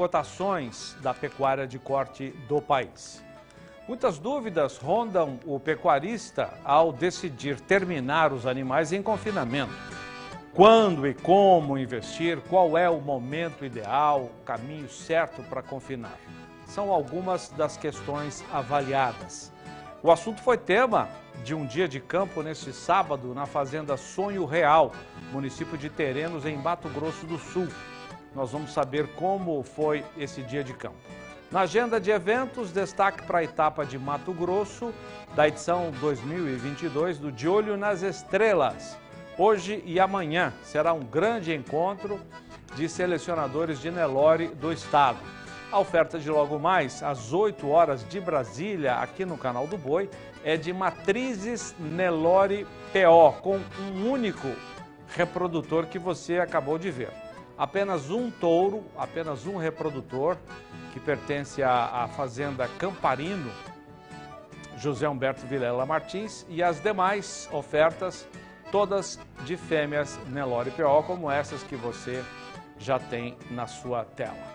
cotações da pecuária de corte do país. Muitas dúvidas rondam o pecuarista ao decidir terminar os animais em confinamento. Quando e como investir, qual é o momento ideal, caminho certo para confinar? São algumas das questões avaliadas. O assunto foi tema de um dia de campo neste sábado na fazenda Sonho Real, município de Terenos, em Mato Grosso do Sul nós vamos saber como foi esse dia de campo. Na agenda de eventos, destaque para a etapa de Mato Grosso, da edição 2022 do De Olho nas Estrelas. Hoje e amanhã será um grande encontro de selecionadores de Nelore do Estado. A oferta de logo mais, às 8 horas de Brasília, aqui no canal do Boi, é de Matrizes Nelore PO, com um único reprodutor que você acabou de ver apenas um touro, apenas um reprodutor, que pertence à, à fazenda Camparino, José Humberto Vilela Martins, e as demais ofertas, todas de fêmeas Nelore PO, como essas que você já tem na sua tela.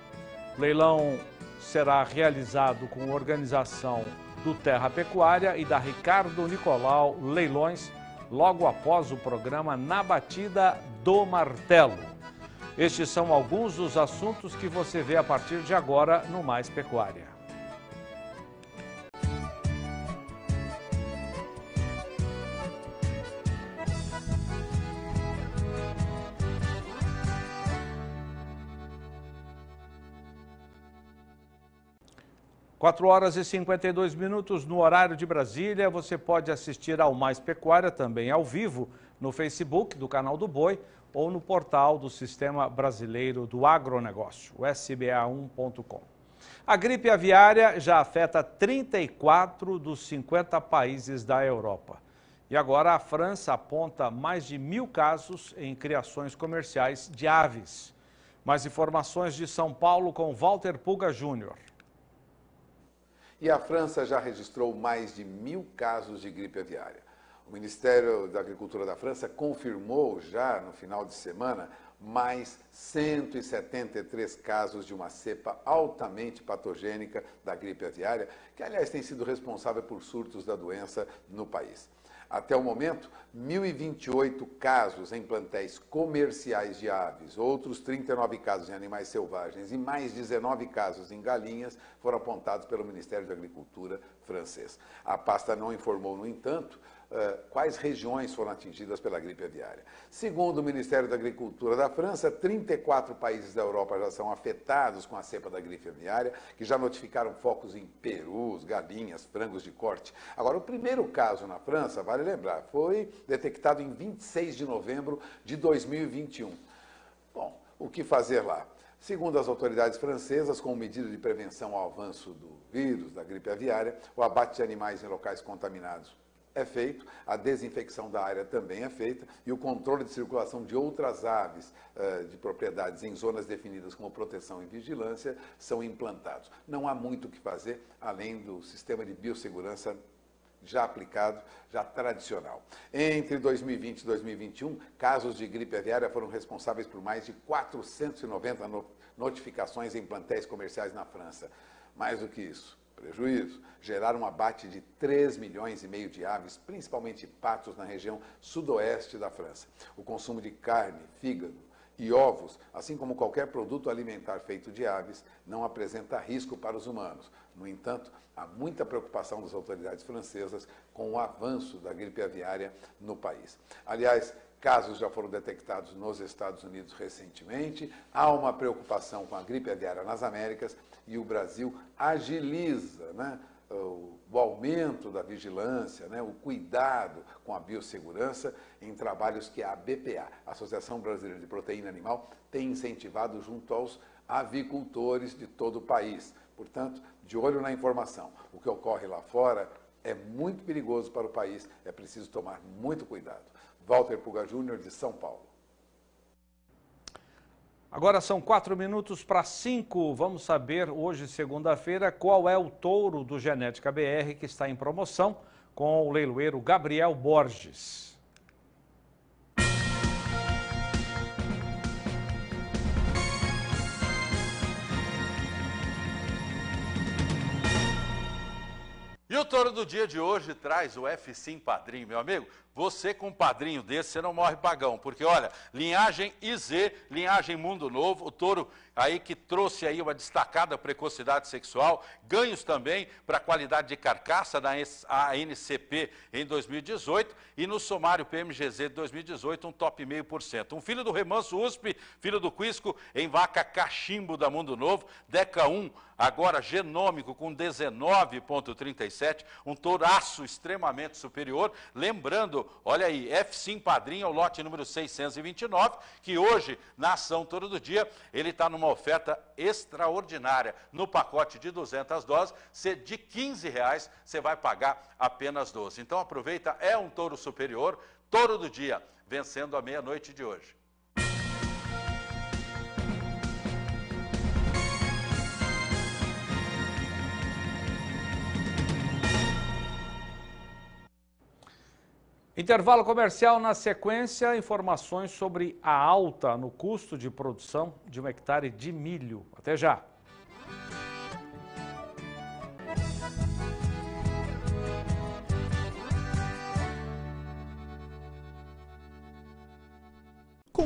O leilão será realizado com organização do Terra Pecuária e da Ricardo Nicolau Leilões, logo após o programa Na Batida do Martelo. Estes são alguns dos assuntos que você vê a partir de agora no Mais Pecuária. Quatro horas e 52 minutos no horário de Brasília. Você pode assistir ao Mais Pecuária também ao vivo no Facebook do canal do Boi ou no portal do Sistema Brasileiro do Agronegócio, sba1.com. A gripe aviária já afeta 34 dos 50 países da Europa. E agora a França aponta mais de mil casos em criações comerciais de aves. Mais informações de São Paulo com Walter Puga Júnior. E a França já registrou mais de mil casos de gripe aviária. O Ministério da Agricultura da França confirmou já no final de semana mais 173 casos de uma cepa altamente patogênica da gripe aviária, que aliás tem sido responsável por surtos da doença no país. Até o momento, 1.028 casos em plantéis comerciais de aves, outros 39 casos em animais selvagens e mais 19 casos em galinhas foram apontados pelo Ministério da Agricultura francês. A pasta não informou, no entanto, eh, quais regiões foram atingidas pela gripe aviária. Segundo o Ministério da Agricultura da França, 34 países da Europa já são afetados com a cepa da gripe aviária, que já notificaram focos em perus, galinhas, frangos de corte. Agora, o primeiro caso na França, vale lembrar, foi detectado em 26 de novembro de 2021. Bom, o que fazer lá? Segundo as autoridades francesas, como medida de prevenção ao avanço do vírus, da gripe aviária, o abate de animais em locais contaminados é feito, a desinfecção da área também é feita e o controle de circulação de outras aves eh, de propriedades em zonas definidas como proteção e vigilância são implantados. Não há muito o que fazer além do sistema de biossegurança já aplicado, já tradicional. Entre 2020 e 2021, casos de gripe aviária foram responsáveis por mais de 490 notificações em plantéis comerciais na França. Mais do que isso, prejuízo. Geraram um abate de 3 milhões e meio de aves, principalmente patos na região sudoeste da França. O consumo de carne, fígado e ovos, assim como qualquer produto alimentar feito de aves, não apresenta risco para os humanos. No entanto, há muita preocupação das autoridades francesas com o avanço da gripe aviária no país. Aliás, Casos já foram detectados nos Estados Unidos recentemente. Há uma preocupação com a gripe aviária nas Américas e o Brasil agiliza né, o, o aumento da vigilância, né, o cuidado com a biossegurança em trabalhos que a BPA, Associação Brasileira de Proteína Animal, tem incentivado junto aos avicultores de todo o país. Portanto, de olho na informação. O que ocorre lá fora é muito perigoso para o país, é preciso tomar muito cuidado. Walter Puga Júnior, de São Paulo. Agora são quatro minutos para cinco. Vamos saber hoje, segunda-feira, qual é o touro do Genética BR que está em promoção com o leiloeiro Gabriel Borges. E o touro do dia de hoje traz o F Sim Padrim, meu amigo. Você com um padrinho desse, você não morre pagão, porque olha, linhagem IZ, linhagem Mundo Novo, o touro aí que trouxe aí uma destacada precocidade sexual, ganhos também para a qualidade de carcaça da ANCP em 2018 e no somário PMGZ de 2018 um top meio por cento. Um filho do remanso USP, filho do Quisco em vaca cachimbo da Mundo Novo, Deca 1, agora genômico com 19,37, um touraço extremamente superior, lembrando olha aí, F5 Padrinho, o lote número 629, que hoje, na ação todo do dia, ele está numa oferta extraordinária. No pacote de 200 doses, de 15 reais, você vai pagar apenas 12. Então aproveita, é um touro superior, touro do dia, vencendo a meia-noite de hoje. Intervalo comercial na sequência, informações sobre a alta no custo de produção de um hectare de milho. Até já!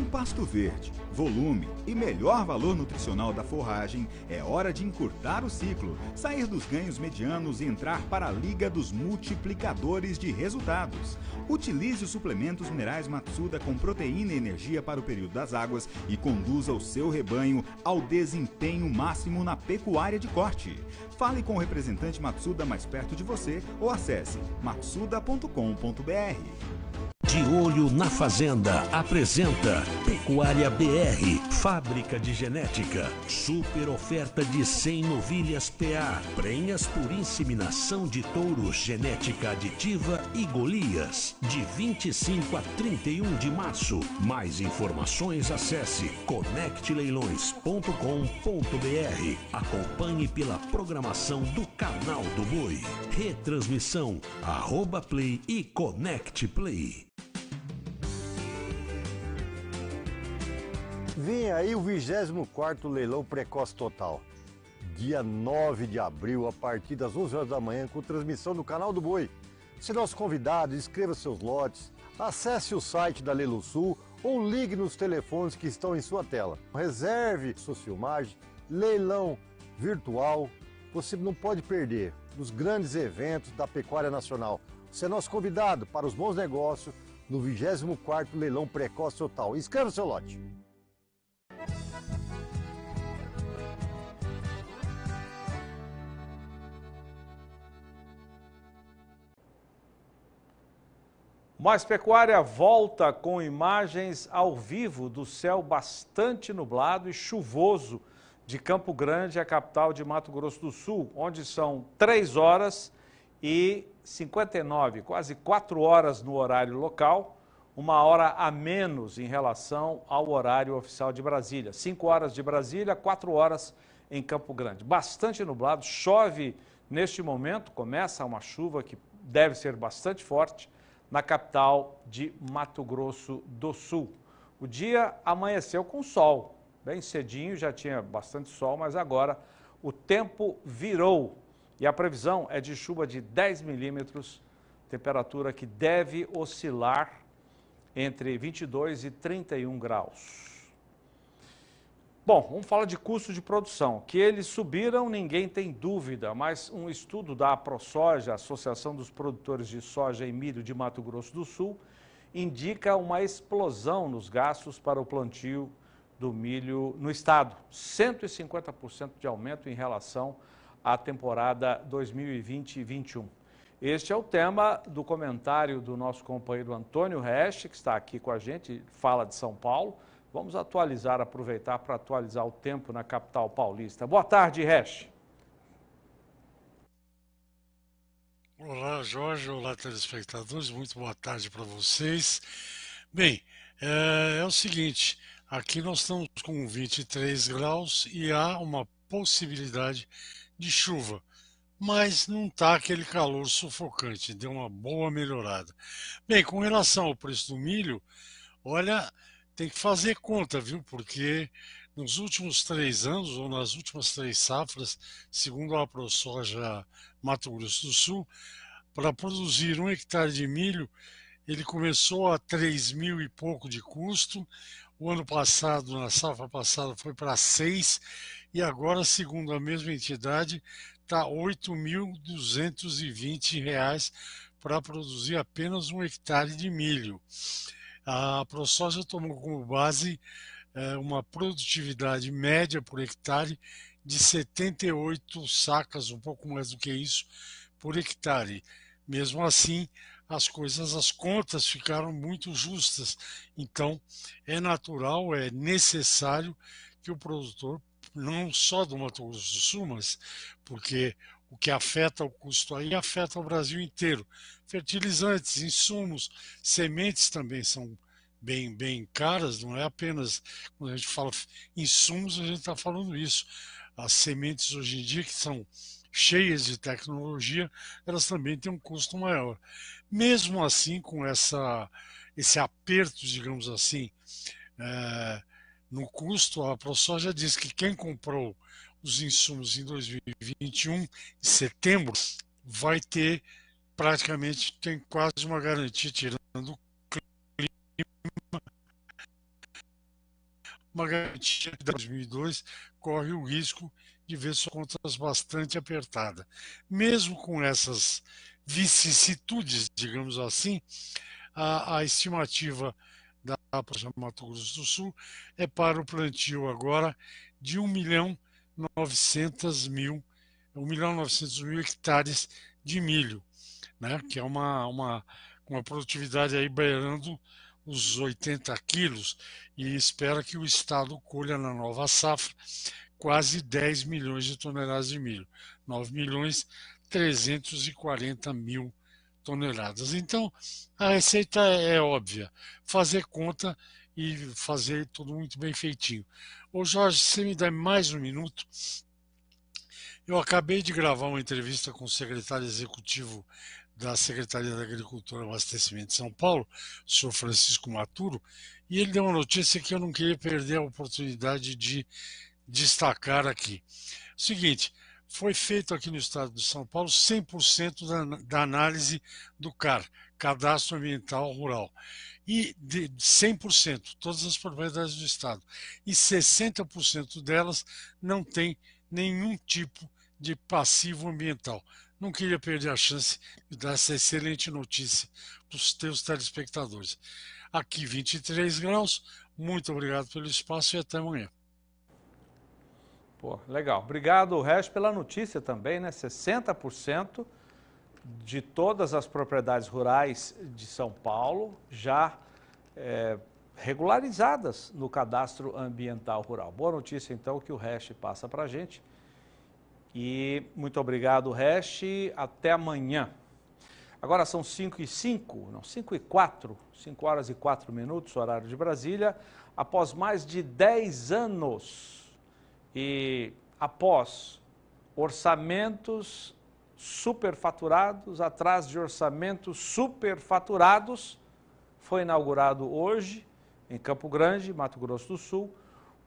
pasto verde, volume e melhor valor nutricional da forragem, é hora de encurtar o ciclo, sair dos ganhos medianos e entrar para a liga dos multiplicadores de resultados. Utilize os suplementos minerais Matsuda com proteína e energia para o período das águas e conduza o seu rebanho ao desempenho máximo na pecuária de corte. Fale com o representante Matsuda mais perto de você ou acesse matsuda.com.br. De Olho na Fazenda apresenta Pecuária BR, fábrica de genética, super oferta de 100 novilhas PA, prenhas por inseminação de touros, genética aditiva e golias, de 25 a 31 de março. Mais informações acesse conectleilões.com.br. Acompanhe pela programação do canal do Boi. Retransmissão, arroba play e conect play. vem aí o 24 leilão precoce total. Dia 9 de abril, a partir das 11 horas da manhã, com transmissão no canal do Boi. Se nosso convidado, inscreva seus lotes, acesse o site da Leilo Sul ou ligue nos telefones que estão em sua tela. Reserve sua filmagem, leilão virtual, você não pode perder nos grandes eventos da Pecuária Nacional. Você é nosso convidado para os bons negócios no 24 Leilão Precoce Total. Inscreva seu lote! Mais Pecuária volta com imagens ao vivo do céu bastante nublado e chuvoso de Campo Grande, a capital de Mato Grosso do Sul, onde são 3 horas e 59, quase 4 horas no horário local uma hora a menos em relação ao horário oficial de Brasília. 5 horas de Brasília, 4 horas em Campo Grande. Bastante nublado, chove neste momento, começa uma chuva que deve ser bastante forte na capital de Mato Grosso do Sul. O dia amanheceu com sol, bem cedinho já tinha bastante sol, mas agora o tempo virou e a previsão é de chuva de 10 milímetros, temperatura que deve oscilar entre 22 e 31 graus. Bom, vamos falar de custo de produção, que eles subiram, ninguém tem dúvida, mas um estudo da AproSoja, Associação dos Produtores de Soja e Milho de Mato Grosso do Sul, indica uma explosão nos gastos para o plantio do milho no estado, 150% de aumento em relação à temporada 2020 e 2021. Este é o tema do comentário do nosso companheiro Antônio Resch, que está aqui com a gente, fala de São Paulo. Vamos atualizar, aproveitar para atualizar o tempo na capital paulista. Boa tarde, Resch. Olá, Jorge. Olá, telespectadores. Muito boa tarde para vocês. Bem, é, é o seguinte: aqui nós estamos com 23 graus e há uma possibilidade de chuva mas não está aquele calor sufocante, deu uma boa melhorada. Bem, com relação ao preço do milho, olha, tem que fazer conta, viu? Porque nos últimos três anos, ou nas últimas três safras, segundo a ProSoja Mato Grosso do Sul, para produzir um hectare de milho, ele começou a 3 mil e pouco de custo, o ano passado, na safra passada, foi para 6 e agora, segundo a mesma entidade, está R$ 8.220 para produzir apenas um hectare de milho. A ProSoja tomou como base é, uma produtividade média por hectare de 78 sacas, um pouco mais do que isso, por hectare. Mesmo assim, as coisas, as contas ficaram muito justas. Então, é natural, é necessário que o produtor não só do Mato Grosso do Sul, mas porque o que afeta o custo aí afeta o Brasil inteiro. Fertilizantes, insumos, sementes também são bem, bem caras, não é apenas quando a gente fala insumos, a gente está falando isso. As sementes hoje em dia que são cheias de tecnologia, elas também têm um custo maior. Mesmo assim, com essa, esse aperto, digamos assim, é, no custo, a ProSoja diz que quem comprou os insumos em 2021, em setembro, vai ter praticamente, tem quase uma garantia, tirando o clima, uma garantia de 2002, corre o risco de ver suas contas bastante apertada. Mesmo com essas vicissitudes, digamos assim, a, a estimativa Chapas, ah, Mato Grosso do Sul, é para o plantio agora de 1 milhão 900 mil, 1 milhão 900 mil hectares de milho, né? que é uma, uma, uma produtividade aí beirando os 80 quilos e espera que o Estado colha na nova safra quase 10 milhões de toneladas de milho, 9 milhões 340 mil toneladas. Então, a receita é óbvia: fazer conta e fazer tudo muito bem feitinho. Ô Jorge, se me dá mais um minuto? Eu acabei de gravar uma entrevista com o secretário executivo da Secretaria da Agricultura e Abastecimento de São Paulo, o senhor Francisco Maturo, e ele deu uma notícia que eu não queria perder a oportunidade de destacar aqui. Seguinte, foi feito aqui no estado de São Paulo 100% da, da, análise do CAR, Cadastro Ambiental Rural, e de 100%, todas as propriedades do estado, e 60% delas não tem nenhum tipo de passivo ambiental. Não queria perder a chance de dar essa excelente notícia para os teus telespectadores. Aqui 23 graus, muito obrigado pelo espaço e até amanhã. Pô, legal. Obrigado, Regis, pela notícia também, né? 60% de todas as propriedades rurais de São Paulo já é, regularizadas no cadastro ambiental rural. Boa notícia, então, que o Hash passa para a gente. E muito obrigado, Hash. Até amanhã. Agora são 5 e 5, não, 5 e 4, 5 horas e 4 minutos, horário de Brasília. Após mais de 10 anos e após orçamentos superfaturados atrás de orçamentos superfaturados, foi inaugurado hoje, em Campo Grande, Mato Grosso do Sul,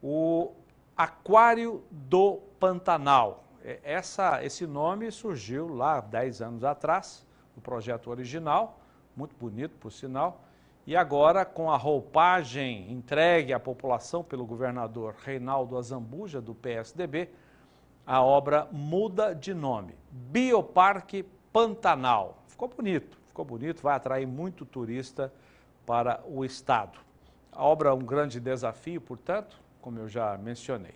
o Aquário do Pantanal. Essa, esse nome surgiu lá 10 anos atrás, o projeto original, muito bonito por sinal, e agora, com a roupagem entregue à população pelo governador Reinaldo Azambuja, do PSDB, a obra muda de nome: Bioparque Pantanal. Ficou bonito, ficou bonito, vai atrair muito turista para o estado. A obra é um grande desafio, portanto, como eu já mencionei.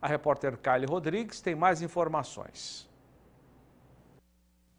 A repórter Kylie Rodrigues tem mais informações.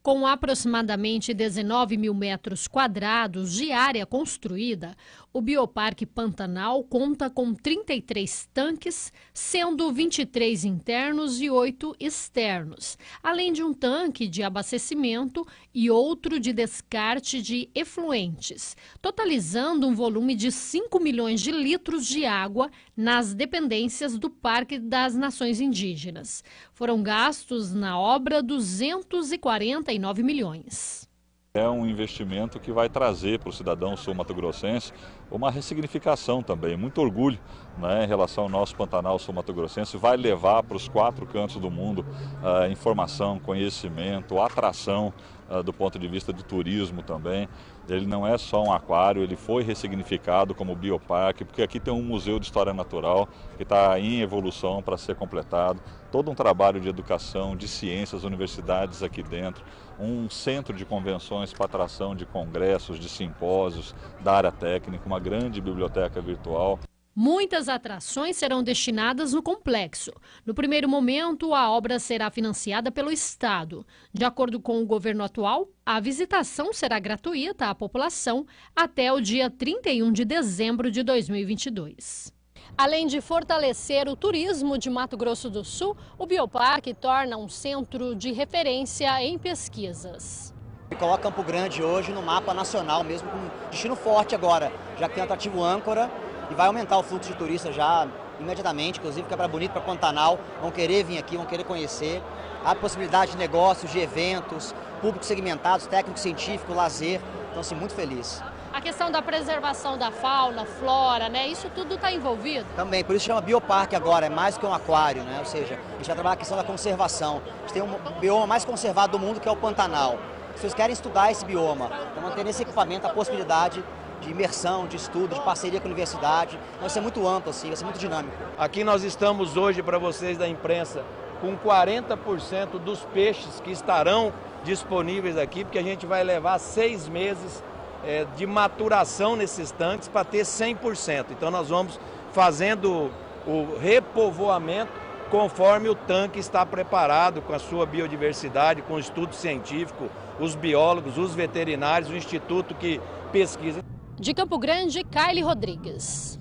Com aproximadamente 19 mil metros quadrados de área construída, o Bioparque Pantanal conta com 33 tanques, sendo 23 internos e 8 externos, além de um tanque de abastecimento e outro de descarte de efluentes, totalizando um volume de 5 milhões de litros de água nas dependências do Parque das Nações Indígenas. Foram gastos na obra 249 milhões. É um investimento que vai trazer para o cidadão sul-mato-grossense uma ressignificação também, muito orgulho né, em relação ao nosso Pantanal sul-mato-grossense. Vai levar para os quatro cantos do mundo uh, informação, conhecimento, atração ah, do ponto de vista de turismo também. Ele não é só um aquário, ele foi ressignificado como bioparque, porque aqui tem um museu de história natural que está em evolução para ser completado. Todo um trabalho de educação, de ciências, universidades aqui dentro, um centro de convenções para atração de congressos, de simpósios da área técnica, uma grande biblioteca virtual. Muitas atrações serão destinadas no complexo. No primeiro momento, a obra será financiada pelo Estado. De acordo com o governo atual, a visitação será gratuita à população até o dia 31 de dezembro de 2022. Além de fortalecer o turismo de Mato Grosso do Sul, o Bioparque torna um centro de referência em pesquisas. coloca Campo Grande hoje no mapa nacional, mesmo com destino forte agora, já que tem o atrativo âncora e vai aumentar o fluxo de turistas já imediatamente, inclusive para Bonito para Pantanal, vão querer vir aqui, vão querer conhecer. Há possibilidade de negócios, de eventos, públicos segmentados, técnico, científico, lazer. Então, assim, muito feliz. A questão da preservação da fauna, flora, né? Isso tudo está envolvido? Também, por isso chama bioparque agora, é mais que um aquário, né? Ou seja, a gente vai trabalhar a questão da conservação. A gente tem um bioma mais conservado do mundo que é o Pantanal. As pessoas querem estudar esse bioma, então manter nesse equipamento a possibilidade de imersão, de estudo, de parceria com a universidade. Então, vai ser é muito amplo, assim, vai ser é muito dinâmico. Aqui nós estamos hoje, para vocês da imprensa, com 40% dos peixes que estarão disponíveis aqui, porque a gente vai levar seis meses é, de maturação nesses tanques para ter 100%. Então nós vamos fazendo o repovoamento conforme o tanque está preparado com a sua biodiversidade, com o estudo científico, os biólogos, os veterinários, o instituto que pesquisa. De Campo Grande, Kylie Rodrigues.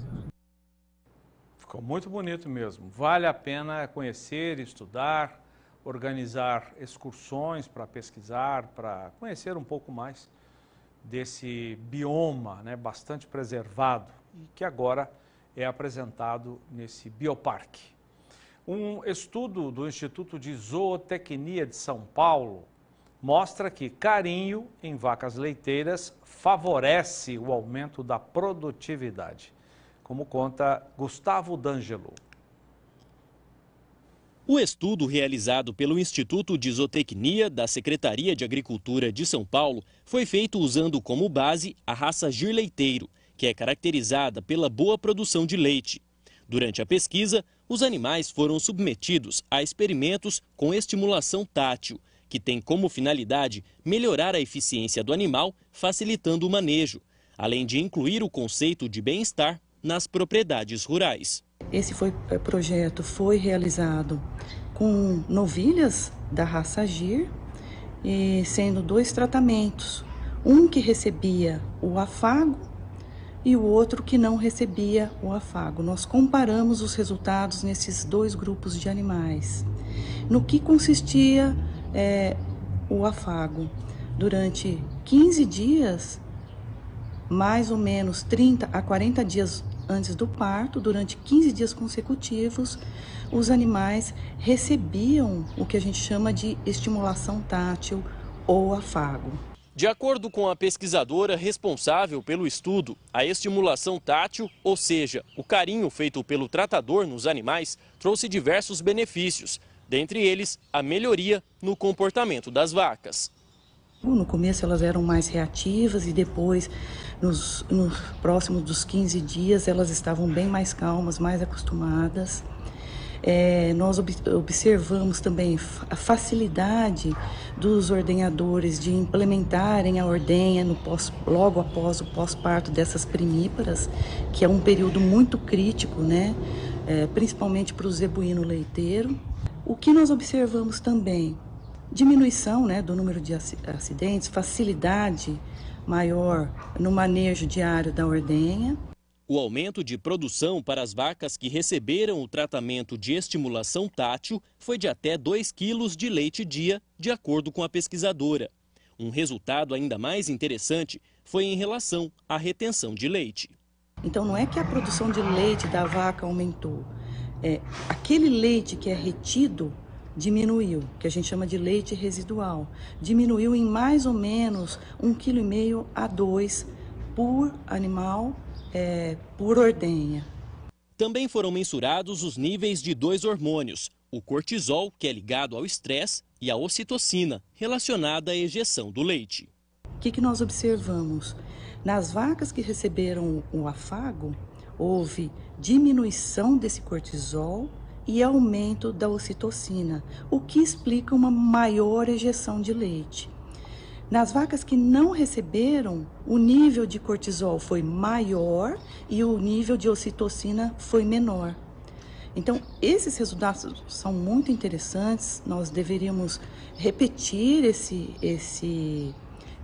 Ficou muito bonito mesmo. Vale a pena conhecer, estudar, organizar excursões para pesquisar, para conhecer um pouco mais desse bioma né, bastante preservado e que agora é apresentado nesse bioparque. Um estudo do Instituto de Zootecnia de São Paulo mostra que carinho em vacas leiteiras favorece o aumento da produtividade, como conta Gustavo D'Angelo. O estudo realizado pelo Instituto de Isotecnia da Secretaria de Agricultura de São Paulo foi feito usando como base a raça girleiteiro, que é caracterizada pela boa produção de leite. Durante a pesquisa, os animais foram submetidos a experimentos com estimulação tátil, que tem como finalidade melhorar a eficiência do animal, facilitando o manejo, além de incluir o conceito de bem-estar nas propriedades rurais. Esse foi, é, projeto foi realizado com novilhas da raça Gir, e sendo dois tratamentos, um que recebia o afago e o outro que não recebia o afago. Nós comparamos os resultados nesses dois grupos de animais. No que consistia é, o afago. Durante 15 dias, mais ou menos 30 a 40 dias antes do parto, durante 15 dias consecutivos, os animais recebiam o que a gente chama de estimulação tátil ou afago. De acordo com a pesquisadora responsável pelo estudo, a estimulação tátil, ou seja, o carinho feito pelo tratador nos animais, trouxe diversos benefícios dentre eles a melhoria no comportamento das vacas. No começo elas eram mais reativas e depois, nos, nos próximos dos 15 dias, elas estavam bem mais calmas, mais acostumadas. É, nós ob observamos também a facilidade dos ordenhadores de implementarem a ordenha no pós, logo após o pós-parto dessas primíparas, que é um período muito crítico, né? É, principalmente para o zebuíno leiteiro. O que nós observamos também? Diminuição né, do número de acidentes, facilidade maior no manejo diário da ordenha. O aumento de produção para as vacas que receberam o tratamento de estimulação tátil foi de até 2 quilos de leite dia, de acordo com a pesquisadora. Um resultado ainda mais interessante foi em relação à retenção de leite. Então não é que a produção de leite da vaca aumentou, é, aquele leite que é retido diminuiu, que a gente chama de leite residual, diminuiu em mais ou menos 1,5 kg a 2 por animal é, por ordenha. Também foram mensurados os níveis de dois hormônios, o cortisol, que é ligado ao estresse, e a ocitocina, relacionada à ejeção do leite. O que, que nós observamos? Nas vacas que receberam o afago, houve diminuição desse cortisol e aumento da ocitocina, o que explica uma maior ejeção de leite. Nas vacas que não receberam, o nível de cortisol foi maior e o nível de ocitocina foi menor. Então, esses resultados são muito interessantes. Nós deveríamos repetir esse, esse,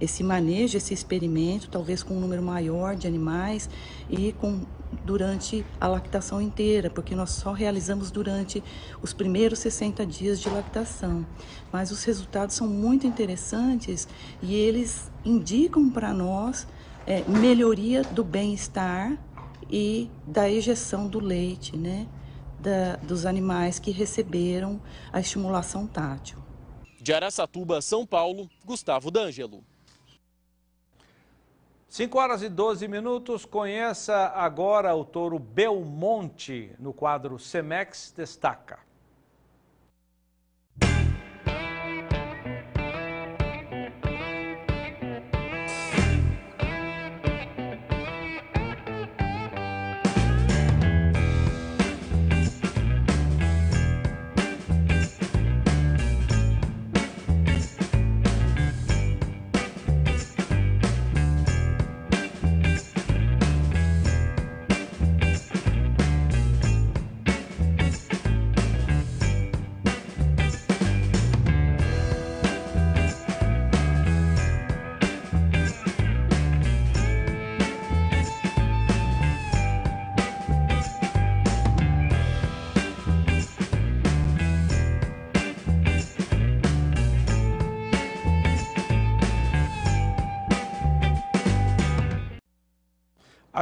esse manejo, esse experimento, talvez com um número maior de animais e com durante a lactação inteira, porque nós só realizamos durante os primeiros 60 dias de lactação. Mas os resultados são muito interessantes e eles indicam para nós é, melhoria do bem-estar e da ejeção do leite, né? Da, dos animais que receberam a estimulação tátil. De Araçatuba, São Paulo, Gustavo D'Angelo. 5 horas e 12 minutos. Conheça agora o touro Belmonte no quadro Semex Destaca.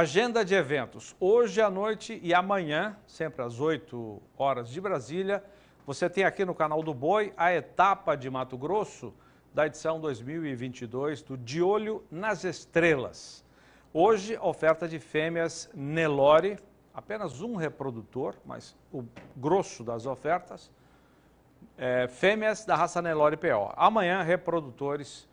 Agenda de eventos. Hoje à noite e amanhã, sempre às 8 horas de Brasília, você tem aqui no canal do Boi a etapa de Mato Grosso da edição 2022 do De Olho nas Estrelas. Hoje, oferta de fêmeas Nelore, apenas um reprodutor, mas o grosso das ofertas. É, fêmeas da raça Nelore PO. Amanhã, reprodutores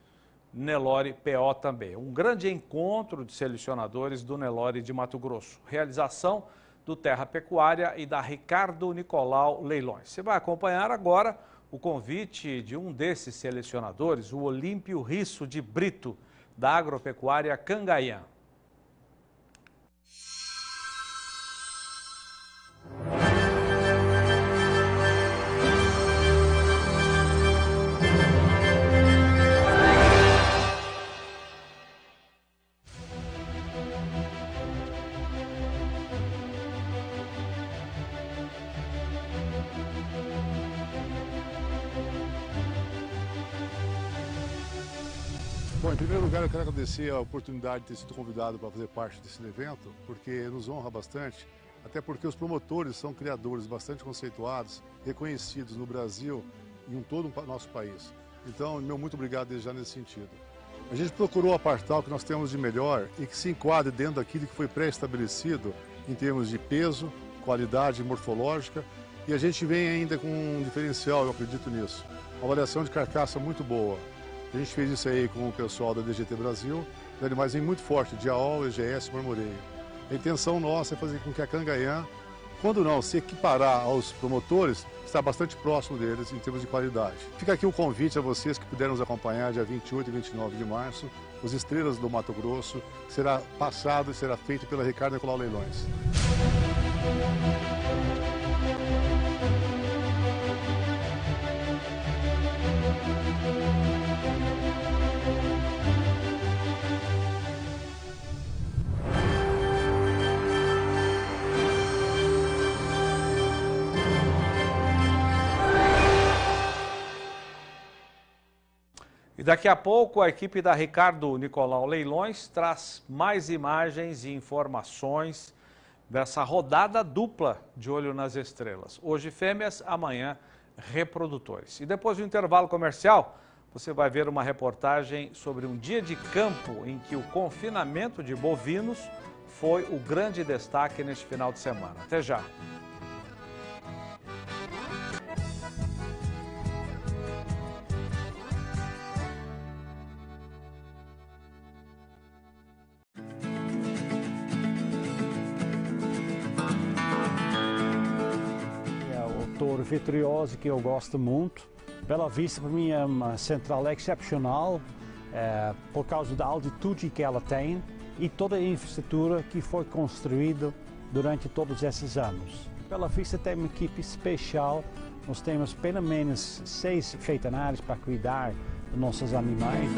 Nelore PO também. Um grande encontro de selecionadores do Nelore de Mato Grosso. Realização do Terra Pecuária e da Ricardo Nicolau Leilões. Você vai acompanhar agora o convite de um desses selecionadores, o Olímpio Risso de Brito, da agropecuária Cangaian. agradecer a oportunidade de ter sido convidado para fazer parte desse evento, porque nos honra bastante, até porque os promotores são criadores bastante conceituados, reconhecidos no Brasil e em todo o nosso país. Então, meu muito obrigado desde já nesse sentido. A gente procurou apartar o que nós temos de melhor e que se enquadre dentro daquilo que foi pré-estabelecido em termos de peso, qualidade morfológica e a gente vem ainda com um diferencial, eu acredito nisso. Uma avaliação de carcaça muito boa, a gente fez isso aí com o pessoal da DGT Brasil, né, de animais muito forte, Diaol, EGS, Marmoreio. A intenção nossa é fazer com que a Canganhã, quando não, se equiparar aos promotores, está bastante próximo deles em termos de qualidade. Fica aqui o um convite a vocês que puderam nos acompanhar dia 28 e 29 de março, os Estrelas do Mato Grosso, será passado e será feito pela Ricardo Nicolau Leilões. daqui a pouco a equipe da Ricardo Nicolau Leilões traz mais imagens e informações dessa rodada dupla de Olho nas Estrelas. Hoje fêmeas, amanhã reprodutores. E depois do intervalo comercial, você vai ver uma reportagem sobre um dia de campo em que o confinamento de bovinos foi o grande destaque neste final de semana. Até já! ator vitorioso que eu gosto muito. Bela Vista para mim é uma central excepcional é, por causa da altitude que ela tem e toda a infraestrutura que foi construída durante todos esses anos. Bela Vista tem uma equipe especial, nós temos pelo menos seis veterinários para cuidar dos nossos animais.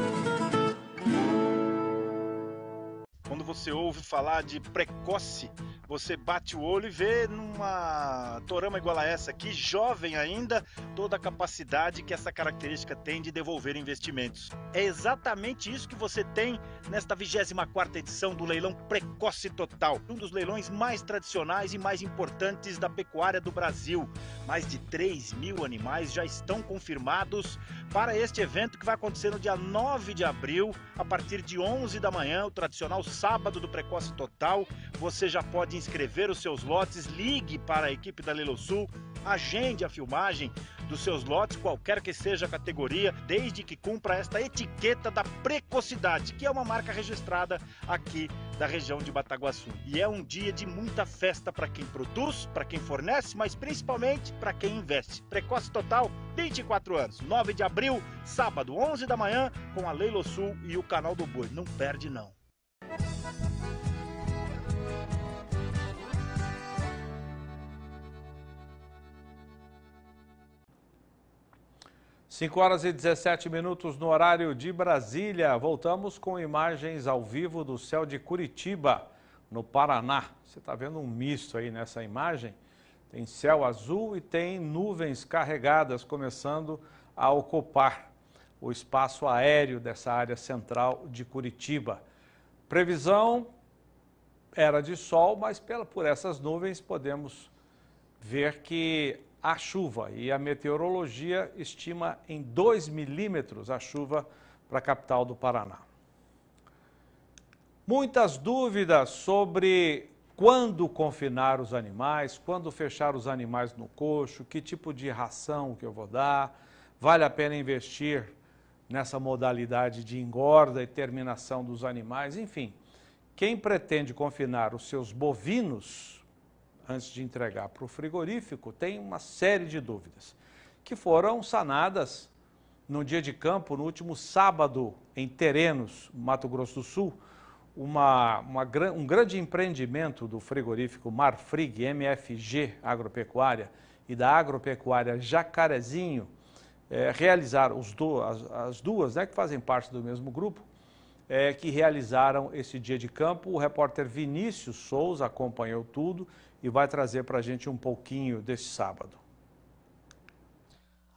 Quando você ouve falar de precoce, você bate o olho e vê numa torama igual a essa aqui, jovem ainda, toda a capacidade que essa característica tem de devolver investimentos. É exatamente isso que você tem nesta 24ª edição do leilão Precoce Total, um dos leilões mais tradicionais e mais importantes da pecuária do Brasil. Mais de 3 mil animais já estão confirmados para este evento que vai acontecer no dia 9 de abril, a partir de 11 da manhã, o tradicional sábado do Precoce Total. Você já pode inscrever os seus lotes, ligue para a equipe da Lilo Sul, agende a filmagem dos seus lotes, qualquer que seja a categoria, desde que cumpra esta etiqueta da precocidade, que é uma marca registrada aqui da região de Bataguaçu. E é um dia de muita festa para quem produz, para quem fornece, mas principalmente para quem investe. Precoce Total, 24 anos, 9 de abril, sábado, 11 da manhã, com a Leilo Sul e o Canal do Boi. Não perde não. 5 horas e 17 minutos no horário de Brasília. Voltamos com imagens ao vivo do céu de Curitiba, no Paraná. Você está vendo um misto aí nessa imagem? Tem céu azul e tem nuvens carregadas começando a ocupar o espaço aéreo dessa área central de Curitiba. Previsão era de sol, mas pela, por essas nuvens podemos ver que a chuva e a meteorologia estima em 2 milímetros a chuva para a capital do Paraná. Muitas dúvidas sobre quando confinar os animais, quando fechar os animais no coxo, que tipo de ração que eu vou dar, vale a pena investir nessa modalidade de engorda e terminação dos animais, enfim. Quem pretende confinar os seus bovinos antes de entregar para o frigorífico tem uma série de dúvidas que foram sanadas no dia de campo, no último sábado, em Terenos, Mato Grosso do Sul, uma, uma, um grande empreendimento do frigorífico Marfrig, MFG Agropecuária, e da Agropecuária Jacarezinho, é, realizar os do, as, as duas, né, que fazem parte do mesmo grupo, é, que realizaram esse dia de campo. O repórter Vinícius Souza acompanhou tudo e vai trazer para a gente um pouquinho desse sábado.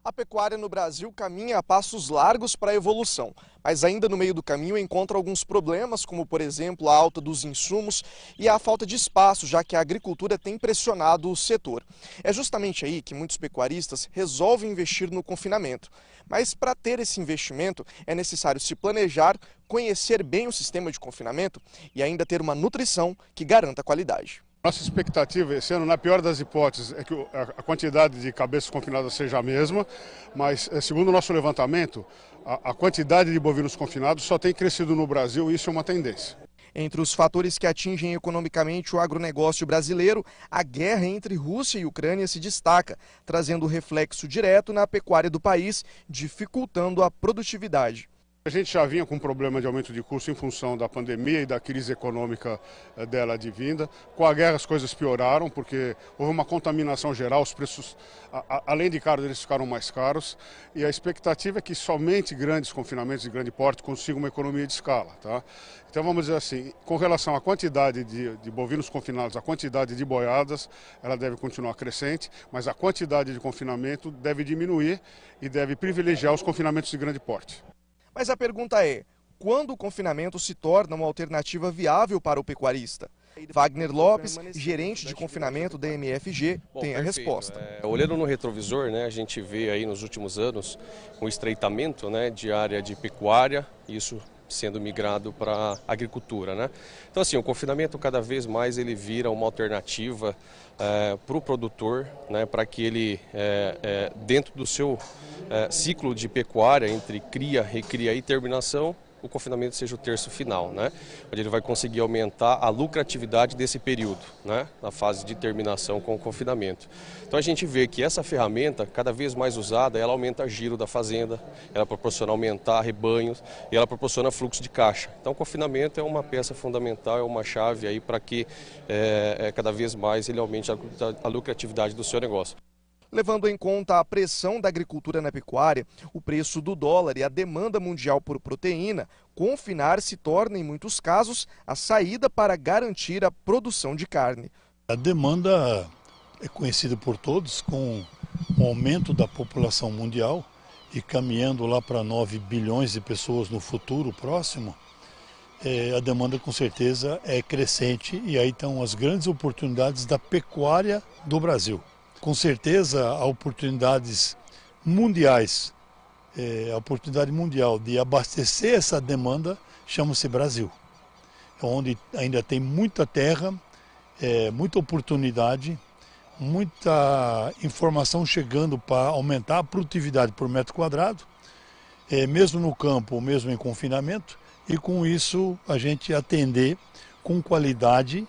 A pecuária no Brasil caminha a passos largos para a evolução, mas ainda no meio do caminho encontra alguns problemas, como por exemplo a alta dos insumos e a falta de espaço, já que a agricultura tem pressionado o setor. É justamente aí que muitos pecuaristas resolvem investir no confinamento. Mas para ter esse investimento é necessário se planejar, conhecer bem o sistema de confinamento e ainda ter uma nutrição que garanta qualidade. Nossa expectativa esse ano, na pior das hipóteses, é que a quantidade de cabeças confinadas seja a mesma, mas eh, segundo o nosso levantamento, a quantidade de bovinos confinados só tem crescido no Brasil e isso é uma tendência. Entre os fatores que atingem economicamente o agronegócio brasileiro, a guerra entre Rússia e Ucrânia se destaca, trazendo reflexo direto na pecuária do país, dificultando a produtividade. A gente já vinha com um problema de aumento de custo em função da pandemia e da crise econômica eh, dela de vinda. Com a guerra as coisas pioraram, porque houve uma contaminação geral, os preços, além de caros, eles ficaram mais caros. E a expectativa é que somente grandes confinamentos de grande porte consigam uma economia de escala. Tá? Então vamos dizer assim, com relação à quantidade de, de bovinos confinados, a quantidade de boiadas, ela deve continuar crescente, mas a quantidade de confinamento deve diminuir e deve privilegiar os confinamentos de grande porte. Mas a pergunta é: quando o confinamento se torna uma alternativa viável para o pecuarista? Wagner Lopes, gerente de confinamento da MFG, tem a resposta. É, olhando no retrovisor, né, a gente vê aí nos últimos anos um estreitamento né, de área de pecuária, isso sendo migrado para a agricultura. Né? Então, assim, o confinamento cada vez mais ele vira uma alternativa é, eh, para o produtor, né, para que ele, é, é, dentro do seu ciclo de pecuária, entre cria, recria e terminação, o confinamento seja o terço final, né? Onde ele vai conseguir aumentar a lucratividade desse período, né? Na fase de terminação com o confinamento. Então a gente vê que essa ferramenta, cada vez mais usada, ela aumenta o giro da fazenda, ela proporciona aumentar rebanhos e ela proporciona fluxo de caixa. Então o confinamento é uma peça fundamental, é uma chave aí para que é, cada vez mais ele aumente a lucratividade do seu negócio. Levando em conta a pressão da agricultura na pecuária, o preço do dólar e a demanda mundial por proteína, confinar se torna, em muitos casos, a saída para garantir a produção de carne. A demanda é conhecida por todos com o aumento da população mundial e caminhando lá para 9 bilhões de pessoas no futuro próximo. É, a demanda com certeza é crescente e aí estão as grandes oportunidades da pecuária do Brasil com certeza há oportunidades mundiais, é, a oportunidade mundial de abastecer essa demanda chama-se Brasil, onde ainda tem muita terra, é, muita oportunidade, muita informação chegando para aumentar a produtividade por metro quadrado, é, mesmo no campo, mesmo em confinamento, e com isso a gente atender com qualidade.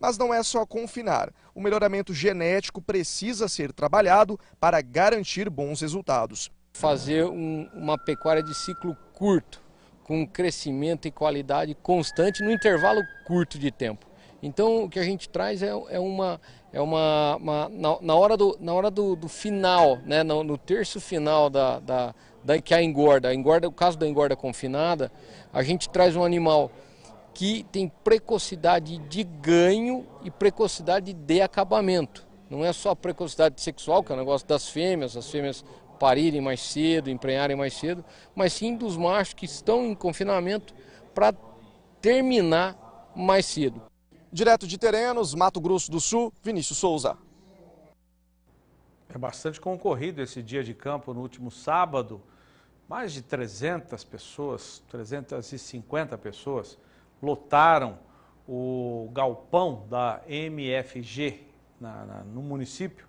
Mas não é só confinar o melhoramento genético precisa ser trabalhado para garantir bons resultados. Fazer um, uma pecuária de ciclo curto, com crescimento e qualidade constante no intervalo curto de tempo. Então o que a gente traz é, é uma é uma, uma na, na, hora do na hora do, do final, né, no, no, terço final da, da, da que a engorda, a engorda, o caso da engorda confinada, a gente traz um animal que tem precocidade de ganho e precocidade de acabamento. Não é só precocidade sexual, que é o negócio das fêmeas, as fêmeas parirem mais cedo, emprenharem mais cedo, mas sim dos machos que estão em confinamento para terminar mais cedo. Direto de Terenos, Mato Grosso do Sul, Vinícius Souza. É bastante concorrido esse dia de campo no último sábado. Mais de 300 pessoas, 350 pessoas lotaram o galpão da MFG na, na, no município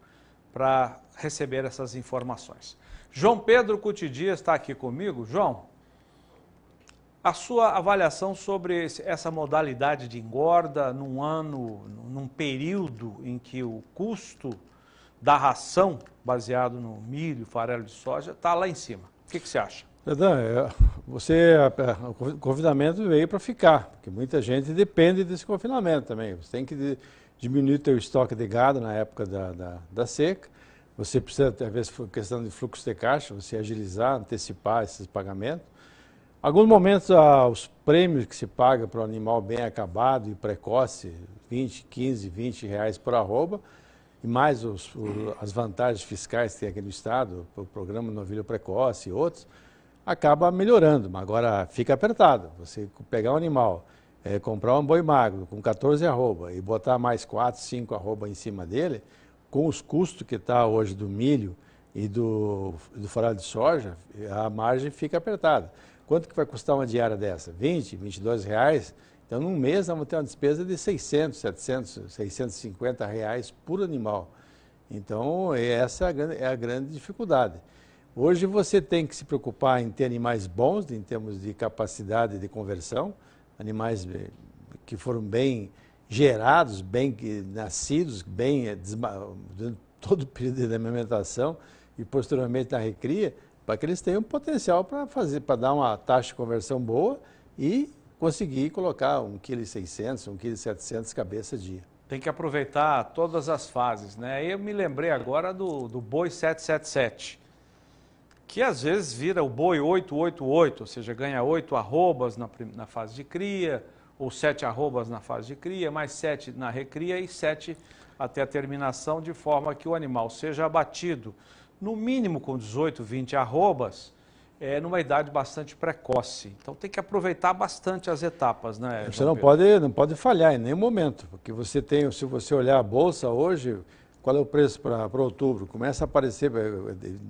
para receber essas informações. João Pedro Cutidias está aqui comigo. João, a sua avaliação sobre essa modalidade de engorda num ano, num período em que o custo da ração, baseado no milho, farelo de soja, está lá em cima. O que, que você acha? Dan, é, você, o confinamento veio para ficar, porque muita gente depende desse confinamento também. Você tem que diminuir o estoque de gado na época da, da, da seca. Você precisa, às vezes, questão de fluxo de caixa, você agilizar, antecipar esses pagamentos. Alguns momentos, os prêmios que se paga para o animal bem acabado e precoce, 20, 15, 20 reais por arroba, e mais os, os, as vantagens fiscais que tem aqui no Estado, o programa Novilho Precoce e outros, acaba melhorando, mas agora fica apertado. Você pegar um animal, é, comprar um boi magro com 14 arroba e botar mais 4, 5 arroba em cima dele, com os custos que está hoje do milho e do, do farol de soja, a margem fica apertada. Quanto que vai custar uma diária dessa? 20, 22 reais? Então, num mês, nós vamos ter uma despesa de 600, 700, 650 reais por animal. Então, essa é a grande, é a grande dificuldade. Hoje você tem que se preocupar em ter animais bons em termos de capacidade de conversão, animais eh, que foram bem gerados, bem nascidos, bem eh, todo o período de alimentação e posteriormente na recria, para que eles tenham potencial para fazer, para dar uma taxa de conversão boa e conseguir colocar 1,6 kg, 1,7 kg cabeça dia. Tem que aproveitar todas as fases, né? Eu me lembrei agora do, do boi 777 que às vezes vira o boi 888, ou seja, ganha 8 arrobas na, na fase de cria, ou 7 arrobas na fase de cria, mais 7 na recria e 7 até a terminação, de forma que o animal seja abatido, no mínimo com 18, 20 arrobas, é, numa idade bastante precoce. Então tem que aproveitar bastante as etapas, né? Você não pode, não pode falhar em nenhum momento, porque você tem, se você olhar a bolsa hoje, qual é o preço para outubro? Começa a aparecer,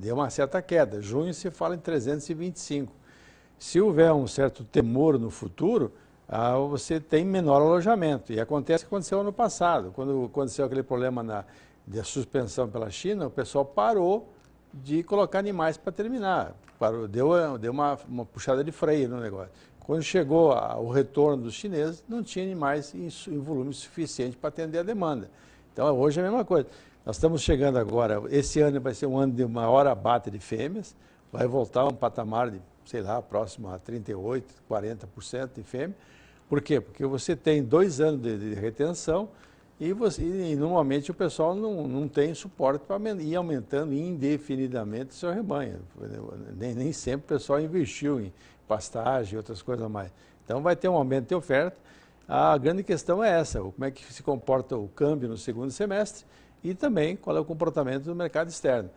deu uma certa queda. Junho se fala em 325. Se houver um certo temor no futuro, ah, você tem menor alojamento. E acontece o que aconteceu ano passado, quando aconteceu aquele problema na, da suspensão pela China, o pessoal parou de colocar animais para terminar. Parou, deu deu uma, uma puxada de freio no negócio. Quando chegou a, o retorno dos chineses, não tinha animais em, em volume suficiente para atender a demanda. Então, hoje é a mesma coisa. Nós estamos chegando agora, esse ano vai ser um ano de maior abate de fêmeas, vai voltar a um patamar de, sei lá, próximo a 38%, 40% de fêmea. Por quê? Porque você tem dois anos de, de retenção e, você, e, normalmente o pessoal não, não tem suporte para ir aumentando indefinidamente seu rebanho. Nem, nem sempre o pessoal investiu em pastagem e outras coisas mais. Então vai ter um aumento de oferta. A grande questão é essa, como é que se comporta o câmbio no segundo semestre e também qual é o comportamento do mercado externo.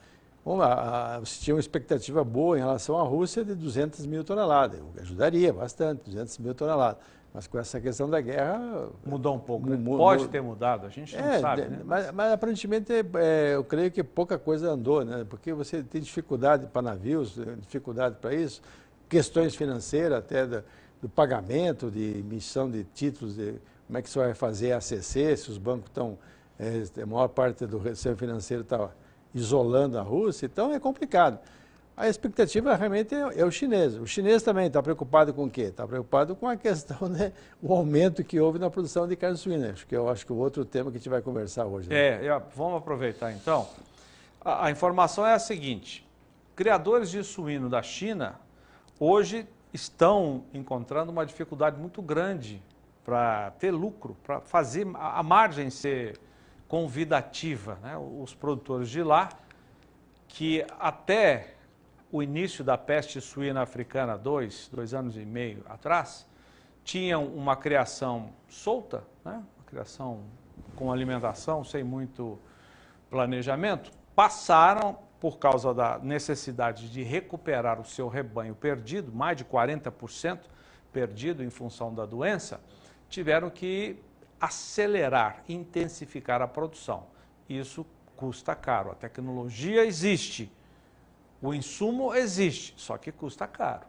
Bom, a, a, você tinha uma expectativa boa em relação à Rússia de 200 mil toneladas, ajudaria bastante, 200 mil toneladas. Mas com essa questão da guerra... Mudou um pouco, né? Pode ter mudado, a gente não é, sabe. Né? Mas, mas aparentemente é, eu creio que pouca coisa andou, né? porque você tem dificuldade para navios, dificuldade para isso, questões financeiras até do, do pagamento, de emissão de títulos, de como é que você vai fazer a ACC, se os bancos estão é, a maior parte do sistema financeiro está isolando a Rússia, então é complicado. A expectativa realmente é, é o chinês. O chinês também está preocupado com o quê? Está preocupado com a questão, né, o aumento que houve na produção de carne suína, que eu acho que é o outro tema que a gente vai conversar hoje. Né? É, é, vamos aproveitar então. A, a informação é a seguinte, criadores de suíno da China hoje estão encontrando uma dificuldade muito grande para ter lucro, para fazer a margem ser convidativa. Né? Os produtores de lá, que até o início da peste suína africana, dois, dois anos e meio atrás, tinham uma criação solta, né? uma criação com alimentação, sem muito planejamento, passaram, por causa da necessidade de recuperar o seu rebanho perdido, mais de 40% perdido em função da doença, tiveram que acelerar, intensificar a produção. Isso custa caro. A tecnologia existe, o insumo existe, só que custa caro.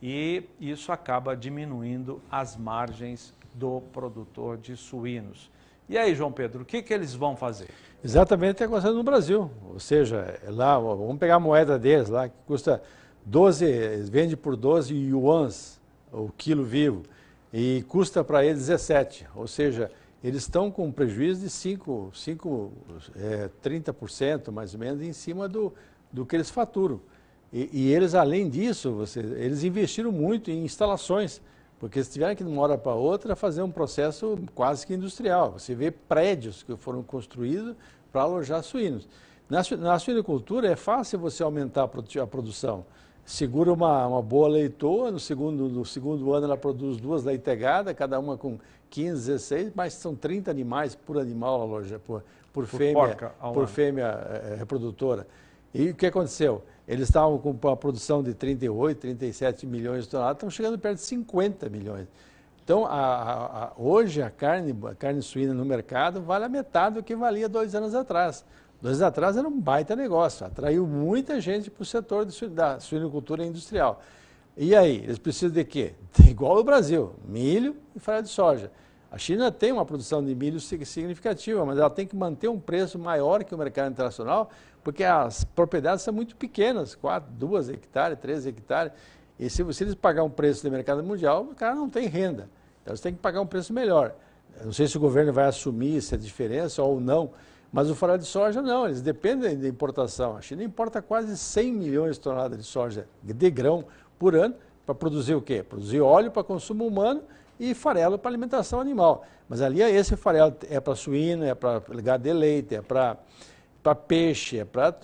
E isso acaba diminuindo as margens do produtor de suínos. E aí, João Pedro, o que, que eles vão fazer? Exatamente o que está acontecendo no Brasil. Ou seja, é lá, vamos pegar a moeda deles lá, que custa 12, vende por 12 yuans o quilo vivo e custa para ele 17, ou seja, eles estão com um prejuízo de 5, 5 é, 30% mais ou menos em cima do, do que eles faturam. E, e eles, além disso, você, eles investiram muito em instalações, porque eles tiveram que, de uma hora para outra, fazer um processo quase que industrial. Você vê prédios que foram construídos para alojar suínos. Na, na suinocultura é fácil você aumentar a produção segura uma, uma boa leitoa, no segundo, no segundo ano ela produz duas leitegadas, cada uma com 15, 16, mas são 30 animais por animal, por, por, por fêmea, porca, por fêmea é, reprodutora. E o que aconteceu? Eles estavam com uma produção de 38, 37 milhões de toneladas, estão chegando perto de 50 milhões. Então, a, a, a, hoje a carne, a carne suína no mercado vale a metade do que valia dois anos atrás. Dois anos atrás era um baita negócio, atraiu muita gente para o setor de, da suinocultura industrial. E aí, eles precisam de quê? Igual o Brasil, milho e farinha de soja. A China tem uma produção de milho significativa, mas ela tem que manter um preço maior que o mercado internacional, porque as propriedades são muito pequenas, 4, 2 hectares, 3 hectares. E se, se eles pagar um preço de mercado mundial, o cara não tem renda. Então eles têm que pagar um preço melhor. Eu não sei se o governo vai assumir essa diferença ou não, mas o farelo de soja não, eles dependem da importação. A China importa quase 100 milhões de toneladas de soja de grão por ano para produzir o quê? Produzir óleo para consumo humano e farelo para alimentação animal. Mas ali é esse farelo é para suína, é para gado de leite, é para para peixe, é para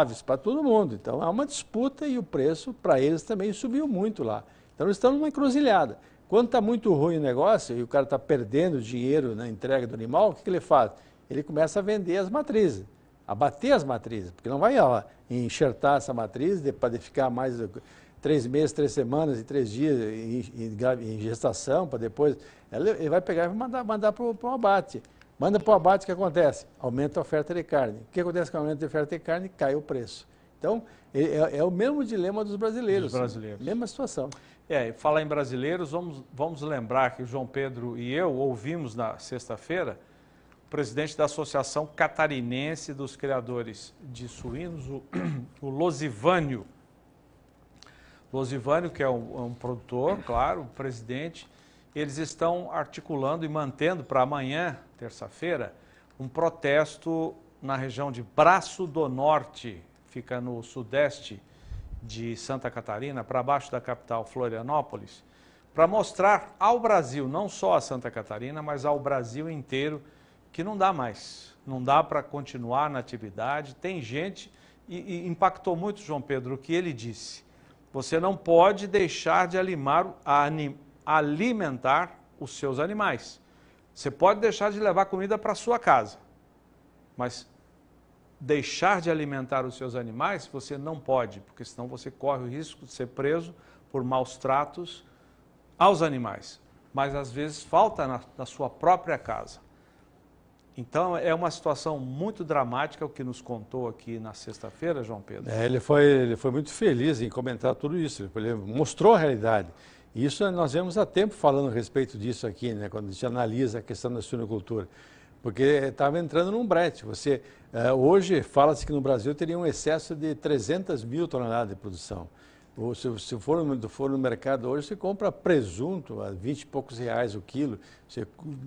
aves, para todo mundo. Então há uma disputa e o preço para eles também subiu muito lá. Então eles estão numa encruzilhada. Quando está muito ruim o negócio e o cara está perdendo dinheiro na entrega do animal, o que, que ele faz? ele começa a vender as matrizes, a bater as matrizes, porque não vai ó, enxertar essa matriz para ficar mais três meses, três semanas e três dias em, em, em gestação, para depois. Ele vai pegar e vai mandar, mandar para o abate. Manda para o abate, o que acontece? Aumenta a oferta de carne. O que acontece com o aumento da oferta de carne? Cai o preço. Então, é, é, é, o mesmo dilema dos brasileiros. Dos brasileiros. Mesma situação. É, falar em brasileiros, vamos, vamos lembrar que o João Pedro e eu ouvimos na sexta-feira presidente da Associação Catarinense dos Criadores de Suínos, o, o Losivânio. Losivânio, que é um, é um produtor, claro, presidente, eles estão articulando e mantendo para amanhã, terça-feira, um protesto na região de Braço do Norte, fica no sudeste de Santa Catarina, para baixo da capital Florianópolis, para mostrar ao Brasil, não só a Santa Catarina, mas ao Brasil inteiro, que não dá mais, não dá para continuar na atividade. Tem gente, e, e, impactou muito João Pedro o que ele disse. Você não pode deixar de alimentar os seus animais. Você pode deixar de levar comida para sua casa, mas deixar de alimentar os seus animais você não pode, porque senão você corre o risco de ser preso por maus tratos aos animais. Mas às vezes falta na, na sua própria casa. Então, é uma situação muito dramática o que nos contou aqui na sexta-feira, João Pedro. É, ele, foi, ele foi muito feliz em comentar tudo isso, ele mostrou a realidade. Isso nós vemos há tempo falando a respeito disso aqui, né, quando a gente analisa a questão da suinocultura, porque estava entrando num brete. Você, eh, hoje fala-se que no Brasil teria um excesso de 300 mil toneladas de produção se, se for, no, for no mercado hoje, você compra presunto a 20 e poucos reais o quilo, você,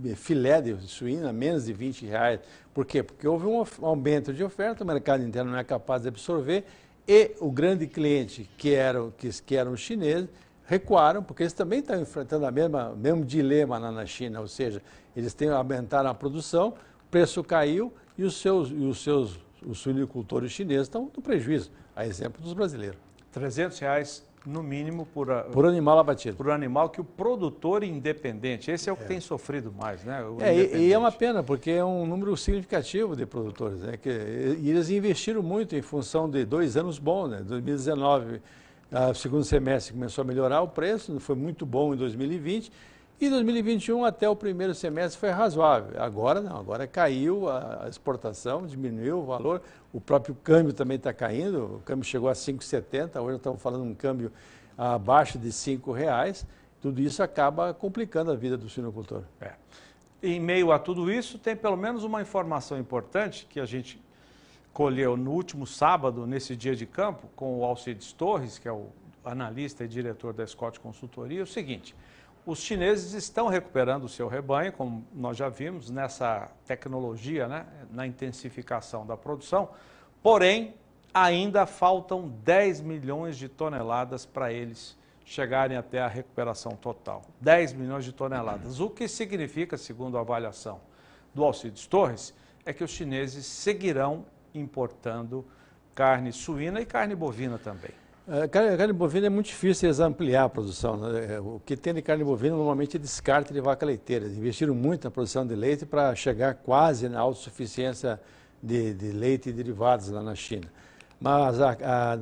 é, filé de suína a menos de 20 reais. Por quê? Porque houve um aumento de oferta, o mercado interno não é capaz de absorver e o grande cliente, que eram, que, que eram os chineses, recuaram, porque eles também estão enfrentando a mesma, o mesmo dilema na, na China, ou seja, eles têm, aumentaram a produção, o preço caiu e os seus, e os seus os suinicultores chineses estão no prejuízo, a exemplo dos brasileiros. 300 reais no mínimo por, a, por animal abatido. Por animal que o produtor independente, esse é o que é. tem sofrido mais, né? É, e, e, é uma pena, porque é um número significativo de produtores, né? Que, e eles investiram muito em função de dois anos bons, né? 2019, a, ah, segundo semestre começou a melhorar o preço, foi muito bom em 2020 e 2021 até o primeiro semestre foi razoável. Agora não, agora caiu a exportação, diminuiu o valor, o próprio câmbio também está caindo, o câmbio chegou a 5,70, hoje estamos falando um câmbio abaixo de R$ reais. Tudo isso acaba complicando a vida do sinocultor. É. Em meio a tudo isso, tem pelo menos uma informação importante que a gente colheu no último sábado, nesse dia de campo, com o Alcides Torres, que é o analista e diretor da Scott Consultoria, é o seguinte os chineses estão recuperando o seu rebanho, como nós já vimos, nessa tecnologia, né? na intensificação da produção, porém, ainda faltam 10 milhões de toneladas para eles chegarem até a recuperação total. 10 milhões de toneladas. O que significa, segundo a avaliação do Alcides Torres, é que os chineses seguirão importando carne suína e carne bovina também. A é, carne, carne bovina é muito difícil ampliar a produção. Né? É, o que tem de carne bovina normalmente é descarte de vaca leiteira. investiram muito na produção de leite para chegar quase na autossuficiência de, de, leite e derivados lá na China. Mas a,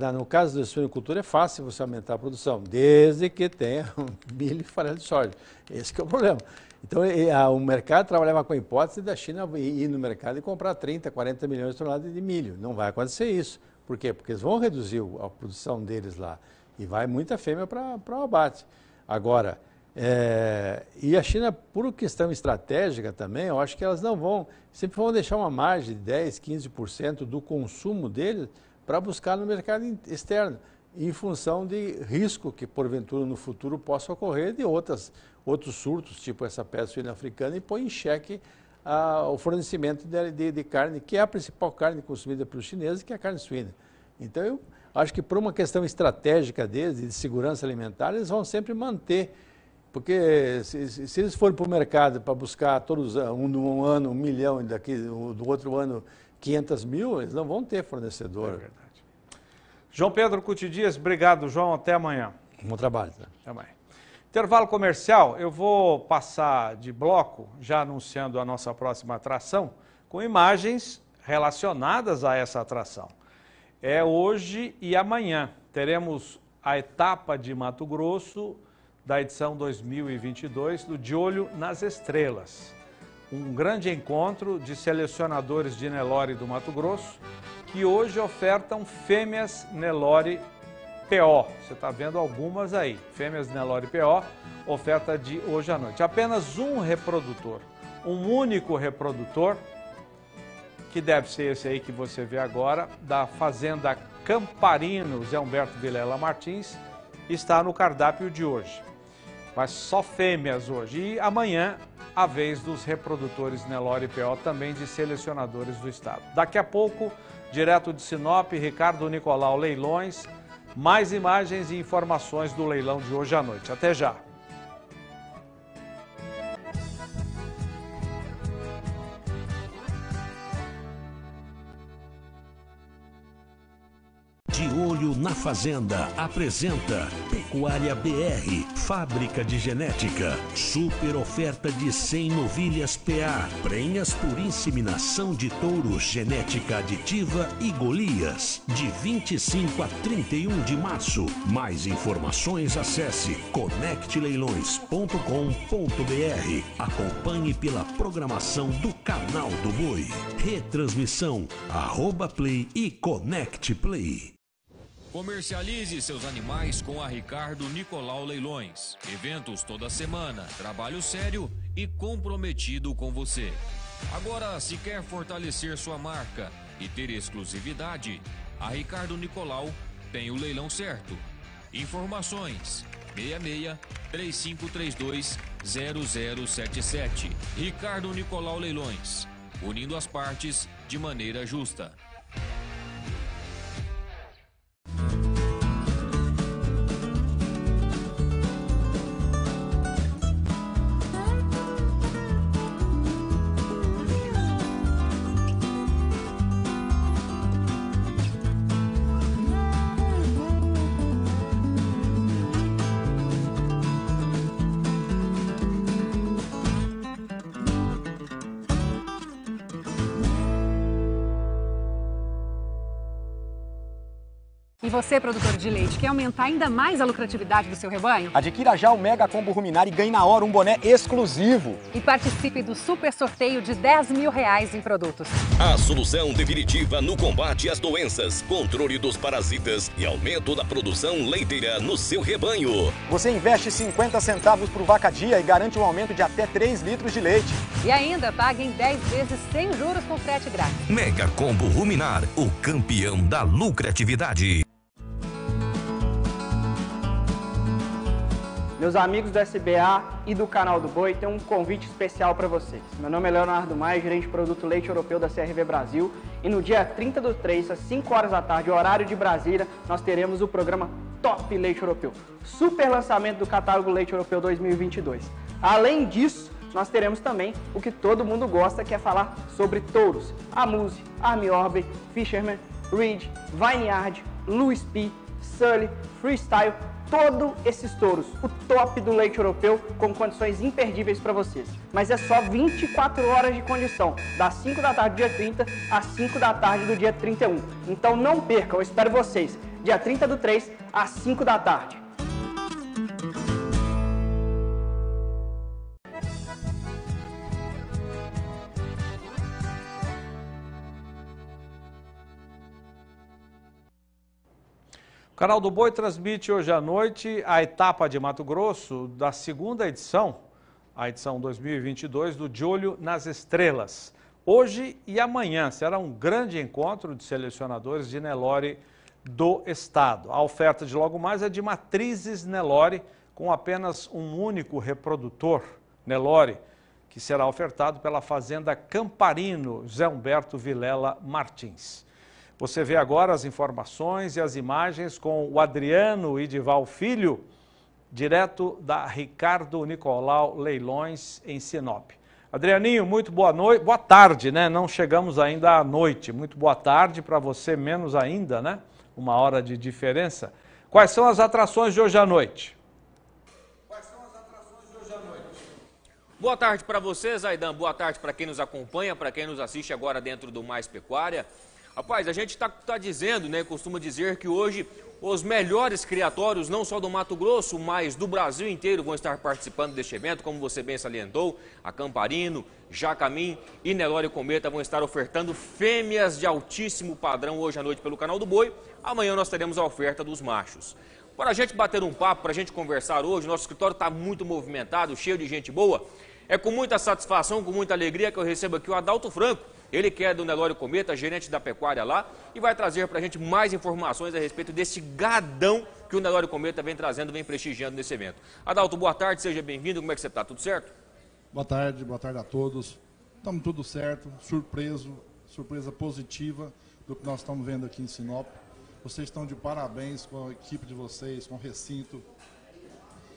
a, no caso da suinocultura é fácil você aumentar a produção, desde que tenha milho e farelo de soja. Esse é o problema. Então e, a, o mercado trabalhava com a hipótese da China ir no mercado e comprar 30, 40 milhões de toneladas de milho. Não vai acontecer isso. Por quê? Porque eles vão reduzir a produção deles lá. E vai muita fêmea para o abate. Agora, é, e a China, por questão estratégica também, eu acho que elas não vão, sempre vão deixar uma margem de 10, 15% do consumo deles para buscar no mercado externo, em função de risco que, porventura, no futuro possa ocorrer de outras, outros surtos, tipo essa peste suína africana, e põe em xeque ah, o fornecimento de, de, de, carne, que é a principal carne consumida pelos chineses, que é a carne suína. Então, eu acho que por uma questão estratégica deles, de segurança alimentar, eles vão sempre manter. Porque se, se eles forem para o mercado para buscar todos um, um ano um milhão e daqui do outro ano 500 mil, eles não vão ter fornecedor. É verdade. João Pedro Dias obrigado, João. Até amanhã. Bom trabalho. Tá? Até amanhã. Intervalo comercial, eu vou passar de bloco, já anunciando a nossa próxima atração, com imagens relacionadas a essa atração. É hoje e amanhã. Teremos a etapa de Mato Grosso da edição 2022 do De Olho nas Estrelas. Um grande encontro de selecionadores de Nelore do Mato Grosso que hoje ofertam fêmeas Nelore PO. Você está vendo algumas aí. Fêmeas Nelore PO, oferta de hoje à noite. Apenas um reprodutor, um único reprodutor, que deve ser esse aí que você vê agora, da Fazenda Camparino, Zé Humberto Vilela Martins, está no cardápio de hoje. Mas só fêmeas hoje. E amanhã, a vez dos reprodutores Nelore PO, também de selecionadores do estado. Daqui a pouco, direto de Sinop, Ricardo Nicolau Leilões mais imagens e informações do leilão de hoje à noite. Até já! De Olho na Fazenda apresenta Pecuária BR, fábrica de genética, super oferta de 100 novilhas PA, prenhas por inseminação de touros, genética aditiva e Golias, de 25 a 31 de março. Mais informações acesse conectleilões.com.br. Acompanhe pela programação do canal do Boi. Retransmissão, arroba play e conect play. Comercialize seus animais com a Ricardo Nicolau Leilões. Eventos toda semana, trabalho sério e comprometido com você. Agora, se quer fortalecer sua marca e ter exclusividade, a Ricardo Nicolau tem o leilão certo. Informações: 66 3532 0077. Ricardo Nicolau Leilões, unindo as partes de maneira justa. Thank you você, produtor de leite, quer aumentar ainda mais a lucratividade do seu rebanho? Adquira já o Mega Combo Ruminar e ganhe na hora um boné exclusivo. E participe do super sorteio de 10 mil reais em produtos. A solução definitiva no combate às doenças, controle dos parasitas e aumento da produção leiteira no seu rebanho. Você investe 50 centavos por vaca dia e garante um aumento de até 3 litros de leite. E ainda pague em 10 vezes sem juros com frete grátis. Mega Combo Ruminar, o campeão da lucratividade. Meus amigos do SBA e do canal do Boi, tem um convite especial para vocês. Meu nome é Leonardo Maia, gerente de produto leite europeu da CRV Brasil, e no dia 30 do 3, às 5 horas da tarde, horário de Brasília, nós teremos o programa Top Leite Europeu, super lançamento do catálogo Leite Europeu 2022. Além disso, nós teremos também o que todo mundo gosta, que é falar sobre touros. Amuse, Army Orbe, Fisherman, Reed, Vineyard, Louis P, Sully, Freestyle todo esses touros, o top do leite europeu, com condições imperdíveis para vocês. Mas é só 24 horas de condição, das 5 da tarde do dia 30 às 5 da tarde do dia 31. Então não percam, eu espero vocês, dia 30 do 3 às 5 da tarde. O Canal do Boi transmite hoje à noite a etapa de Mato Grosso da segunda edição, a edição 2022 do De Olho nas Estrelas. Hoje e amanhã será um grande encontro de selecionadores de Nelore do Estado. A oferta de logo mais é de matrizes Nelore, com apenas um único reprodutor, Nelore, que será ofertado pela Fazenda Camparino, Zé Humberto Vilela Martins. Você vê agora as informações e as imagens com o Adriano Idival Filho, direto da Ricardo Nicolau Leilões, em Sinop. Adrianinho, muito boa noite, boa tarde, né? Não chegamos ainda à noite. Muito boa tarde para você, menos ainda, né? Uma hora de diferença. Quais são as atrações de hoje à noite? Quais são as atrações de hoje à noite? Boa tarde para vocês, Aidan. Boa tarde para quem nos acompanha, para quem nos assiste agora dentro do Mais Pecuária. Rapaz, a gente está tá dizendo, né, costuma dizer que hoje os melhores criatórios, não só do Mato Grosso, mas do Brasil inteiro, vão estar participando deste evento, como você bem salientou. A Camparino, Jacamim e Nelório Cometa vão estar ofertando fêmeas de altíssimo padrão hoje à noite pelo canal do Boi. Amanhã nós teremos a oferta dos machos. Para a gente bater um papo, para a gente conversar hoje, nosso escritório está muito movimentado, cheio de gente boa. É com muita satisfação, com muita alegria que eu recebo aqui o Adalto Franco ele é do Nelório Cometa, gerente da pecuária lá, e vai trazer para a gente mais informações a respeito desse gadão que o Nelório Cometa vem trazendo, vem prestigiando nesse evento. Adalto, boa tarde, seja bem-vindo. Como é que você está? Tudo certo? Boa tarde, boa tarde a todos. Estamos tudo certo, surpreso, surpresa positiva do que nós estamos vendo aqui em Sinop. Vocês estão de parabéns com a equipe de vocês, com o recinto.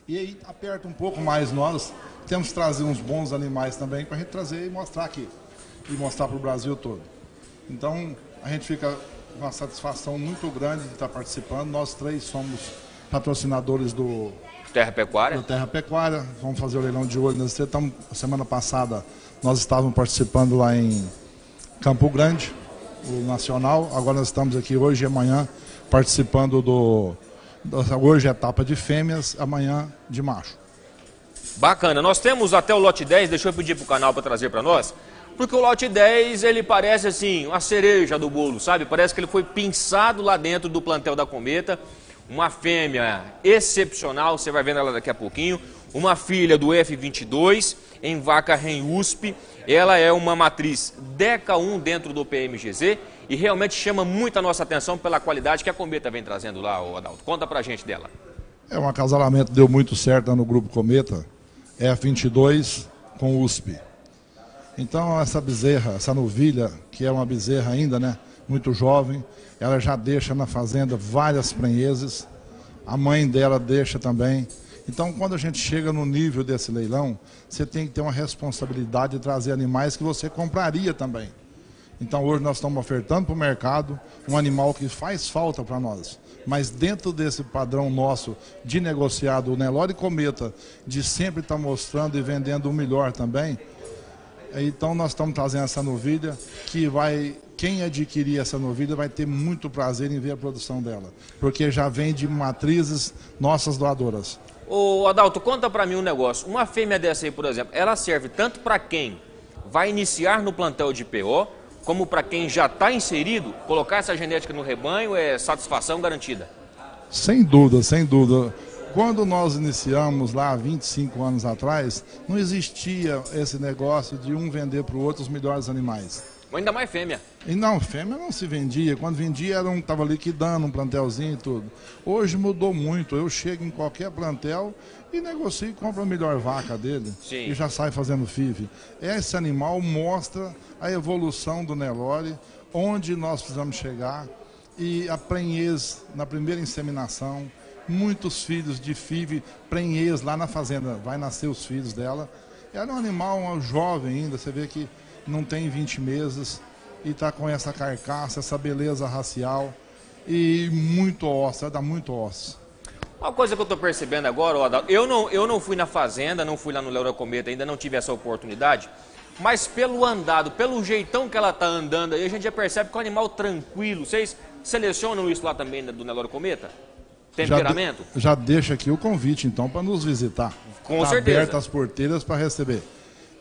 E aí aperta um pouco mais nós. Temos que trazer uns bons animais também para a gente trazer e mostrar aqui e mostrar para o Brasil todo. Então, a gente fica com uma satisfação muito grande de estar participando. Nós três somos patrocinadores do Terra Pecuária. Do Terra Pecuária. Vamos fazer o leilão de olho. Nós estamos, semana passada nós estávamos participando lá em Campo Grande, o Nacional. Agora nós estamos aqui hoje e amanhã participando do. Hoje é etapa de fêmeas, amanhã de macho. Bacana. Nós temos até o lote 10. Deixa eu pedir para o canal para trazer para nós porque o lote 10 ele parece assim, uma cereja do bolo, sabe? Parece que ele foi pinçado lá dentro do plantel da Cometa. Uma fêmea excepcional, você vai vendo ela daqui a pouquinho. Uma filha do F22 em vaca USP. Ela é uma matriz Deca 1 dentro do PMGZ e realmente chama muito a nossa atenção pela qualidade que a Cometa vem trazendo lá, o Adalto. Conta pra gente dela. É um acasalamento deu muito certo lá no grupo Cometa. F22 com USP então essa bezerra, essa novilha, que é uma bezerra ainda, né, muito jovem, ela já deixa na fazenda várias prenheses, a mãe dela deixa também. Então, quando a gente chega no nível desse leilão, você tem que ter uma responsabilidade de trazer animais que você compraria também. Então, hoje nós estamos ofertando para o mercado um animal que faz falta para nós. Mas dentro desse padrão nosso de negociado, o Nelore Cometa, de sempre estar tá mostrando e vendendo o melhor também, então nós estamos trazendo essa novilha que vai quem adquirir essa novilha vai ter muito prazer em ver a produção dela, porque já vem de matrizes nossas doadoras. O Adalto, conta para mim um negócio. Uma fêmea dessa aí, por exemplo, ela serve tanto para quem vai iniciar no plantel de PO, como para quem já está inserido, colocar essa genética no rebanho é satisfação garantida. Sem dúvida, sem dúvida. Quando nós iniciamos lá 25 anos atrás, não existia esse negócio de um vender para o outro os melhores animais. ainda mais fêmea. E não, fêmea não se vendia. Quando vendia, era um, tava liquidando um plantelzinho e tudo. Hoje mudou muito. Eu chego em qualquer plantel e negocio e compro a melhor vaca dele. Sim. E já sai fazendo FIV. Esse animal mostra a evolução do Nelore, onde nós precisamos chegar. E a prenhez na primeira inseminação, muitos filhos de FIV, prenhez lá na fazenda, vai nascer os filhos dela. Ela é um animal uma jovem ainda, você vê que não tem 20 meses e está com essa carcaça, essa beleza racial e muito osso, ela dá muito osso. Uma coisa que eu estou percebendo agora, eu não, eu não fui na fazenda, não fui lá no Leura Cometa, ainda não tive essa oportunidade, mas pelo andado, pelo jeitão que ela está andando aí, a gente já percebe que é um animal tranquilo. Vocês selecionam isso lá também né, do Neloro Cometa? temperamento. Já, de, já deixa aqui o convite, então, para nos visitar. Com tá certeza. Aberta as porteiras para receber.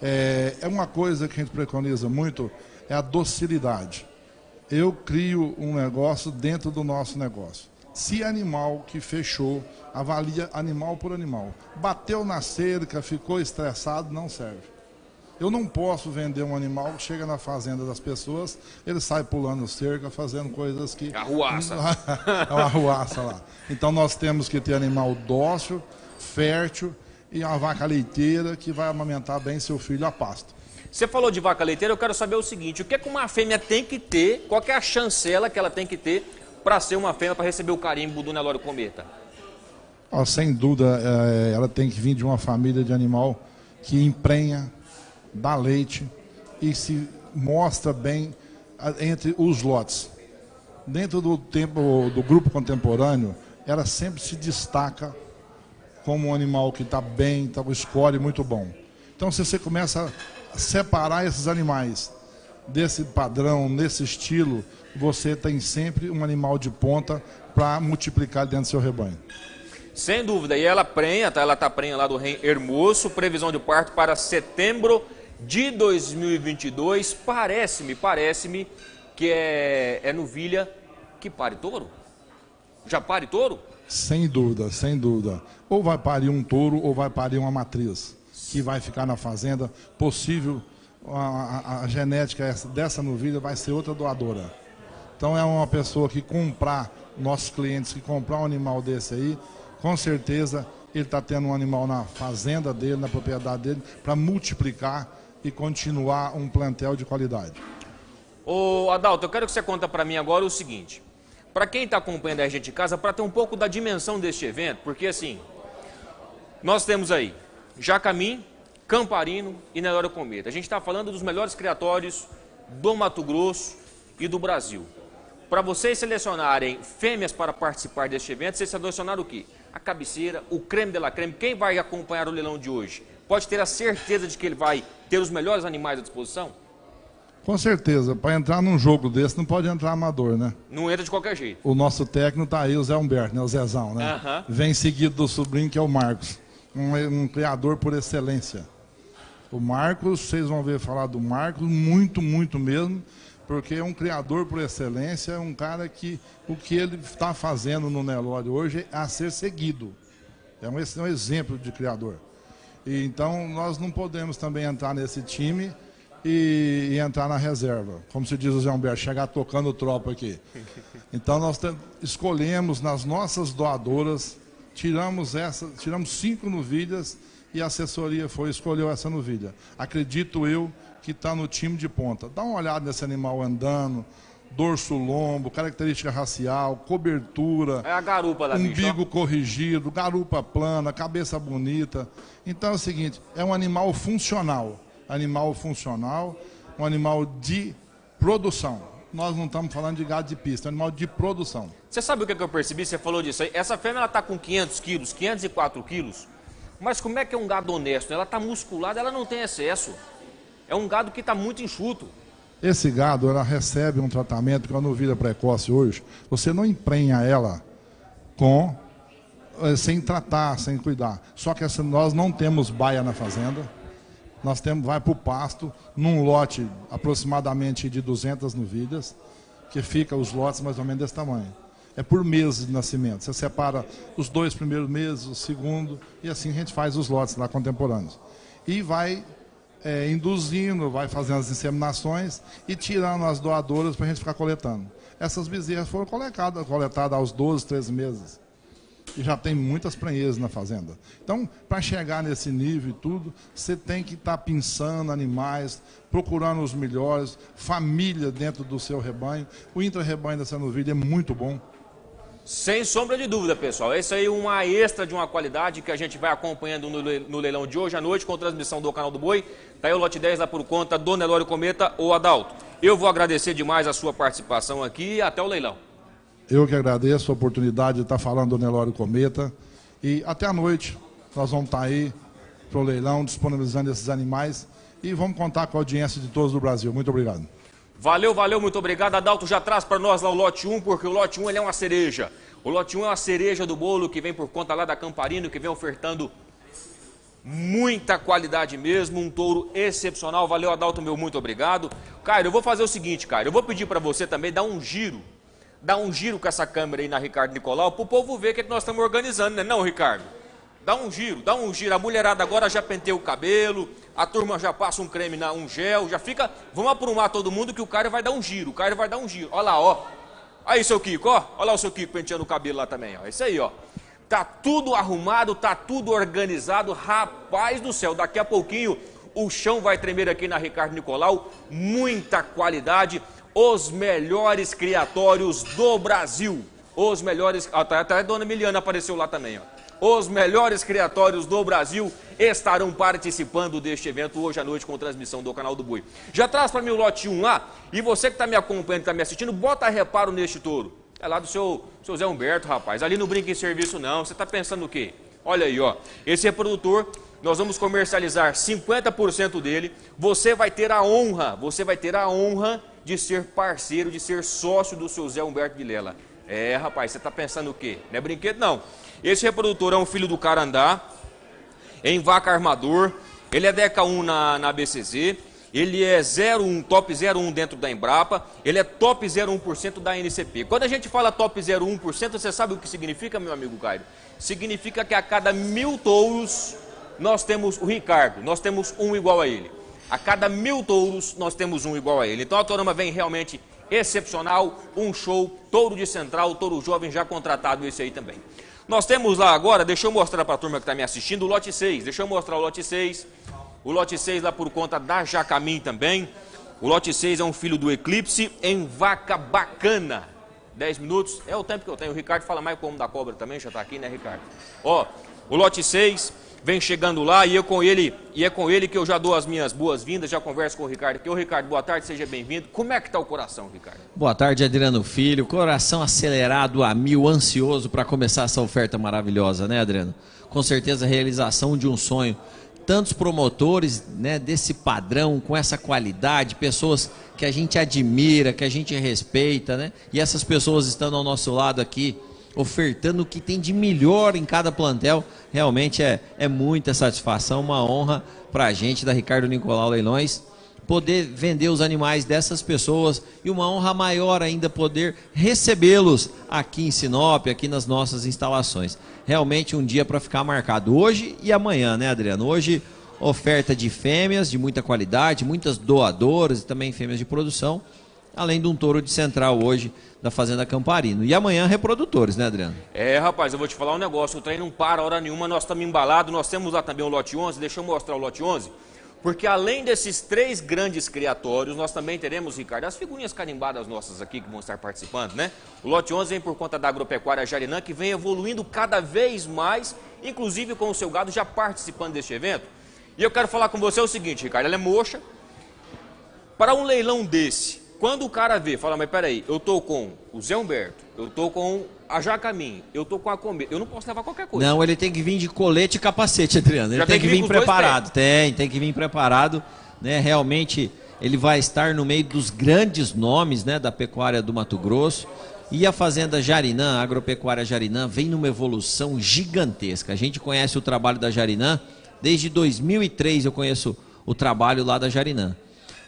É, é uma coisa que a gente preconiza muito, é a docilidade. Eu crio um negócio dentro do nosso negócio. Se animal que fechou, avalia animal por animal. Bateu na cerca, ficou estressado, não serve. Eu não posso vender um animal que chega na fazenda das pessoas, ele sai pulando cerca, fazendo coisas que. É arruaça. é uma arruaça lá. Então nós temos que ter animal dócil, fértil e uma vaca leiteira que vai amamentar bem seu filho a pasto. Você falou de vaca leiteira, eu quero saber o seguinte: o que é que uma fêmea tem que ter? Qual é a chancela que ela tem que ter para ser uma fêmea, para receber o carimbo do Nelório Cometa? sem dúvida, é, ela tem que vir de uma família de animal que emprenha, dá leite e se mostra bem entre os lotes. Dentro do tempo do grupo contemporâneo, ela sempre se destaca como um animal que está bem, está com score muito bom. Então, se você começa a separar esses animais desse padrão, nesse estilo, você tem sempre um animal de ponta para multiplicar dentro do seu rebanho. Sem dúvida. E ela prenha, tá? Ela está prenha lá do rei Hermoso. Previsão de parto para setembro de 2022, parece-me, parece-me que é, é novilha que pare touro. Já pare touro? Sem dúvida, sem dúvida. Ou vai parir um touro ou vai parir uma matriz, que vai ficar na fazenda. Possível, a, a, a genética é dessa novilha vai ser outra doadora. Então é uma pessoa que comprar, nossos clientes que comprar um animal desse aí, com certeza ele está tendo um animal na fazenda dele, na propriedade dele, para multiplicar e continuar um plantel de qualidade. Ô Adalto, eu quero que você conta para mim agora o seguinte. Para quem está acompanhando a gente de casa, para ter um pouco da dimensão deste evento, porque assim, nós temos aí Jacamim, Camparino e Nelório Cometa. A gente está falando dos melhores criatórios do Mato Grosso e do Brasil. Para vocês selecionarem fêmeas para participar deste evento, vocês selecionaram o quê? A cabeceira, o creme de la creme. Quem vai acompanhar o leilão de hoje? pode ter a certeza de que ele vai ter os melhores animais à disposição? Com certeza. Para entrar num jogo desse, não pode entrar amador, né? Não entra de qualquer jeito. O nosso técnico tá aí, o Zé Humberto, né? O Zezão, né? Vem seguido do sobrinho, que é o Marcos. Um, um criador por excelência. O Marcos, vocês vão ver falar do Marcos, muito, muito mesmo, porque é um criador por excelência, é um cara que o que ele está fazendo no Nelore hoje é a ser seguido. É um, é um exemplo de criador. E, então nós não podemos também entrar nesse time e, e, entrar na reserva. Como se diz o Zé Humberto, chegar tocando tropa aqui. Então nós escolhemos nas nossas doadoras, tiramos essa, tiramos cinco novilhas e a assessoria foi escolheu essa novilha. Acredito eu que está no time de ponta. Dá uma olhada nesse animal andando, dorso lombo, característica racial, cobertura, é a garupa da umbigo bicho, corrigido, garupa plana, cabeça bonita. Então é o seguinte, é um animal funcional, animal funcional, um animal de produção. Nós não estamos falando de gado de pista, é um animal de produção. Você sabe o que, é que eu percebi? Você falou disso aí. Essa fêmea está com 500 quilos, 504 quilos. Mas como é que é um gado honesto? Ela está musculada, ela não tem excesso. É um gado que está muito enxuto. Esse gado, ela recebe um tratamento com a novilha precoce hoje. Você não emprenha ela com eh, sem tratar, sem cuidar. Só que essa, nós não temos baia na fazenda. Nós temos, vai para o pasto, num lote aproximadamente de 200 novilhas, que fica os lotes mais ou menos desse tamanho. É por meses de nascimento. Você separa os dois primeiros meses, o segundo, e assim a gente faz os lotes lá contemporâneos. E vai é, induzindo, vai fazendo as inseminações e tirando as doadoras para a gente ficar coletando. Essas bezerras foram coletadas, coletadas aos 12, 13 meses. E já tem muitas prenhezas na fazenda. Então, para chegar nesse nível e tudo, você tem que estar tá pinçando animais, procurando os melhores, família dentro do seu rebanho. O intra-rebanho da Sanovilha é muito bom. Sem sombra de dúvida, pessoal. Esse aí é uma extra de uma qualidade que a gente vai acompanhando no leilão de hoje à noite com transmissão do canal do Boi. Tá aí o lote 10 lá por conta do Nelório Cometa ou Adalto. Eu vou agradecer demais a sua participação aqui e até o leilão. Eu que agradeço a oportunidade de estar falando do Nelório Cometa. E até a noite nós vamos estar aí para o leilão disponibilizando esses animais e vamos contar com a audiência de todos do Brasil. Muito obrigado. Valeu, valeu, muito obrigado. Adalto já traz para nós lá o lote 1, porque o lote 1 ele é uma cereja. O lote 1 é uma cereja do bolo que vem por conta lá da Camparino, que vem ofertando muita qualidade mesmo, um touro excepcional. Valeu, Adalto, meu muito obrigado. Cairo, eu vou fazer o seguinte, Cairo, eu vou pedir para você também dar um giro, dar um giro com essa câmera aí na Ricardo Nicolau, para o povo ver o que, é que nós estamos organizando, né não, Ricardo? dá um giro, dá um giro. A mulherada agora já penteou o cabelo, a turma já passa um creme, na, um gel, já fica. Vamos aprumar todo mundo que o cara vai dar um giro, o cara vai dar um giro. Olha lá, ó. Aí, seu Kiko, ó. Olha lá o seu Kiko penteando o cabelo lá também, ó. Isso aí, ó. Tá tudo arrumado, tá tudo organizado. Rapaz do céu, daqui a pouquinho o chão vai tremer aqui na Ricardo Nicolau. Muita qualidade, os melhores criatórios do Brasil. Os melhores. Até, ah, tá, até tá, a dona Miliana apareceu lá também, ó. Os melhores criatórios do Brasil estarão participando deste evento hoje à noite com transmissão do canal do Boi. Já traz para mim o lote 1A e você que está me acompanhando, está me assistindo, bota reparo neste touro. É lá do seu, seu Zé Humberto, rapaz. Ali não brinca em serviço, não. Você está pensando o quê? Olha aí, ó. Esse reprodutor, é nós vamos comercializar 50% dele. Você vai ter a honra, você vai ter a honra de ser parceiro, de ser sócio do seu Zé Humberto Vilela. É, rapaz, você está pensando o quê? Não é brinquedo, não. Esse reprodutor é um filho do Carandá, em vaca armador, ele é Deca 1 na, na BCZ, ele é 01, top 01 dentro da Embrapa, ele é top 01% da NCP. Quando a gente fala top 01%, você sabe o que significa, meu amigo Caio? Significa que a cada mil touros, nós temos o Ricardo, nós temos um igual a ele. A cada mil touros, nós temos um igual a ele. Então a Torama vem realmente excepcional, um show, touro de central, touro jovem já contratado esse aí também. Nós temos lá agora, deixa eu mostrar para a turma que está me assistindo, o lote 6. Deixa eu mostrar o lote 6. O lote 6 lá por conta da Jacamim também. O lote 6 é um filho do Eclipse em Vaca Bacana. 10 minutos é o tempo que eu tenho. O Ricardo fala mais como da cobra também, já está aqui, né, Ricardo? Ó, o lote 6 vem chegando lá e eu com ele, e é com ele que eu já dou as minhas boas-vindas, já converso com o Ricardo aqui. Ô Ricardo, boa tarde, seja bem-vindo. Como é que está o coração, Ricardo? Boa tarde, Adriano Filho. Coração acelerado a mil, ansioso para começar essa oferta maravilhosa, né, Adriano? Com certeza a realização de um sonho. Tantos promotores né, desse padrão, com essa qualidade, pessoas que a gente admira, que a gente respeita, né? E essas pessoas estando ao nosso lado aqui ofertando o que tem de melhor em cada plantel. Realmente é, é muita satisfação, uma honra para a gente da Ricardo Nicolau Leilões poder vender os animais dessas pessoas e uma honra maior ainda poder recebê-los aqui em Sinop, aqui nas nossas instalações. Realmente um dia para ficar marcado hoje e amanhã, né, Adriano? Hoje oferta de fêmeas de muita qualidade, muitas doadoras e também fêmeas de produção, além de um touro de central hoje da Fazenda Camparino. E amanhã, reprodutores, né, Adriano? É, rapaz, eu vou te falar um negócio. O trem não para hora nenhuma, nós estamos embalados. Nós temos lá também o lote 11. Deixa eu mostrar o lote 11. Porque além desses três grandes criatórios, nós também teremos, Ricardo, as figurinhas carimbadas nossas aqui que vão estar participando, né? O lote 11 vem por conta da agropecuária Jarinã, que vem evoluindo cada vez mais, inclusive com o seu gado já participando deste evento. E eu quero falar com você o seguinte, Ricardo, ela é mocha. Para um leilão desse, quando o cara vê, fala, mas peraí, eu tô com o Zé Humberto, eu tô com a Jacamin, eu tô com a Combi, eu não posso levar qualquer coisa. Não, ele tem que vir de colete e capacete, Adriano. Ele tem, tem, que, vir, vir preparado. Tem, tem que vir preparado, né? Realmente ele vai estar no meio dos grandes nomes, né, da pecuária do Mato Grosso. E a Fazenda Jarinã, a Agropecuária Jarinã, vem numa evolução gigantesca. A gente conhece o trabalho da Jarinã, desde 2003 eu conheço o trabalho lá da Jarinã.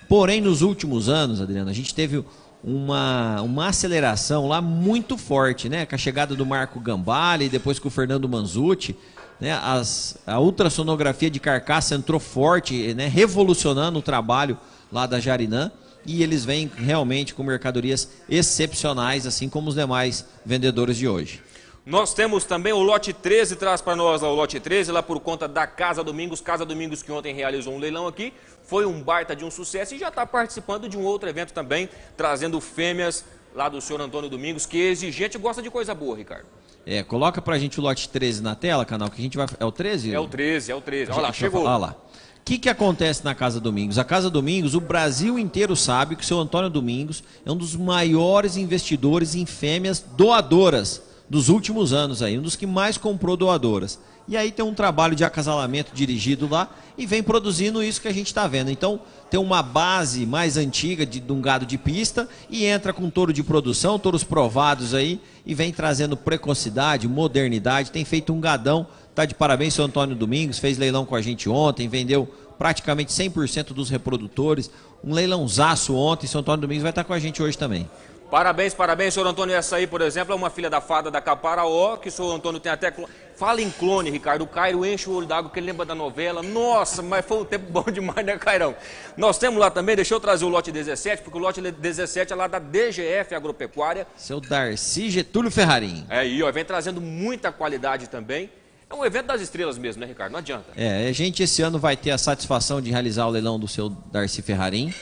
Porém, nos últimos anos, Adriano, a gente teve uma, uma aceleração lá muito forte, né? Com a chegada do Marco Gambale, depois com o Fernando Manzucci, né? As, a ultrassonografia de carcaça entrou forte, né? Revolucionando o trabalho lá da Jarinã. E eles vêm realmente com mercadorias excepcionais, assim como os demais vendedores de hoje. Nós temos também o lote 13, traz para nós lá o lote 13, lá por conta da Casa Domingos. Casa Domingos que ontem realizou um leilão aqui, foi um baita de um sucesso e já está participando de um outro evento também, trazendo fêmeas lá do senhor Antônio Domingos, que é exigente e gosta de coisa boa, Ricardo. É, coloca a gente o lote 13 na tela, canal, que a gente vai... É o 13? É o 13, é o 13. Olha lá, chegou. Olha lá. O que, que acontece na Casa Domingos? A Casa Domingos, o Brasil inteiro sabe que o seu Antônio Domingos é um dos maiores investidores em fêmeas doadoras dos últimos anos aí, um dos que mais comprou doadoras. E aí tem um trabalho de acasalamento dirigido lá e vem produzindo isso que a gente está vendo. Então tem uma base mais antiga de, de um gado de pista e entra com touro de produção, touros provados aí e vem trazendo precocidade, modernidade. Tem feito um gadão, tá de parabéns, seu Antônio Domingos, fez leilão com a gente ontem, vendeu praticamente 100% dos reprodutores. Um leilãozaço ontem, seu Antônio Domingos vai estar tá com a gente hoje também. Parabéns, parabéns, senhor Antônio. Essa aí, por exemplo, é uma filha da fada da Caparaó, que o senhor Antônio tem até. Fala em clone, Ricardo. O Cairo enche o olho d'água, que ele lembra da novela. Nossa, mas foi um tempo bom demais, né, Cairão? Nós temos lá também, deixa eu trazer o lote 17, porque o lote 17 é lá da DGF Agropecuária. Seu Darcy Getúlio Ferrarim. É aí, ó, vem trazendo muita qualidade também. É um evento das estrelas mesmo, né, Ricardo? Não adianta. É, a gente esse ano vai ter a satisfação de realizar o leilão do seu Darcy Ferrarim.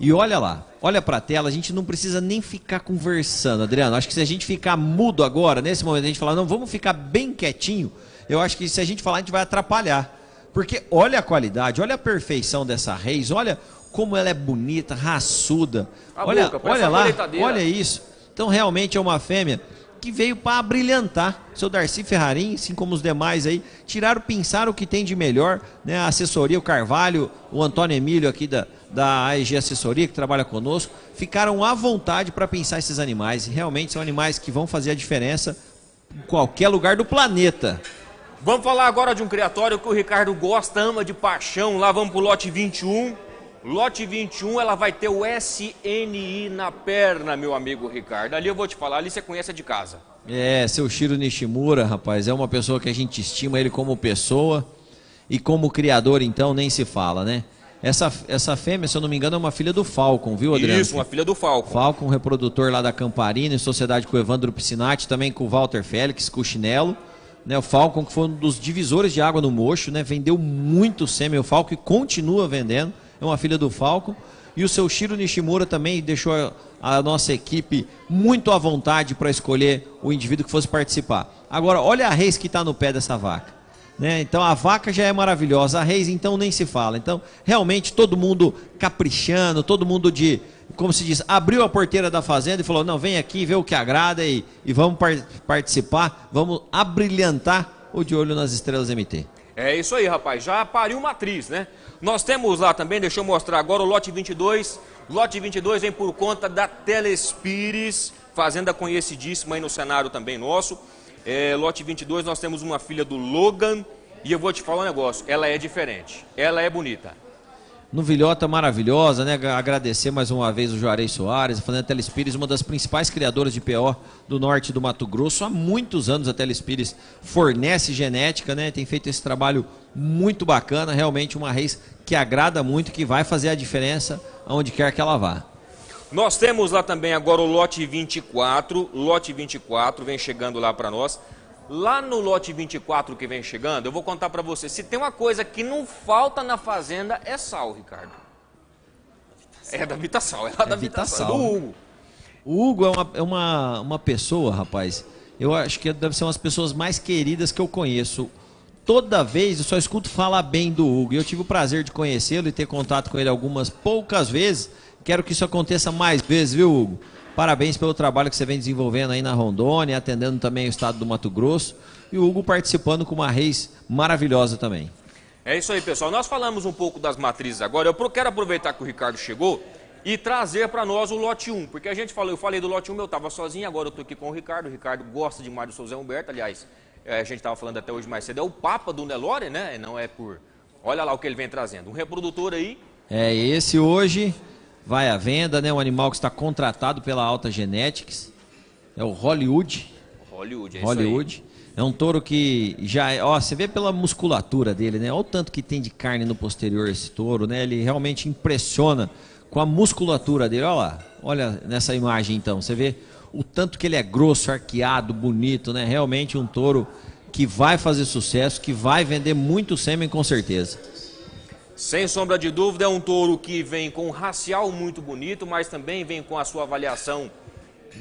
E olha lá, olha para a tela, a gente não precisa nem ficar conversando, Adriano. Acho que se a gente ficar mudo agora, nesse momento, a gente falar, não, vamos ficar bem quietinho, eu acho que se a gente falar, a gente vai atrapalhar. Porque olha a qualidade, olha a perfeição dessa Reis, olha como ela é bonita, raçuda. A tá olha boca, olha lá, olha isso. Então, realmente é uma fêmea que veio para brilhantar. Seu Darcy Ferrarim, assim como os demais aí, tiraram, pensaram o que tem de melhor, né? A assessoria, o Carvalho, o Antônio Emílio aqui da, da AEG Assessoria, que trabalha conosco, ficaram à vontade para pensar esses animais. Realmente são animais que vão fazer a diferença em qualquer lugar do planeta. Vamos falar agora de um criatório que o Ricardo gosta, ama de paixão. Lá vamos o lote 21. Lote 21, ela vai ter o SNI na perna, meu amigo Ricardo. Ali eu vou te falar, ali você conhece de casa. É, seu Shiro Nishimura, rapaz, é uma pessoa que a gente estima ele como pessoa e como criador, então, nem se fala, né? Essa, essa fêmea, se eu não me engano, é uma filha do Falcon, viu, Adriano? Isso, uma filha do Falcon. Falcon, reprodutor lá da Camparina, em sociedade com o Evandro Piscinati, também com o Walter Félix, com o Chinelo. Né, o Falcon, que foi um dos divisores de água no Mocho, né, vendeu muito sêmen o Falcon e continua vendendo. É uma filha do Falcon. E o seu Shiro Nishimura também deixou a, a nossa equipe muito à vontade para escolher o indivíduo que fosse participar. Agora, olha a reis que está no pé dessa vaca. Né? Então a vaca já é maravilhosa, a reis então nem se fala. Então realmente todo mundo caprichando, todo mundo de, como se diz, abriu a porteira da fazenda e falou: não, vem aqui, vê o que agrada e, e vamos par participar, vamos abrilhantar o De Olho nas Estrelas MT. É isso aí, rapaz, já pariu uma atriz, né? Nós temos lá também, deixa eu mostrar agora o lote 22. Lote 22 vem por conta da Telespires, fazenda conhecidíssima aí no cenário também nosso é, lote 22, nós temos uma filha do Logan. E eu vou te falar um negócio: ela é diferente, ela é bonita. No Vilhota maravilhosa, né? Agradecer mais uma vez o Juarez Soares, a Fernanda Teles Pires, uma das principais criadoras de PO do norte do Mato Grosso. Há muitos anos a Telespires Pires fornece genética, né? Tem feito esse trabalho muito bacana, realmente uma reis que agrada muito, que vai fazer a diferença aonde quer que ela vá. Nós temos lá também agora o lote 24. Lote 24 vem chegando lá para nós. Lá no lote 24 que vem chegando, eu vou contar para você. Se tem uma coisa que não falta na fazenda, é sal, Ricardo. É da vitasal é lá é da é Do Hugo. O Hugo é uma, é uma, uma pessoa, rapaz. Eu acho que deve ser uma das pessoas mais queridas que eu conheço. Toda vez eu só escuto falar bem do Hugo. Eu tive o prazer de conhecê-lo e ter contato com ele algumas poucas vezes. Quero que isso aconteça mais vezes, viu, Hugo? Parabéns pelo trabalho que você vem desenvolvendo aí na Rondônia, atendendo também o estado do Mato Grosso. E o Hugo participando com uma reis maravilhosa também. É isso aí, pessoal. Nós falamos um pouco das matrizes agora. Eu quero aproveitar que o Ricardo chegou e trazer para nós o lote 1. Porque a gente falou, eu falei do lote 1, eu estava sozinho, agora eu estou aqui com o Ricardo. O Ricardo gosta de Mário Souza Humberto, aliás, é, a gente estava falando até hoje mais cedo, é o papa do Nelore, né? Não é por... Olha lá o que ele vem trazendo. Um reprodutor aí. É esse hoje, vai à venda, né? Um animal que está contratado pela Alta Genetics. É o Hollywood. Hollywood, é Hollywood. isso aí. É um touro que já, é, ó, você vê pela musculatura dele, né? Olha o tanto que tem de carne no posterior esse touro, né? Ele realmente impressiona com a musculatura dele. Olha lá, olha nessa imagem então, você vê o tanto que ele é grosso, arqueado, bonito, né? Realmente um touro que vai fazer sucesso, que vai vender muito sêmen com certeza. Sem sombra de dúvida, é um touro que vem com um racial muito bonito, mas também vem com a sua avaliação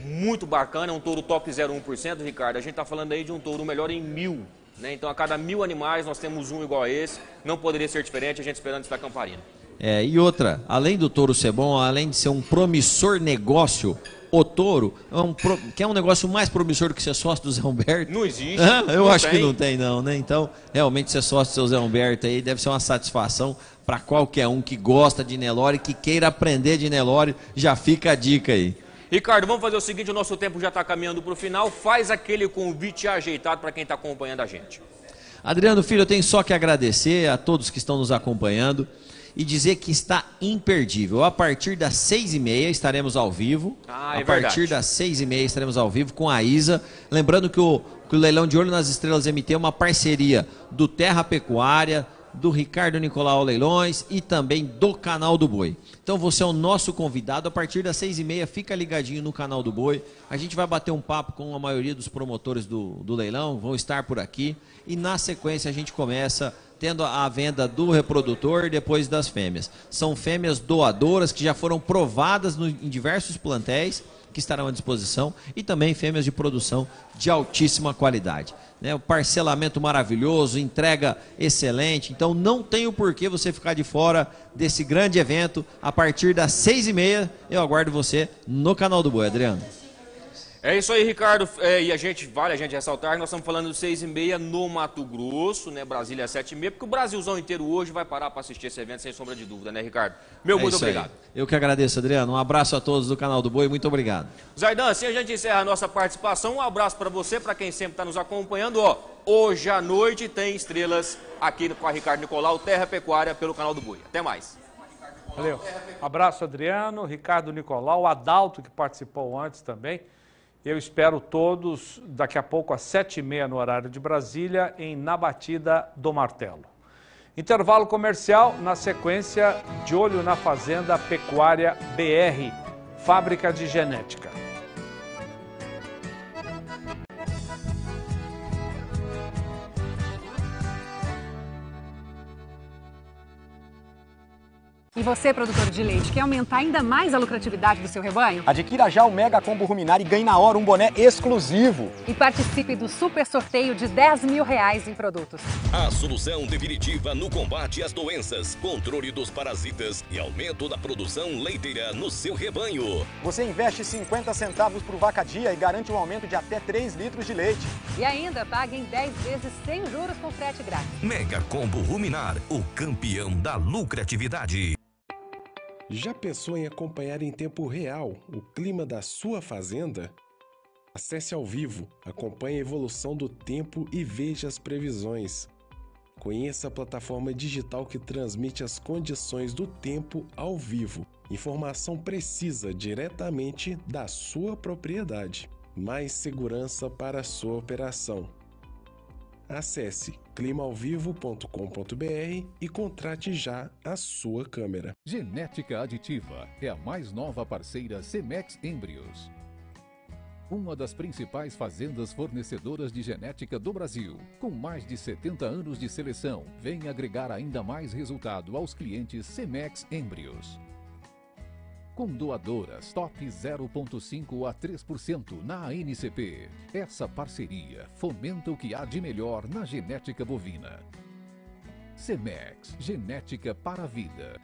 muito bacana. É um touro top 0,1%, Ricardo. A gente está falando aí de um touro melhor em mil. Né? Então, a cada mil animais, nós temos um igual a esse. Não poderia ser diferente, a gente esperando estar Camparina. É, e outra, além do touro ser bom, além de ser um promissor negócio o touro, é um, que é um negócio mais promissor do que ser sócio do Zé Humberto? Não existe. Ah, eu não acho tem. que não tem, não, né? Então, realmente ser sócio do seu Zé Humberto aí deve ser uma satisfação para qualquer um que gosta de Nelore, que queira aprender de Nelore, já fica a dica aí. Ricardo, vamos fazer o seguinte: o nosso tempo já está caminhando para o final. Faz aquele convite ajeitado para quem está acompanhando a gente. Adriano Filho, eu tenho só que agradecer a todos que estão nos acompanhando e dizer que está imperdível. A partir das seis e meia estaremos ao vivo. Ah, é a partir verdade. das seis e meia estaremos ao vivo com a Isa. Lembrando que o, que o Leilão de Olho nas Estrelas MT é uma parceria do Terra Pecuária, do Ricardo Nicolau Leilões e também do Canal do Boi. Então você é o nosso convidado. A partir das seis e meia, fica ligadinho no Canal do Boi. A gente vai bater um papo com a maioria dos promotores do, do leilão, vão estar por aqui. E na sequência a gente começa tendo a venda do reprodutor e depois das fêmeas. São fêmeas doadoras que já foram provadas no, em diversos plantéis que estarão à disposição e também fêmeas de produção de altíssima qualidade. Né, o parcelamento maravilhoso, entrega excelente. Então não tem o porquê você ficar de fora desse grande evento a partir das seis e meia. Eu aguardo você no canal do Boi, Adriano. É isso aí, Ricardo. É, e a gente, vale a gente ressaltar, nós estamos falando de 6 e meia no Mato Grosso, né? Brasília 7 e meia, porque o Brasilzão inteiro hoje vai parar para assistir esse evento, sem sombra de dúvida, né, Ricardo? Meu, é muito obrigado. Aí. Eu que agradeço, Adriano. Um abraço a todos do canal do Boi, muito obrigado. Zaidan, assim a gente encerra a nossa participação. Um abraço para você, para quem sempre está nos acompanhando. Ó, hoje à noite tem estrelas aqui com a Ricardo Nicolau, Terra Pecuária, pelo canal do Boi. Até mais. Valeu. Abraço, Adriano, Ricardo Nicolau, Adalto, que participou antes também. Eu espero todos daqui a pouco às sete e meia no horário de Brasília em Na Batida do Martelo. Intervalo comercial, na sequência, de olho na fazenda pecuária BR, fábrica de genética. E você, produtor de leite, quer aumentar ainda mais a lucratividade do seu rebanho? Adquira já o Mega Combo Ruminar e ganhe na hora um boné exclusivo. E participe do super sorteio de 10 mil reais em produtos. A solução definitiva no combate às doenças, controle dos parasitas e aumento da produção leiteira no seu rebanho. Você investe 50 centavos por vaca dia e garante um aumento de até 3 litros de leite. E ainda pague em 10 vezes sem juros com frete grátis. Mega Combo Ruminar, o campeão da lucratividade. Já pensou em acompanhar em tempo real o clima da sua fazenda? Acesse ao vivo, acompanhe a evolução do tempo e veja as previsões. Conheça a plataforma digital que transmite as condições do tempo ao vivo. Informação precisa diretamente da sua propriedade. Mais segurança para a sua operação. Acesse climaovivo.com.br e contrate já a sua câmera. Genética Aditiva é a mais nova parceira Cemex Embryos. Uma das principais fazendas fornecedoras de genética do Brasil, com mais de 70 anos de seleção, vem agregar ainda mais resultado aos clientes Cemex Embryos com doadoras top 0,5 a 3% na ANCP. Essa parceria fomenta o que há de melhor na genética bovina. Semex, genética para a vida.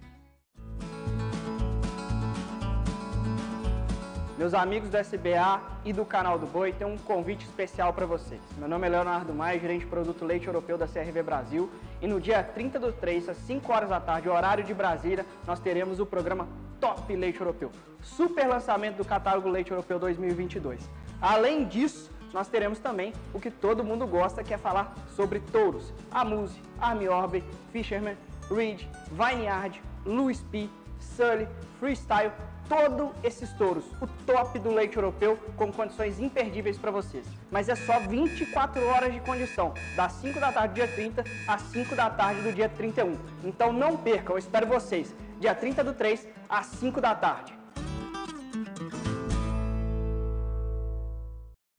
Meus amigos do SBA e do canal do Boi, tem um convite especial para vocês. Meu nome é Leonardo Maia, gerente de produto leite europeu da CRV Brasil. E no dia 30 do 3, às 5 horas da tarde, horário de Brasília, nós teremos o programa top leite europeu. Super lançamento do catálogo Leite Europeu 2022. Além disso, nós teremos também o que todo mundo gosta, que é falar sobre touros. Amuse, Army Orbe, Fisherman, Reed, Vineyard, Louis P, Sully, Freestyle, todos esses touros, o top do leite europeu, com condições imperdíveis para vocês. Mas é só 24 horas de condição, das 5 da tarde do dia 30 às 5 da tarde do dia 31. Então não percam, eu espero vocês dia 30 do 3, às 5 da tarde.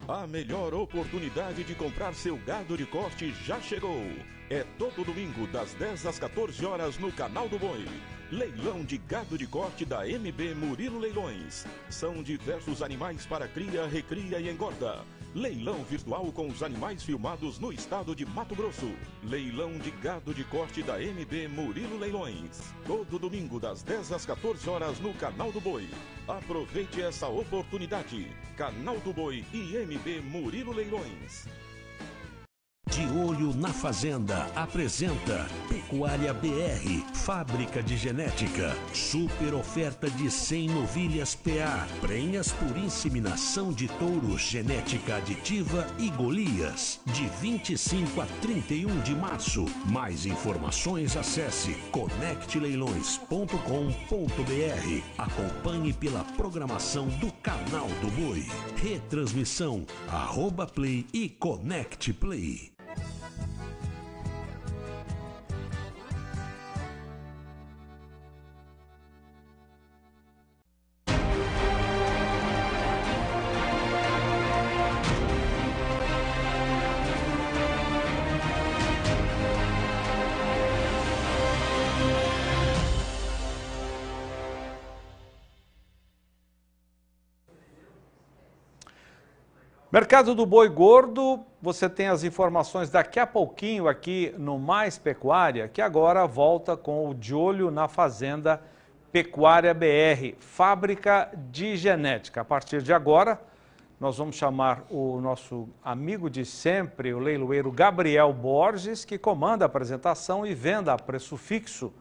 A melhor oportunidade de comprar seu gado de corte já chegou. É todo domingo, das 10 às 14 horas, no Canal do Boi. Leilão de gado de corte da MB Murilo Leilões. São diversos animais para cria, recria e engorda Leilão virtual com os animais filmados no estado de Mato Grosso. Leilão de gado de corte da MB Murilo Leilões. Todo domingo das 10 às 14 horas no Canal do Boi. Aproveite essa oportunidade. Canal do Boi e MB Murilo Leilões. De Olho na Fazenda apresenta Pecuária BR, fábrica de genética, super oferta de 100 novilhas PA, prenhas por inseminação de touros, genética aditiva e golias, de 25 a 31 de março. Mais informações acesse conectleilões.com.br. Acompanhe pela programação do canal do Boi. Retransmissão, arroba play e conect play. Mercado do Boi Gordo, você tem as informações daqui a pouquinho aqui no Mais Pecuária, que agora volta com o De Olho na Fazenda Pecuária BR, Fábrica de Genética. A partir de agora, nós vamos chamar o nosso amigo de sempre, o leiloeiro Gabriel Borges, que comanda a apresentação e venda a preço fixo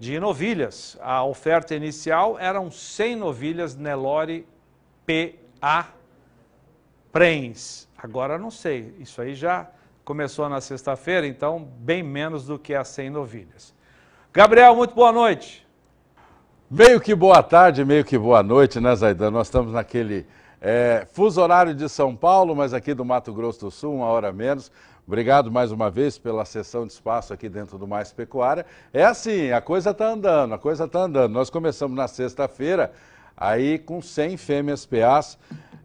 de novilhas. A oferta inicial eram 100 novilhas Nelore PA Prens, agora não sei, isso aí já começou na sexta-feira, então bem menos do que a 100 novilhas. Gabriel, muito boa noite. Meio que boa tarde, meio que boa noite, né, Zaidan? Nós estamos naquele é, fuso horário de São Paulo, mas aqui do Mato Grosso do Sul, uma hora menos. Obrigado mais uma vez pela sessão de espaço aqui dentro do Mais Pecuária. É assim, a coisa está andando, a coisa está andando. Nós começamos na sexta-feira, aí com 100 fêmeas PAs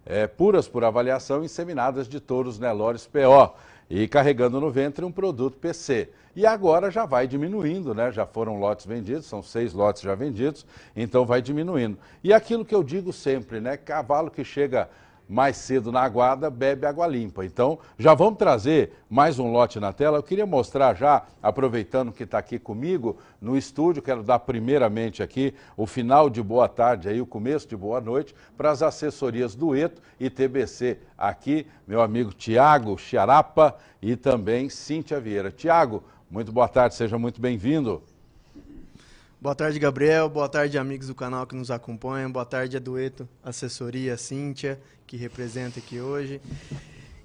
é, puras por avaliação, inseminadas de touros Nelores né, PO e carregando no ventre um produto PC. E agora já vai diminuindo, né? Já foram lotes vendidos, são seis lotes já vendidos, então vai diminuindo. E aquilo que eu digo sempre, né? Cavalo que chega mais cedo na Aguada bebe água limpa. Então, já vamos trazer mais um lote na tela. Eu queria mostrar já, aproveitando que está aqui comigo no estúdio, quero dar primeiramente aqui o final de boa tarde aí, o começo de boa noite para as assessorias do ETO e TBC. Aqui, meu amigo Tiago Chiarapa e também Cíntia Vieira. Tiago, muito boa tarde, seja muito bem-vindo. Boa tarde, Gabriel. Boa tarde, amigos do canal que nos acompanham. Boa tarde, a Dueto Assessoria Cíntia, que representa aqui hoje.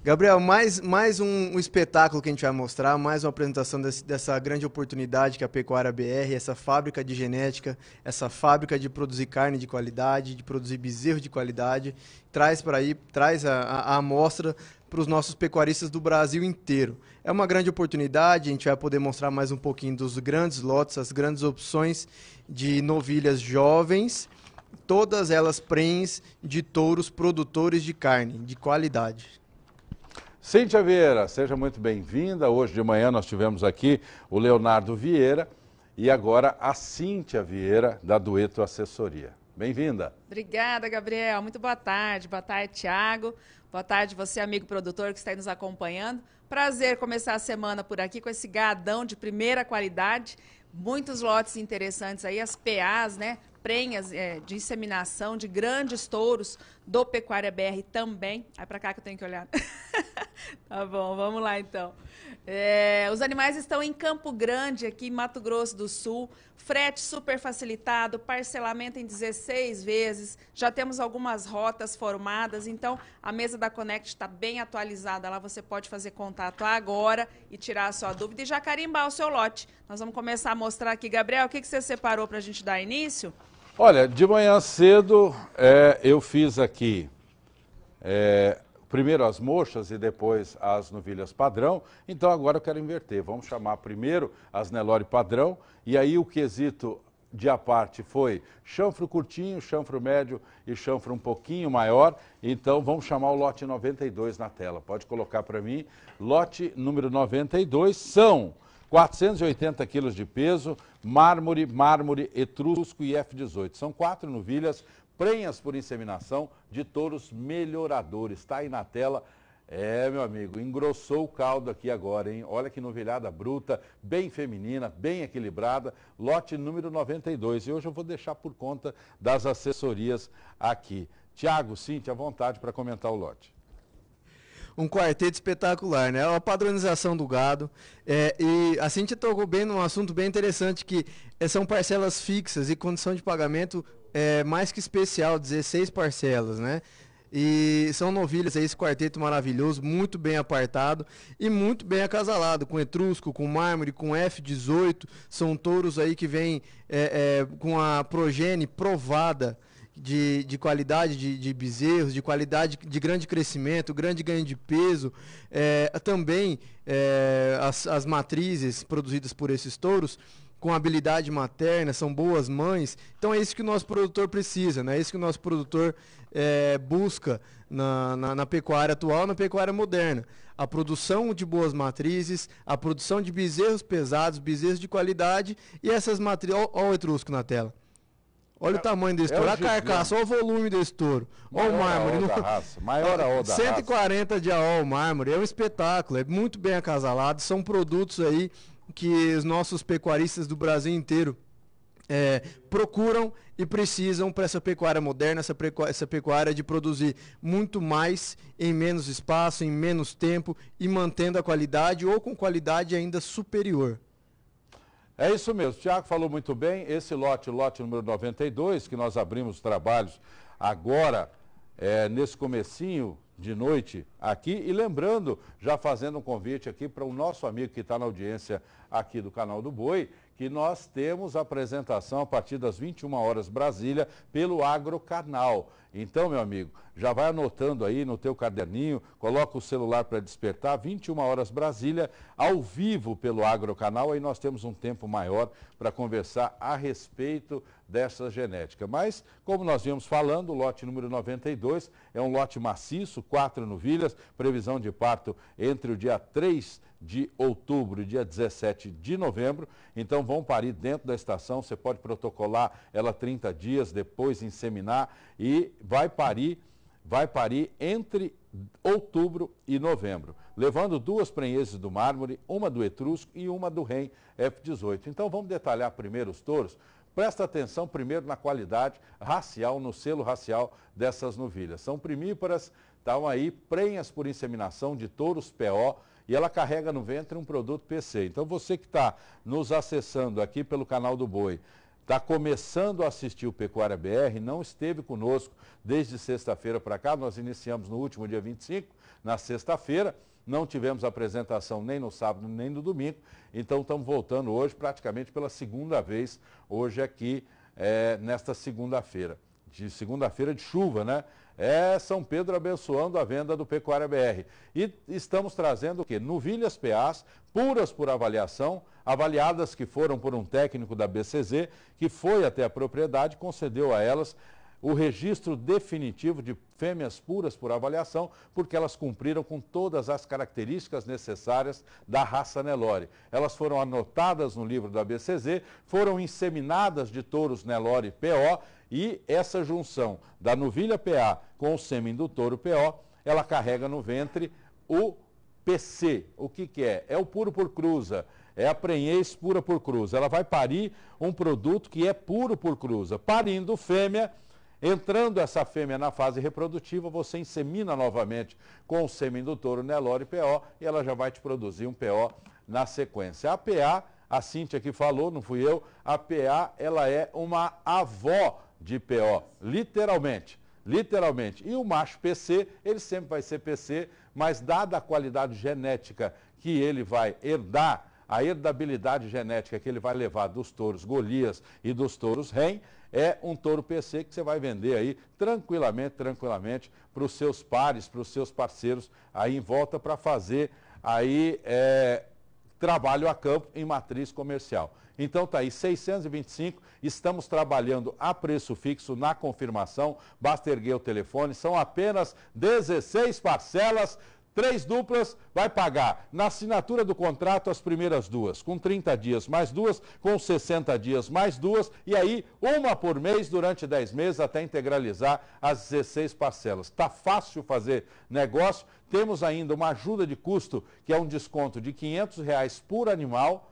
Gabriel, mais, mais um, um, espetáculo que a gente vai mostrar, mais uma apresentação desse, dessa grande oportunidade que a Pecuária BR, essa fábrica de genética, essa fábrica de produzir carne de qualidade, de produzir bezerro de qualidade, traz para aí, traz a, a, a amostra para os nossos pecuaristas do Brasil inteiro. É uma grande oportunidade, a gente vai poder mostrar mais um pouquinho dos grandes lotes, as grandes opções de novilhas jovens, todas elas prens de touros produtores de carne de qualidade. Cíntia Vieira, seja muito bem-vinda. Hoje de manhã nós tivemos aqui o Leonardo Vieira e agora a Cíntia Vieira, da Dueto Assessoria. Bem-vinda. Obrigada, Gabriel. Muito boa tarde. Boa tarde, Tiago. Boa tarde, você, amigo produtor que está aí nos acompanhando. Prazer começar a semana por aqui com esse gadão de primeira qualidade. Muitos lotes interessantes aí, as PAs, né? prenhas é, de inseminação de grandes touros do Pecuária BR também. É para cá que eu tenho que olhar. tá bom, vamos lá então. É, os animais estão em Campo Grande, aqui em Mato Grosso do Sul. Frete super facilitado, parcelamento em 16 vezes. Já temos algumas rotas formadas, então a mesa da Connect está bem atualizada. Lá você pode fazer contato agora e tirar a sua dúvida e já carimbar o seu lote. Nós vamos começar a mostrar aqui. Gabriel, o que, que você separou para a gente dar início? Olha, de manhã cedo é, eu fiz aqui é, primeiro as mochas e depois as novilhas padrão. Então agora eu quero inverter. Vamos chamar primeiro as Nelore padrão e aí o quesito de a parte foi chanfro curtinho, chanfro médio e chanfro um pouquinho maior. Então vamos chamar o lote 92 na tela. Pode colocar para mim. Lote número 92 são 480 quilos de peso, mármore, mármore, etrusco e F-18. São quatro novilhas, prenhas por inseminação de touros melhoradores. Está aí na tela. É, meu amigo, engrossou o caldo aqui agora, hein? Olha que novilhada bruta, bem feminina, bem equilibrada, lote número 92. E hoje eu vou deixar por conta das assessorias aqui. Tiago, Cintia, à vontade para comentar o lote um quarteto espetacular, né? É a padronização do gado. É, e a Cintia tocou bem num assunto bem interessante que é, são parcelas fixas e condição de pagamento é, mais que especial, 16 parcelas, né? E são novilhas aí, esse quarteto maravilhoso, muito bem apartado e muito bem acasalado, com etrusco, com mármore, com F18. São touros aí que vêm é, é, com a progene provada de, de qualidade de, de bezerros, de qualidade de grande crescimento, grande ganho de peso. É, também é, as, as matrizes produzidas por esses touros com habilidade materna, são boas mães. Então é isso que o nosso produtor precisa, né? é isso que o nosso produtor é, busca na, na, na, pecuária atual, na pecuária moderna. A produção de boas matrizes, a produção de bezerros pesados, bezerros de qualidade e essas matrizes. Olha o etrusco na tela. Olha é, é, o tamanho desse touro. a carcaça, olha o volume desse touro. Olha o mármore. maior Raça, maior a onda 140 raça. de AO mármore. É um espetáculo. É muito bem acasalado. São produtos aí que os nossos pecuaristas do Brasil inteiro é, procuram e precisam para essa pecuária moderna, essa pecuária, essa pecuária de produzir muito mais em menos espaço, em menos tempo e mantendo a qualidade ou com qualidade ainda superior. É isso mesmo, o Tiago falou muito bem, esse lote, lote número 92, que nós abrimos trabalhos agora, é, nesse comecinho de noite aqui. E lembrando, já fazendo um convite aqui para o nosso amigo que está na audiência aqui do canal do Boi, que nós temos apresentação a partir das 21 horas Brasília pelo Agrocanal. Então, meu amigo, já vai anotando aí no teu caderninho, coloca o celular para despertar, 21 horas Brasília, ao vivo pelo Agrocanal, aí nós temos um tempo maior para conversar a respeito dessa genética. Mas, como nós viemos falando, o lote número 92 é um lote maciço, quatro novilhas, previsão de parto entre o dia 3 de outubro e dia 17 de novembro. Então vão parir dentro da estação, você pode protocolar ela 30 dias, depois inseminar e vai parir, vai parir entre outubro e novembro, levando duas prenheses do mármore, uma do etrusco e uma do rem F18. Então vamos detalhar primeiro os touros. Presta atenção primeiro na qualidade racial, no selo racial dessas novilhas. São primíparas, estão aí prenhas por inseminação de touros PO e ela carrega no ventre um produto PC. Então você que está nos acessando aqui pelo canal do Boi está começando a assistir o Pecuária BR, não esteve conosco desde sexta-feira para cá. Nós iniciamos no último dia 25, na sexta-feira. Não tivemos apresentação nem no sábado nem no domingo, então estamos voltando hoje praticamente pela segunda vez, hoje aqui, é, nesta segunda-feira. De segunda-feira de chuva, né? É São Pedro abençoando a venda do Pecuária BR. E estamos trazendo o quê? Novilhas PAs, puras por avaliação, avaliadas que foram por um técnico da BCZ, que foi até a propriedade, concedeu a elas o registro definitivo de fêmeas puras por avaliação, porque elas cumpriram com todas as características necessárias da raça Nelore. Elas foram anotadas no livro da BCZ, foram inseminadas de touros Nelore PO e essa junção da novilha PA com o sêmen do touro PO, ela carrega no ventre o PC. O que, que é? É o puro por cruza é a prenhez pura por cruza. Ela vai parir um produto que é puro por cruza. Parindo fêmea, Entrando essa fêmea na fase reprodutiva, você insemina novamente com o sêmen do touro Nelore PO e ela já vai te produzir um PO na sequência. A PA, a Cintia que falou, não fui eu, a PA ela é uma avó de PO, literalmente. Literalmente. E o macho PC, ele sempre vai ser PC, mas dada a qualidade genética que ele vai herdar, a herdabilidade genética que ele vai levar dos touros Golias e dos touros Rem, é um touro PC que você vai vender aí tranquilamente, tranquilamente para os seus pares, para os seus parceiros aí em volta para fazer aí é, trabalho a campo em matriz comercial. Então tá aí 625, estamos trabalhando a preço fixo na confirmação, basta erguer o telefone, são apenas 16 parcelas Três duplas vai pagar na assinatura do contrato as primeiras duas, com 30 dias mais duas, com 60 dias mais duas, e aí uma por mês durante 10 meses até integralizar as 16 parcelas. Está fácil fazer negócio. Temos ainda uma ajuda de custo, que é um desconto de R$ reais por animal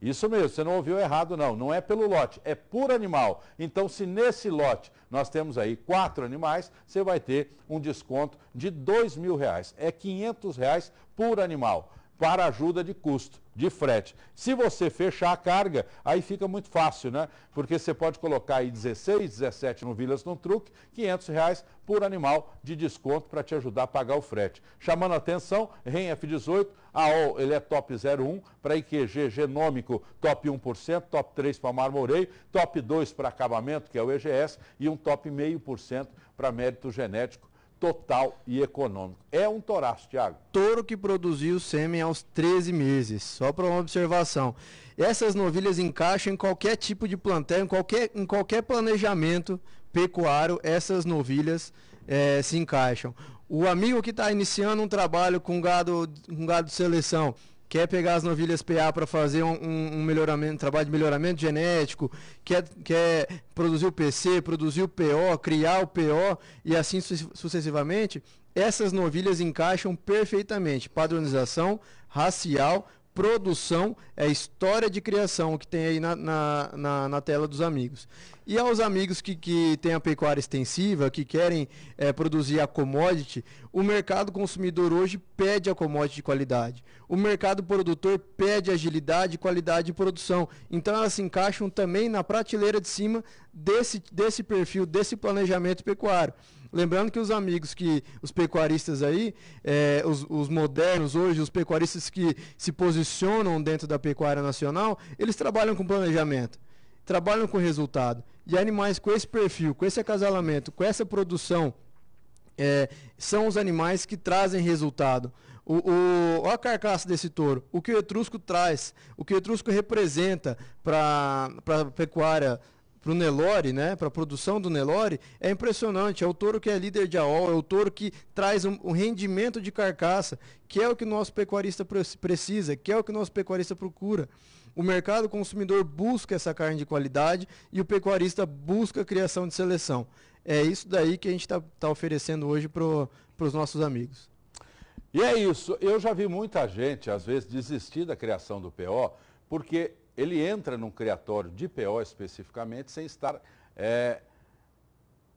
isso mesmo, você não ouviu errado não, não é pelo lote, é por animal. Então se nesse lote nós temos aí quatro animais, você vai ter um desconto de dois mil reais, é quinhentos reais por animal para ajuda de custo, de frete. Se você fechar a carga, aí fica muito fácil, né? Porque você pode colocar aí 16, 17 no Vilas no Truque, 500 reais por animal de desconto para te ajudar a pagar o frete. Chamando a atenção, REN F18, AOL, ele é top 01, para IQG genômico, top 1%, top 3 para marmoreio, top 2 para acabamento, que é o EGS, e um top 0,5% para mérito genético total e econômico. É um toraço, Tiago. Touro que produziu sêmen aos 13 meses. Só para uma observação. Essas novilhas encaixam em qualquer tipo de plantel, em qualquer, em qualquer planejamento pecuário, essas novilhas é, se encaixam. O amigo que está iniciando um trabalho com gado, com gado de seleção, quer pegar as novilhas PA para fazer um, um, melhoramento, trabalho de melhoramento genético, quer, quer produzir o PC, produzir o PO, criar o PO e assim su sucessivamente, essas novilhas encaixam perfeitamente padronização racial produção, é história de criação que tem aí na, na, na, na tela dos amigos. E aos amigos que, que têm a pecuária extensiva, que querem é, produzir a commodity, o mercado consumidor hoje pede a commodity de qualidade. O mercado produtor pede agilidade, qualidade de produção. Então elas se encaixam também na prateleira de cima desse, desse perfil, desse planejamento pecuário. Lembrando que os amigos que, os pecuaristas aí, é, os, os, modernos hoje, os pecuaristas que se posicionam dentro da pecuária nacional, eles trabalham com planejamento, trabalham com resultado. E animais com esse perfil, com esse acasalamento, com essa produção, é, são os animais que trazem resultado. O, o, olha a carcaça desse touro. O que o etrusco traz, o que o etrusco representa para a pecuária nacional para o Nelore, né, para a produção do Nelore, é impressionante. É o touro que é líder de AOL, é o touro que traz um, um rendimento de carcaça, que é o que o nosso pecuarista precisa, que é o que o nosso pecuarista procura. O mercado consumidor busca essa carne de qualidade e o pecuarista busca a criação de seleção. É isso daí que a gente está tá oferecendo hoje para os nossos amigos. E é isso. Eu já vi muita gente, às vezes, desistir da criação do PO, porque ele entra num criatório de PO especificamente sem estar é,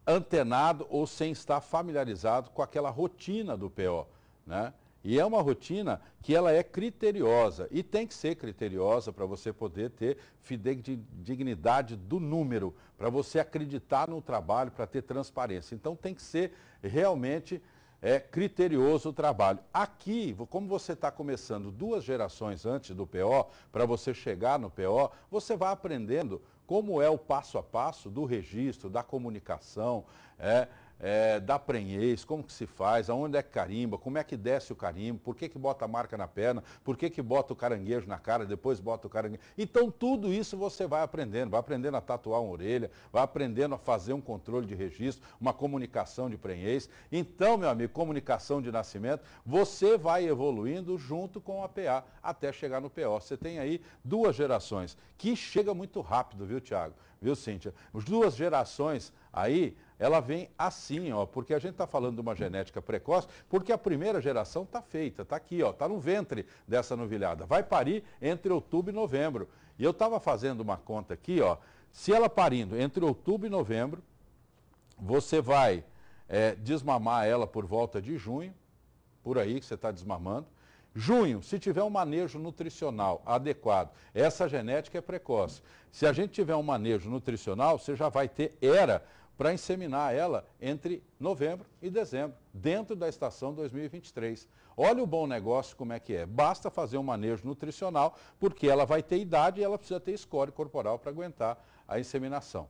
antenado ou sem estar familiarizado com aquela rotina do PO. Né? E é uma rotina que ela é criteriosa e tem que ser criteriosa para você poder ter fidedignidade do número, para você acreditar no trabalho, para ter transparência. Então tem que ser realmente é criterioso o trabalho. Aqui, como você está começando duas gerações antes do PO, para você chegar no PO, você vai aprendendo como é o passo a passo do registro, da comunicação, é, é, da prenhez, como que se faz, aonde é que carimba, como é que desce o carimbo, por que que bota a marca na perna, por que que bota o caranguejo na cara, depois bota o caranguejo. Então tudo isso você vai aprendendo, vai aprendendo a tatuar uma orelha, vai aprendendo a fazer um controle de registro, uma comunicação de prenhez. Então, meu amigo, comunicação de nascimento, você vai evoluindo junto com a PA até chegar no PO. Você tem aí duas gerações, que chega muito rápido, viu, Tiago? Viu, Cíntia? Duas gerações aí ela vem assim, ó, porque a gente está falando de uma genética precoce, porque a primeira geração está feita, está aqui, ó, está no ventre dessa novilhada. Vai parir entre outubro e novembro. E eu estava fazendo uma conta aqui, ó, se ela parindo entre outubro e novembro, você vai é, desmamar ela por volta de junho, por aí que você está desmamando. Junho, se tiver um manejo nutricional adequado, essa genética é precoce. Se a gente tiver um manejo nutricional, você já vai ter era para inseminar ela entre novembro e dezembro, dentro da estação 2023. Olha o bom negócio como é que é. Basta fazer um manejo nutricional, porque ela vai ter idade e ela precisa ter score corporal para aguentar a inseminação.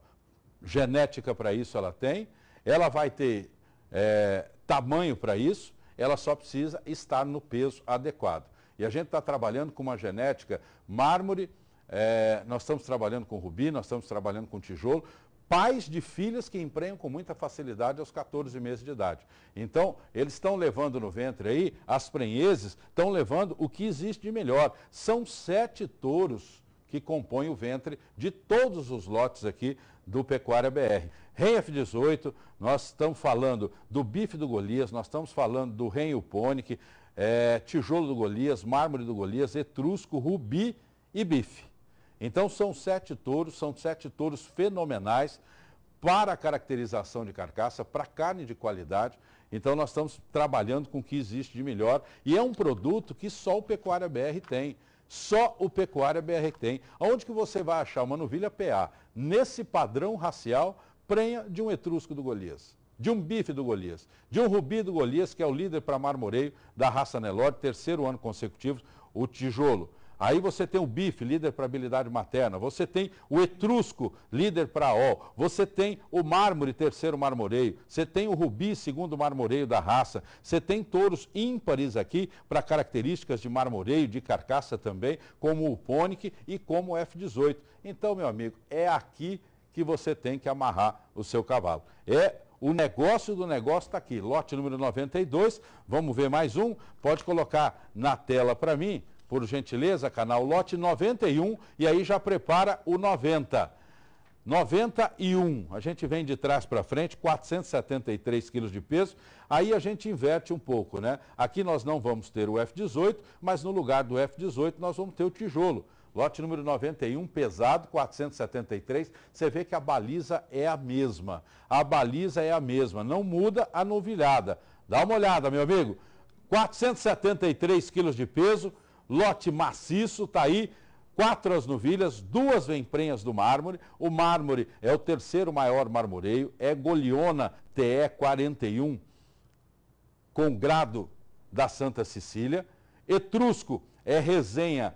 Genética para isso ela tem, ela vai ter é, tamanho para isso, ela só precisa estar no peso adequado. E a gente está trabalhando com uma genética mármore, é, nós estamos trabalhando com rubi, nós estamos trabalhando com tijolo, pais de filhas que emprenham com muita facilidade aos 14 meses de idade. Então, eles estão levando no ventre aí, as prenheses estão levando o que existe de melhor. São sete touros que compõem o ventre de todos os lotes aqui do Pecuária BR. Rei F18, nós estamos falando do bife do Golias, nós estamos falando do Rei Uponic, é, eh, tijolo do Golias, mármore do Golias, etrusco, rubi e bife. Então são sete touros, são sete touros fenomenais para a caracterização de carcaça, para carne de qualidade. Então nós estamos trabalhando com o que existe de melhor e é um produto que só o Pecuária BR tem. Só o Pecuária BR tem. Onde que você vai achar uma novilha PA nesse padrão racial prenha de um etrusco do Golias? de um bife do Golias, de um rubi do Golias, que é o líder para marmoreio da raça Nelore, terceiro ano consecutivo, o tijolo. Aí você tem o Bife líder para habilidade materna. Você tem o Etrusco, líder para O. Você tem o Mármore, terceiro marmoreio. Você tem o Rubi, segundo marmoreio da raça. Você tem touros ímpares aqui para características de marmoreio, de carcaça também, como o Ponic e como o F18. Então, meu amigo, é aqui que você tem que amarrar o seu cavalo. É o negócio do negócio está aqui. Lote número 92. Vamos ver mais um. Pode colocar na tela para mim por gentileza, canal lote 91 e aí já prepara o 90. 91, a gente vem de trás para frente, 473 quilos de peso, aí a gente inverte um pouco, né? Aqui nós não vamos ter o F18, mas no lugar do F18 nós vamos ter o tijolo. Lote número 91, pesado, 473, você vê que a baliza é a mesma. A baliza é a mesma, não muda a novilhada. Dá uma olhada, meu amigo, 473 quilos de peso, lote maciço, está aí quatro as novilhas, duas vemprenhas do mármore. O mármore é o terceiro maior marmoreio, é Goliona TE41, com grado da Santa Cecília. Etrusco é resenha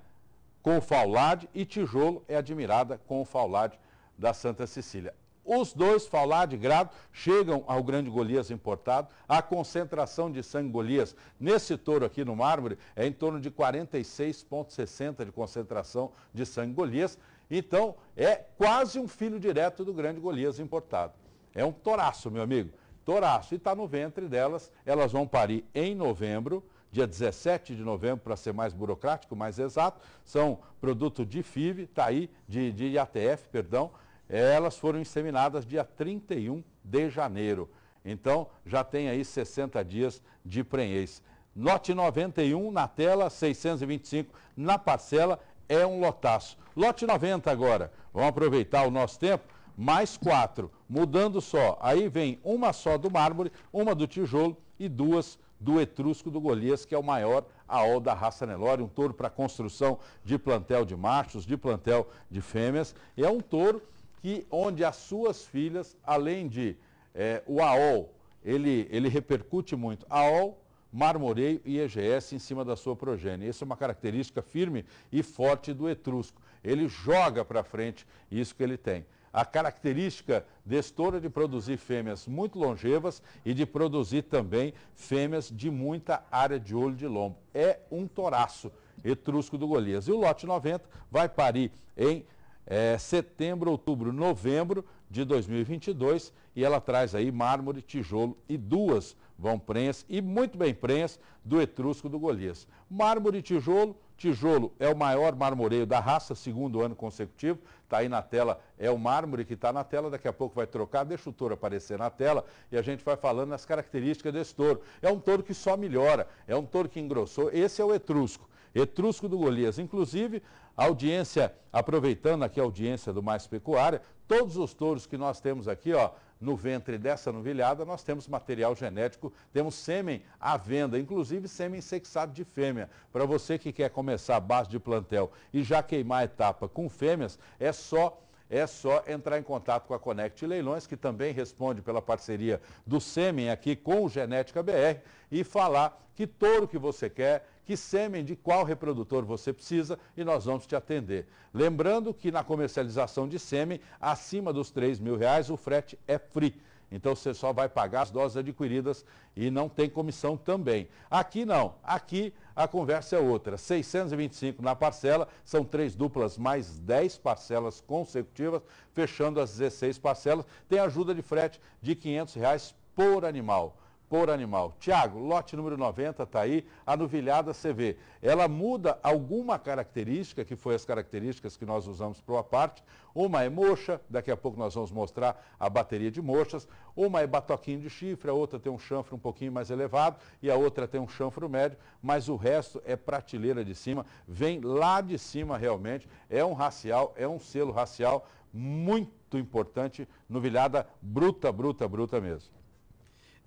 com faulade e tijolo é admirada com faulade da Santa Cecília. Os dois, falar de grado, chegam ao grande Golias importado. A concentração de sangue Golias nesse touro aqui no mármore é em torno de 46,60 de concentração de sangue Golias. Então, é quase um filho direto do grande Golias importado. É um toraço, meu amigo. Toraço. E está no ventre delas. Elas vão parir em novembro dia 17 de novembro, para ser mais burocrático, mais exato, são produto de FIV, está aí, de, de IATF, perdão, elas foram inseminadas dia 31 de janeiro. Então, já tem aí 60 dias de prenhez. Lote 91 na tela, 625 na parcela, é um lotaço. Lote 90 agora, vamos aproveitar o nosso tempo, mais quatro, mudando só. Aí vem uma só do mármore, uma do tijolo e duas do Etrusco do Golias, que é o maior aol da raça Nelore, um touro para construção de plantel de machos, de plantel de fêmeas. E é um touro que onde as suas filhas, além de é, o AOL, ele, ele repercute muito. AOL, marmoreio e EGS em cima da sua progênie. Essa é uma característica firme e forte do etrusco. Ele joga para frente isso que ele tem. A característica destora é de produzir fêmeas muito longevas e de produzir também fêmeas de muita área de olho de lombo. É um toraço etrusco do Golias. E o lote 90 vai parir em é, setembro, outubro, novembro de 2022 e ela traz aí mármore, tijolo e duas vão prenhas e muito bem prenhas do Etrusco do Golias. Mármore e tijolo, tijolo é o maior marmoreio da raça, segundo ano consecutivo, está aí na tela, é o mármore que está na tela, daqui a pouco vai trocar, deixa o touro aparecer na tela e a gente vai falando as características desse touro. É um touro que só melhora, é um touro que engrossou, esse é o Etrusco. Etrusco do Golias. Inclusive, a audiência, aproveitando aqui a audiência do Mais Pecuária, todos os touros que nós temos aqui, ó, no ventre dessa novilhada, nós temos material genético, temos sêmen à venda, inclusive sêmen sexado de fêmea. Para você que quer começar a base de plantel e já queimar a etapa com fêmeas, é só é só entrar em contato com a Conect Leilões, que também responde pela parceria do Sêmen aqui com o Genética BR, e falar que touro que você quer, que sêmen de qual reprodutor você precisa e nós vamos te atender. Lembrando que na comercialização de sêmen, acima dos 3 mil reais, o frete é free. Então você só vai pagar as doses adquiridas e não tem comissão também. Aqui não, aqui a conversa é outra. 625 na parcela, são três duplas mais 10 parcelas consecutivas, fechando as 16 parcelas. Tem ajuda de frete de R$ reais por animal por animal. Tiago, lote número 90 está aí, a nuvilhada CV. Ela muda alguma característica, que foi as características que nós usamos para o aparte. Uma é mocha, daqui a pouco nós vamos mostrar a bateria de mochas. Uma é batoquinho de chifre, a outra tem um chanfro um pouquinho mais elevado e a outra tem um chanfro médio, mas o resto é prateleira de cima, vem lá de cima realmente. É um racial, é um selo racial muito importante, nuvilhada bruta, bruta, bruta mesmo.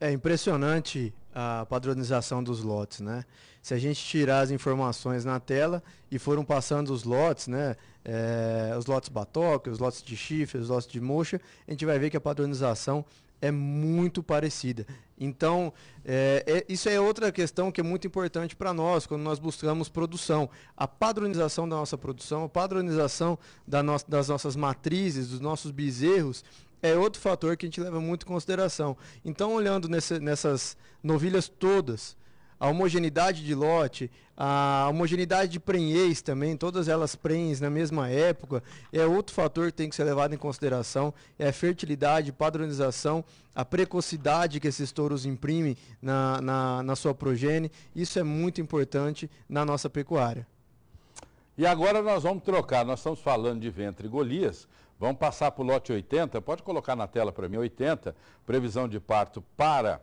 É impressionante a padronização dos lotes, né? Se a gente tirar as informações na tela e foram passando os lotes, né? É, os lotes batoque, os lotes de chifre, os lotes de mocha, a gente vai ver que a padronização é muito parecida. Então, é, é, isso é outra questão que é muito importante para nós quando nós buscamos produção. A padronização da nossa produção, a padronização da no das nossas matrizes, dos nossos bezerros, é outro fator que a gente leva muito em consideração. Então, olhando nesse, nessas novilhas todas, a homogeneidade de lote, a homogeneidade de prenhez também, todas elas prenhes na mesma época, é outro fator que tem que ser levado em consideração, é a fertilidade, padronização, a precocidade que esses touros imprimem na, na, na sua progene. isso é muito importante na nossa pecuária. E agora nós vamos trocar, nós estamos falando de ventre Golias, Vamos passar para o lote 80, pode colocar na tela para mim, 80, previsão de parto para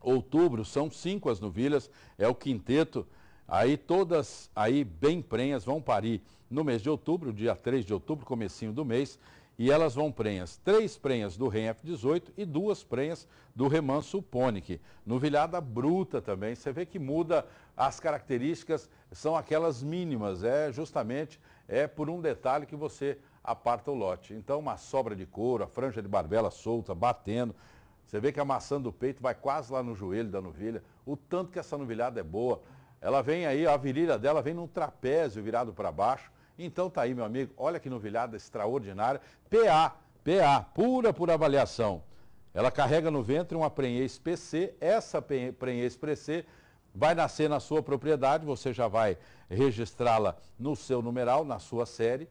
outubro, são cinco as novilhas, é o quinteto, aí todas, aí bem prenhas, vão parir no mês de outubro, dia 3 de outubro, comecinho do mês, e elas vão prenhas, três prenhas do REM F18 e duas prenhas do remanso Ponic. Novilhada bruta também, você vê que muda as características, são aquelas mínimas, é justamente é por um detalhe que você aparta o lote. Então, uma sobra de couro, a franja de barbela solta, batendo. Você vê que a maçã do peito vai quase lá no joelho da novilha. O tanto que essa novilhada é boa. Ela vem aí, a virilha dela vem num trapézio virado para baixo. Então tá aí, meu amigo, olha que novilhada extraordinária. PA, PA, pura por avaliação. Ela carrega no ventre uma prenhez PC, essa prenhez PC vai nascer na sua propriedade, você já vai registrá-la no seu numeral, na sua série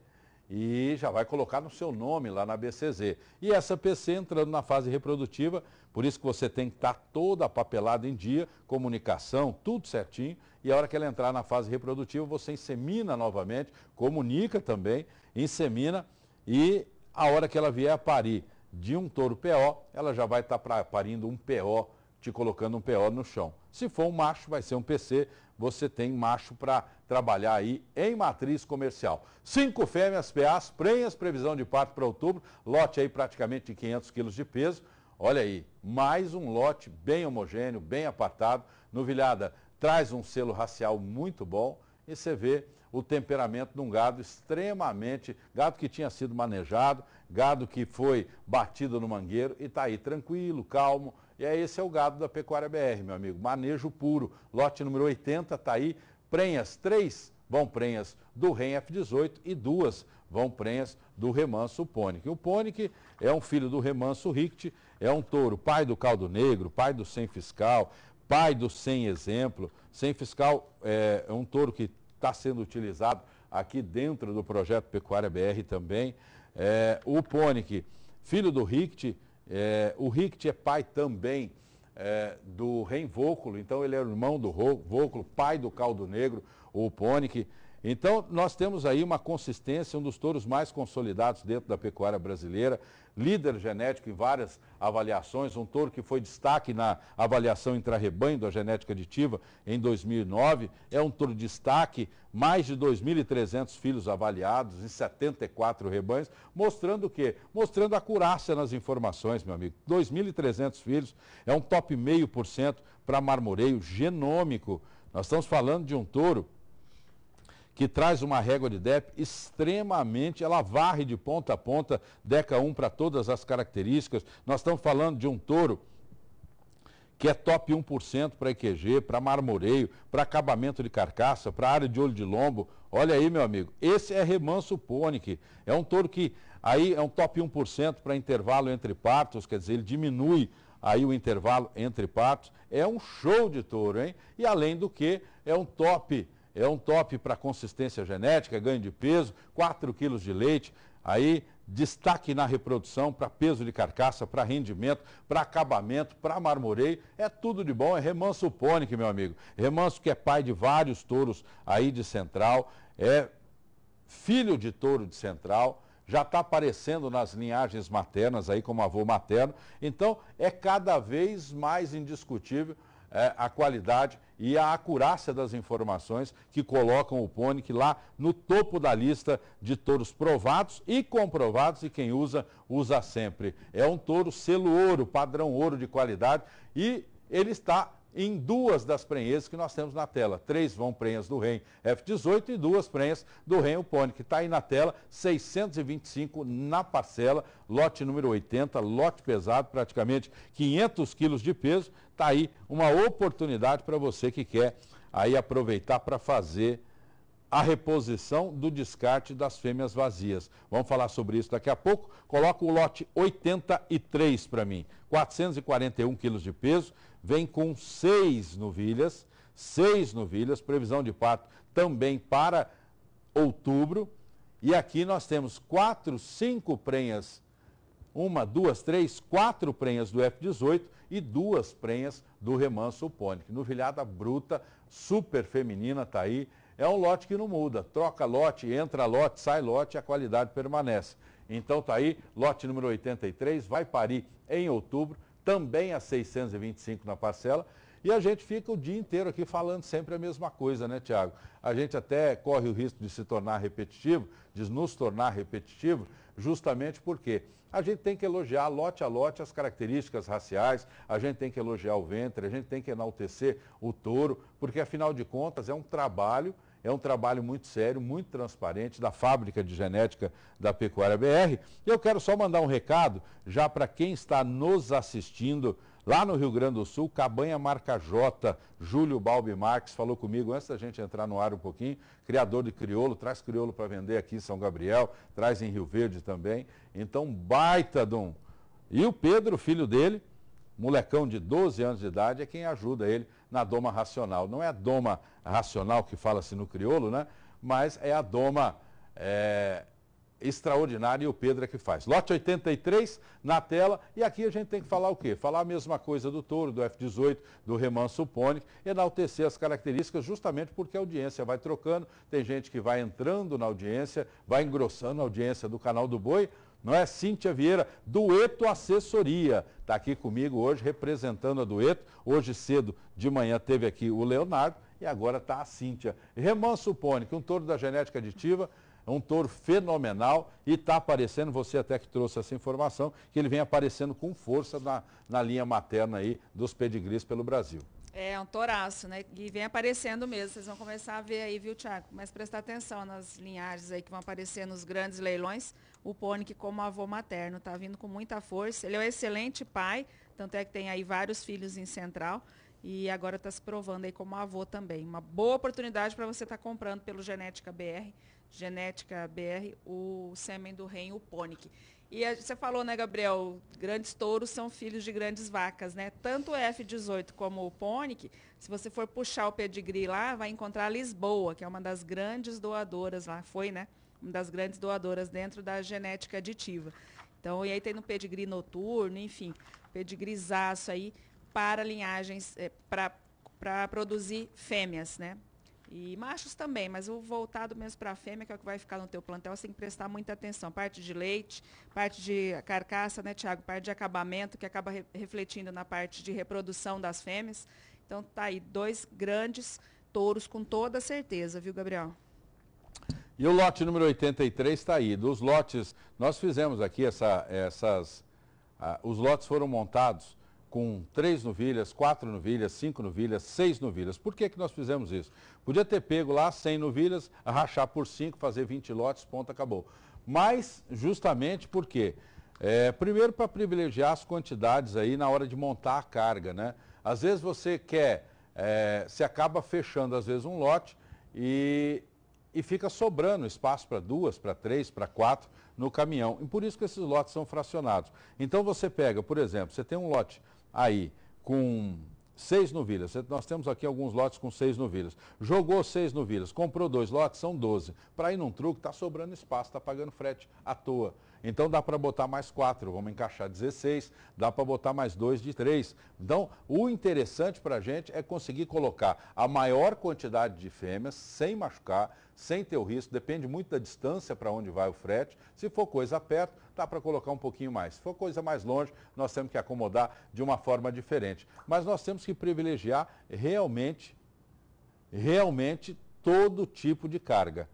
e já vai colocar no seu nome lá na BCZ. E essa PC entrando na fase reprodutiva, por isso que você tem que estar tá toda papelada em dia, comunicação, tudo certinho, e a hora que ela entrar na fase reprodutiva, você insemina novamente, comunica também, insemina, e a hora que ela vier a parir de um touro PO, ela já vai estar tá parindo um PO, te colocando um PO no chão. Se for um macho, vai ser um PC, você tem macho para trabalhar aí em matriz comercial. Cinco fêmeas PAs, prenhas, previsão de parto para outubro, lote aí praticamente de 500 quilos de peso. Olha aí, mais um lote bem homogêneo, bem apartado. Novilhada traz um selo racial muito bom e você vê o temperamento de um gado extremamente, gado que tinha sido manejado, gado que foi batido no mangueiro e está aí tranquilo, calmo. E aí é, esse é o gado da Pecuária BR, meu amigo, manejo puro. Lote número 80 está aí prenhas, três vão prenhas do REM F18 e duas vão prenhas do remanso Pônic. O Pônic é um filho do remanso Richt, é um touro, pai do caldo negro, pai do sem fiscal, pai do sem exemplo. Sem fiscal é, é um touro que está sendo utilizado aqui dentro do projeto Pecuária BR também. É, o Pônic, filho do Richt, é, o Richt é pai também é, do Reinvóculo, então ele era irmão do Vóculo, pai do Caldo Negro, o Ponic, então, nós temos aí uma consistência, um dos touros mais consolidados dentro da pecuária brasileira, líder genético em várias avaliações, um touro que foi destaque na avaliação intra-rebanho da genética aditiva em 2009, é um touro destaque, mais de 2.300 filhos avaliados em 74 rebanhos, mostrando o quê? Mostrando a curácia nas informações, meu amigo. 2.300 filhos é um top meio por cento para marmoreio genômico. Nós estamos falando de um touro que traz uma régua de DEP extremamente, ela varre de ponta a ponta, DECA 1 para todas as características. Nós estamos falando de um touro que é top 1% para EQG, para marmoreio, para acabamento de carcaça, para área de olho de lombo. Olha aí, meu amigo, esse é remanso pônico É um touro que aí é um top 1% para intervalo entre partos, quer dizer, ele diminui aí o intervalo entre partos. É um show de touro, hein? E além do que, é um top é um top para consistência genética, ganho de peso, 4 quilos de leite. Aí, destaque na reprodução para peso de carcaça, para rendimento, para acabamento, para marmoreio. É tudo de bom, é remanso Pônic, meu amigo. Remanso que é pai de vários touros aí de central, é filho de touro de central já está aparecendo nas linhagens maternas, aí como avô materno. Então, é cada vez mais indiscutível é, a qualidade e a acurácia das informações que colocam o Ponic lá no topo da lista de touros provados e comprovados e quem usa, usa sempre. É um touro selo ouro, padrão ouro de qualidade e ele está em duas das prenhas que nós temos na tela. Três vão prenhas do REM F18 e duas prenhas do REM Pony, que está aí na tela, 625 na parcela, lote número 80, lote pesado, praticamente 500 quilos de peso. Está aí uma oportunidade para você que quer aí aproveitar para fazer a reposição do descarte das fêmeas vazias. Vamos falar sobre isso daqui a pouco. Coloca o lote 83 para mim, 441 quilos de peso, vem com seis novilhas, seis novilhas, previsão de parto também para outubro. E aqui nós temos quatro, cinco prenhas, uma, duas, três, quatro prenhas do F-18 e duas prenhas do remanso Pônico. Novilhada bruta, super feminina, tá aí. É um lote que não muda, troca lote, entra lote, sai lote, a qualidade permanece. Então tá aí, lote número 83, vai parir em outubro também a 625 na parcela. E a gente fica o dia inteiro aqui falando sempre a mesma coisa, né, Tiago? A gente até corre o risco de se tornar repetitivo, de nos tornar repetitivo, justamente porque a gente tem que elogiar lote a lote as características raciais, a gente tem que elogiar o ventre, a gente tem que enaltecer o touro, porque afinal de contas é um trabalho é um trabalho muito sério, muito transparente da Fábrica de Genética da Pecuária BR. E eu quero só mandar um recado já para quem está nos assistindo lá no Rio Grande do Sul, Cabanha Marca J, Júlio Balbi Marques falou comigo antes da gente entrar no ar um pouquinho, criador de crioulo, traz crioulo para vender aqui em São Gabriel, traz em Rio Verde também. Então, baita don. E o Pedro, filho dele, molecão de 12 anos de idade é quem ajuda ele na doma racional. Não é a doma racional que fala-se no crioulo, né? Mas é a doma é, extraordinária e o Pedro é que faz. Lote 83 na tela e aqui a gente tem que falar o quê? Falar a mesma coisa do touro, do F-18, do remanso pônico, enaltecer as características justamente porque a audiência vai trocando, tem gente que vai entrando na audiência, vai engrossando a audiência do canal do boi, não é? Cíntia Vieira, Dueto Assessoria, está aqui comigo hoje representando a Dueto. Hoje cedo de manhã teve aqui o Leonardo e agora está a Cíntia. Reman Supone, que um touro da genética aditiva, é um touro fenomenal e está aparecendo, você até que trouxe essa informação, que ele vem aparecendo com força na, na linha materna aí dos pedigris pelo Brasil. É um toraço, né? E vem aparecendo mesmo. Vocês vão começar a ver aí, viu, Tiago? Mas prestar atenção nas linhagens aí que vão aparecer nos grandes leilões o Pônic como avô materno. Está vindo com muita força. Ele é um excelente pai, tanto é que tem aí vários filhos em Central. E agora está se provando aí como avô também. Uma boa oportunidade para você estar tá comprando pelo Genética BR, Genética BR, o sêmen do rei, o Pônic. E você falou, né, Gabriel? Grandes touros são filhos de grandes vacas, né? Tanto o F18 como o Pônic, se você for puxar o pedigree lá, vai encontrar Lisboa, que é uma das grandes doadoras lá. Foi, né? uma das grandes doadoras dentro da genética aditiva. Então, e aí tem no pedigree noturno, enfim, pedigrisaço aí para linhagens, é, eh, para produzir fêmeas, né? E machos também, mas o voltado mesmo para a fêmea, que é o que vai ficar no teu plantel, você tem que prestar muita atenção. Parte de leite, parte de carcaça, né, Tiago? Parte de acabamento, que acaba re refletindo na parte de reprodução das fêmeas. Então, tá aí, dois grandes touros com toda certeza, viu, Gabriel? E o lote número 83 está aí. Dos lotes, nós fizemos aqui essa, essas. Ah, os lotes foram montados com três novilhas, quatro novilhas, cinco novilhas, seis novilhas. Por que, que nós fizemos isso? Podia ter pego lá 100 novilhas, rachar por cinco, fazer 20 lotes, ponto, acabou. Mas, justamente por é, primeiro para privilegiar as quantidades aí na hora de montar a carga, né? Às vezes você quer, é, se acaba fechando às vezes um lote e e fica sobrando espaço para duas, para três, para quatro no caminhão. E por isso que esses lotes são fracionados. Então você pega, por exemplo, você tem um lote aí com seis novilhas. Nós temos aqui alguns lotes com seis novilhas. Jogou seis novilhas, comprou dois lotes, são doze. Para ir num truque, está sobrando espaço, está pagando frete à toa. Então dá para botar mais 4, vamos encaixar 16, dá para botar mais 2 de 3. Então, o interessante para a gente é conseguir colocar a maior quantidade de fêmeas sem machucar, sem ter o risco, depende muito da distância para onde vai o frete. Se for coisa perto, dá para colocar um pouquinho mais. Se for coisa mais longe, nós temos que acomodar de uma forma diferente. Mas nós temos que privilegiar realmente, realmente todo tipo de carga.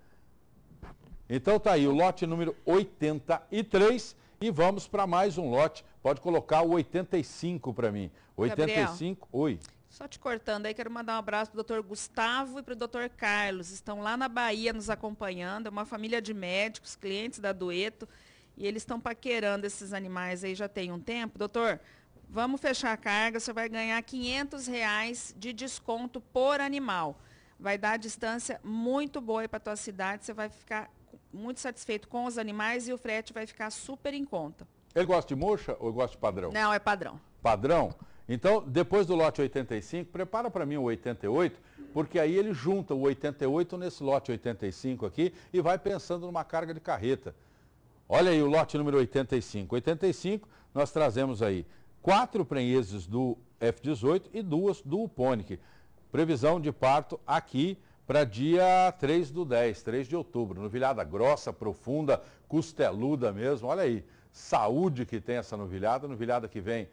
Então tá aí o lote número 83 e vamos para mais um lote. Pode colocar o 85 para mim. 85, Gabriel, oi. Só te cortando aí, quero mandar um abraço para o doutor Gustavo e para o doutor Carlos. Estão lá na Bahia nos acompanhando. É uma família de médicos, clientes da Dueto. E eles estão paquerando esses animais aí já tem um tempo. Doutor, vamos fechar a carga. Você vai ganhar 500 reais de desconto por animal vai dar a distância muito boa para a tua cidade, você vai ficar muito satisfeito com os animais e o frete vai ficar super em conta. Ele gosta de mocha ou gosta de padrão? Não, é padrão. Padrão? Então, depois do lote 85, prepara para mim o 88, porque aí ele junta o 88 nesse lote 85 aqui e vai pensando numa carga de carreta. Olha aí o lote número 85. 85, nós trazemos aí quatro prenheses do F-18 e duas do Uponic. Previsão de parto aqui para dia 3 do 10, 3 de outubro, novilhada grossa, profunda, costeluda mesmo. Olha aí, saúde que tem essa novilhada, novilhada que vem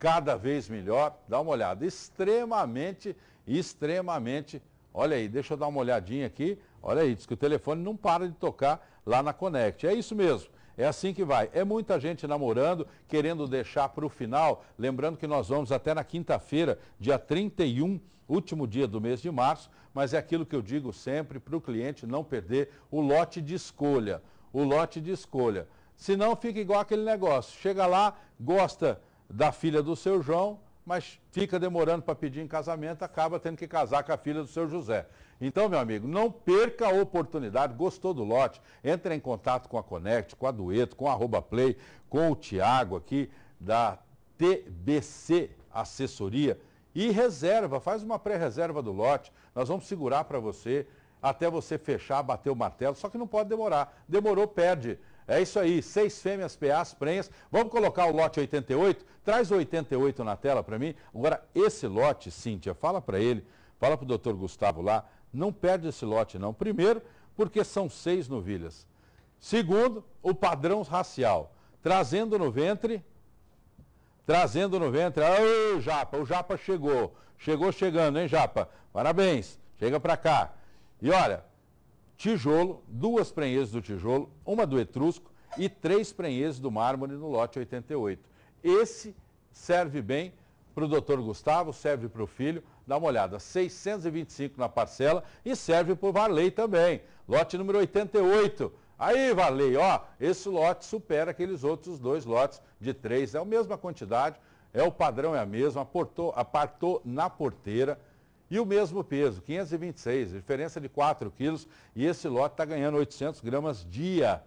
cada vez melhor. Dá uma olhada, extremamente, extremamente. Olha aí, deixa eu dar uma olhadinha aqui. Olha aí, diz que o telefone não para de tocar lá na Connect. É isso mesmo. É assim que vai. É muita gente namorando, querendo deixar para o final. Lembrando que nós vamos até na quinta-feira, dia 31, último dia do mês de março, mas é aquilo que eu digo sempre para o cliente não perder o lote de escolha. O lote de escolha. Senão fica igual aquele negócio. Chega lá, gosta da filha do seu João, mas fica demorando para pedir em casamento, acaba tendo que casar com a filha do seu José. Então, meu amigo, não perca a oportunidade. Gostou do lote? Entre em contato com a Conect, com a Dueto, com a Arroba Play, com o Tiago aqui da TBC Assessoria e reserva, faz uma pré-reserva do lote. Nós vamos segurar para você até você fechar, bater o martelo, só que não pode demorar. Demorou, perde. É isso aí, seis fêmeas, PAs, prenhas. Vamos colocar o lote 88? Traz o 88 na tela para mim. Agora, esse lote, Cíntia, fala para ele, fala para o doutor Gustavo lá, não perde esse lote, não. Primeiro, porque são seis novilhas. Segundo, o padrão racial. Trazendo no ventre, trazendo no ventre. Aê, Japa, o Japa chegou. Chegou chegando, hein, Japa? Parabéns. Chega para cá. E olha, tijolo, duas prenheses do tijolo, uma do etrusco e três prenheses do mármore no lote 88. Esse serve bem para o doutor Gustavo, serve para o filho, Dá uma olhada, 625 na parcela e serve para o Varley também. Lote número 88. Aí, Varley, ó, esse lote supera aqueles outros dois lotes de três. É a mesma quantidade, é o padrão é a mesma, aportou, apartou na porteira e o mesmo peso, 526, diferença de 4 quilos, e esse lote está ganhando 800 gramas dia,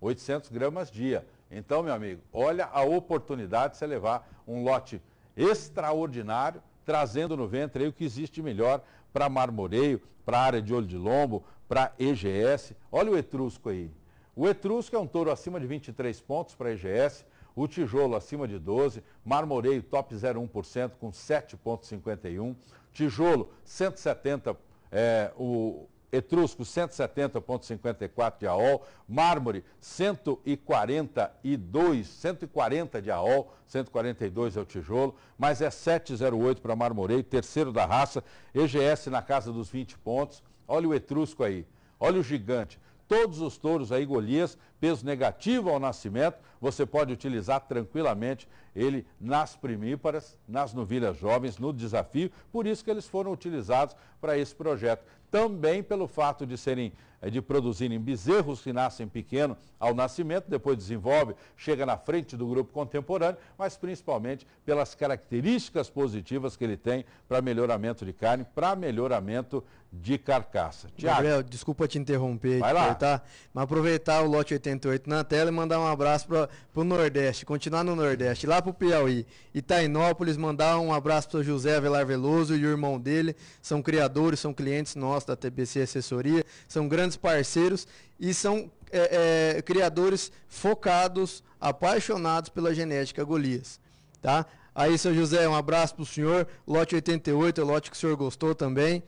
800 gramas dia. Então, meu amigo, olha a oportunidade de você levar um lote extraordinário trazendo no ventre aí o que existe melhor para marmoreio, para área de olho de lombo, para EGS. Olha o etrusco aí. O etrusco é um touro acima de 23 pontos para EGS, o tijolo acima de 12, marmoreio top 0,1% com 7,51, tijolo 170, é, eh, o Etrusco 170,54 de AOL, mármore 142, 140 de AOL, 142 é o tijolo, mas é 708 para Marmorei, terceiro da raça, EGS na casa dos 20 pontos. Olha o Etrusco aí, olha o gigante. Todos os touros aí, Golias, peso negativo ao nascimento, você pode utilizar tranquilamente ele nas primíparas, nas novilhas jovens, no desafio. Por isso que eles foram utilizados para esse projeto. Também pelo fato de serem, eh, de produzirem bezerros que nascem pequeno ao nascimento, depois desenvolve, chega na frente do grupo contemporâneo, mas principalmente pelas características positivas que ele tem para melhoramento de carne, para melhoramento de carcaça. Tiago. Gabriel, desculpa te interromper, Vai lá. Tá? mas aproveitar o lote 88 na tela e mandar um abraço para para o Nordeste, continuar no Nordeste, lá para o Piauí, Itainópolis, mandar um abraço para José Velar Veloso e o irmão dele, são criadores, são clientes nossos da TBC Assessoria, são grandes parceiros e são é, é, criadores focados, apaixonados pela genética Golias, tá? Aí, seu José, um abraço para o senhor, lote 88, é lote que o senhor gostou também,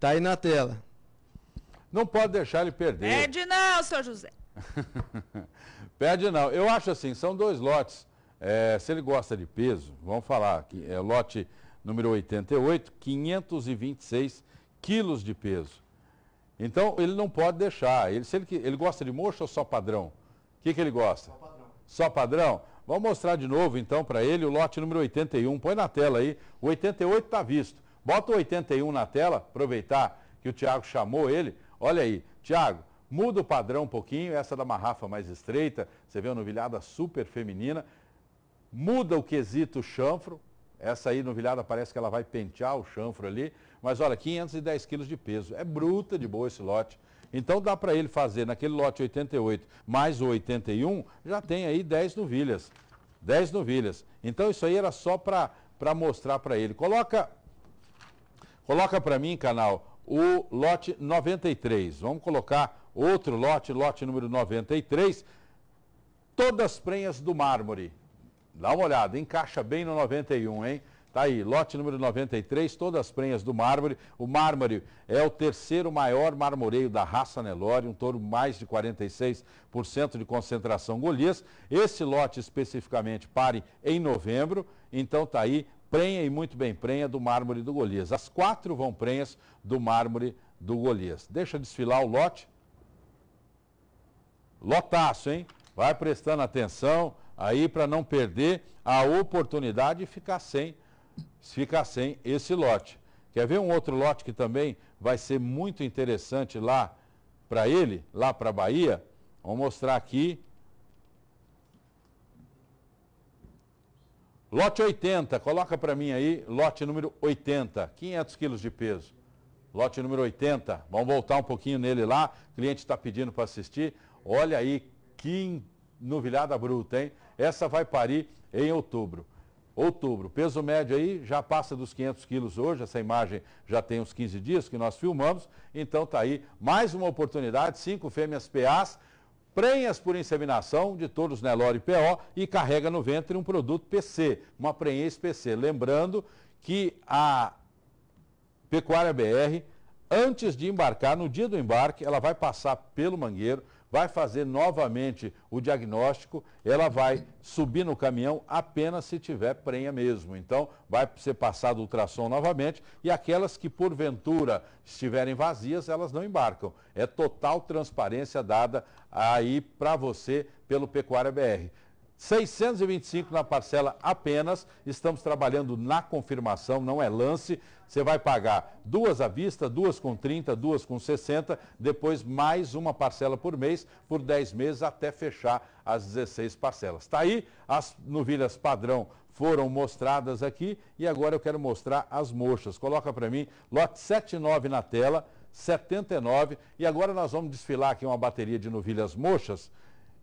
tá aí na tela. Não pode deixar ele perder. Perde não, seu José. Perde não. Eu acho assim, são dois lotes. É, se ele gosta de peso, vamos falar, que é lote número 88, 526 quilos de peso. Então, ele não pode deixar. Ele, se ele, ele gosta de mocho ou só padrão? O que, que ele gosta? Só padrão. Só padrão? Vamos mostrar de novo, então, para ele o lote número 81. Põe na tela aí. O 88 está visto. Bota o 81 na tela, aproveitar que o Tiago chamou ele. Olha aí, Tiago, Muda o padrão um pouquinho, essa da marrafa mais estreita, você vê uma novilhada super feminina. Muda o quesito chanfro, essa aí novilhada parece que ela vai pentear o chanfro ali. Mas olha, 510 quilos de peso, é bruta de boa esse lote. Então dá para ele fazer naquele lote 88 mais o 81, já tem aí 10 novilhas. 10 novilhas. Então isso aí era só para mostrar para ele. Coloca, coloca para mim, canal, o lote 93. Vamos colocar outro lote, lote número 93, todas prenhas do mármore. Dá uma olhada, encaixa bem no 91, hein? Tá aí, lote número 93, todas as prenhas do mármore. O mármore é o terceiro maior marmoreio da raça Nelore, um touro mais de 46% de concentração Golias. Esse lote especificamente pare em novembro, então tá aí, prenha e muito bem prenha do mármore do Golias. As quatro vão prenhas do mármore do Golias. Deixa desfilar o lote, lotaço, hein? Vai prestando atenção aí para não perder a oportunidade de ficar sem, ficar sem esse lote. Quer ver um outro lote que também vai ser muito interessante lá para ele, lá para a Bahia? Vou mostrar aqui. Lote 80, coloca para mim aí, lote número 80, 500 quilos de peso. Lote número 80, vamos voltar um pouquinho nele lá, o cliente está pedindo para assistir. Olha aí que novilhada bruta, hein? Essa vai parir em outubro. Outubro, peso médio aí já passa dos 500 quilos hoje, essa imagem já tem uns 15 dias que nós filmamos, então tá aí mais uma oportunidade, cinco fêmeas PAs, prenhas por inseminação de touros Nelore né, PO e carrega no ventre um produto PC, uma prenhez PC. Lembrando que a Pecuária BR, antes de embarcar, no dia do embarque, ela vai passar pelo Mangueiro, vai fazer novamente o diagnóstico, ela vai subir no caminhão apenas se tiver prenha mesmo. Então, vai ser passado o ultrassom novamente e aquelas que porventura estiverem vazias, elas não embarcam. É total transparência dada aí para você pelo Pecuária BR. 625 na parcela apenas. Estamos trabalhando na confirmação, não é lance. Você vai pagar duas à vista, duas com 30, duas com 60, depois mais uma parcela por mês, por 10 meses, até fechar as 16 parcelas. Está aí, as novilhas padrão foram mostradas aqui e agora eu quero mostrar as mochas. Coloca para mim, lote 79 na tela, 79. E agora nós vamos desfilar aqui uma bateria de novilhas mochas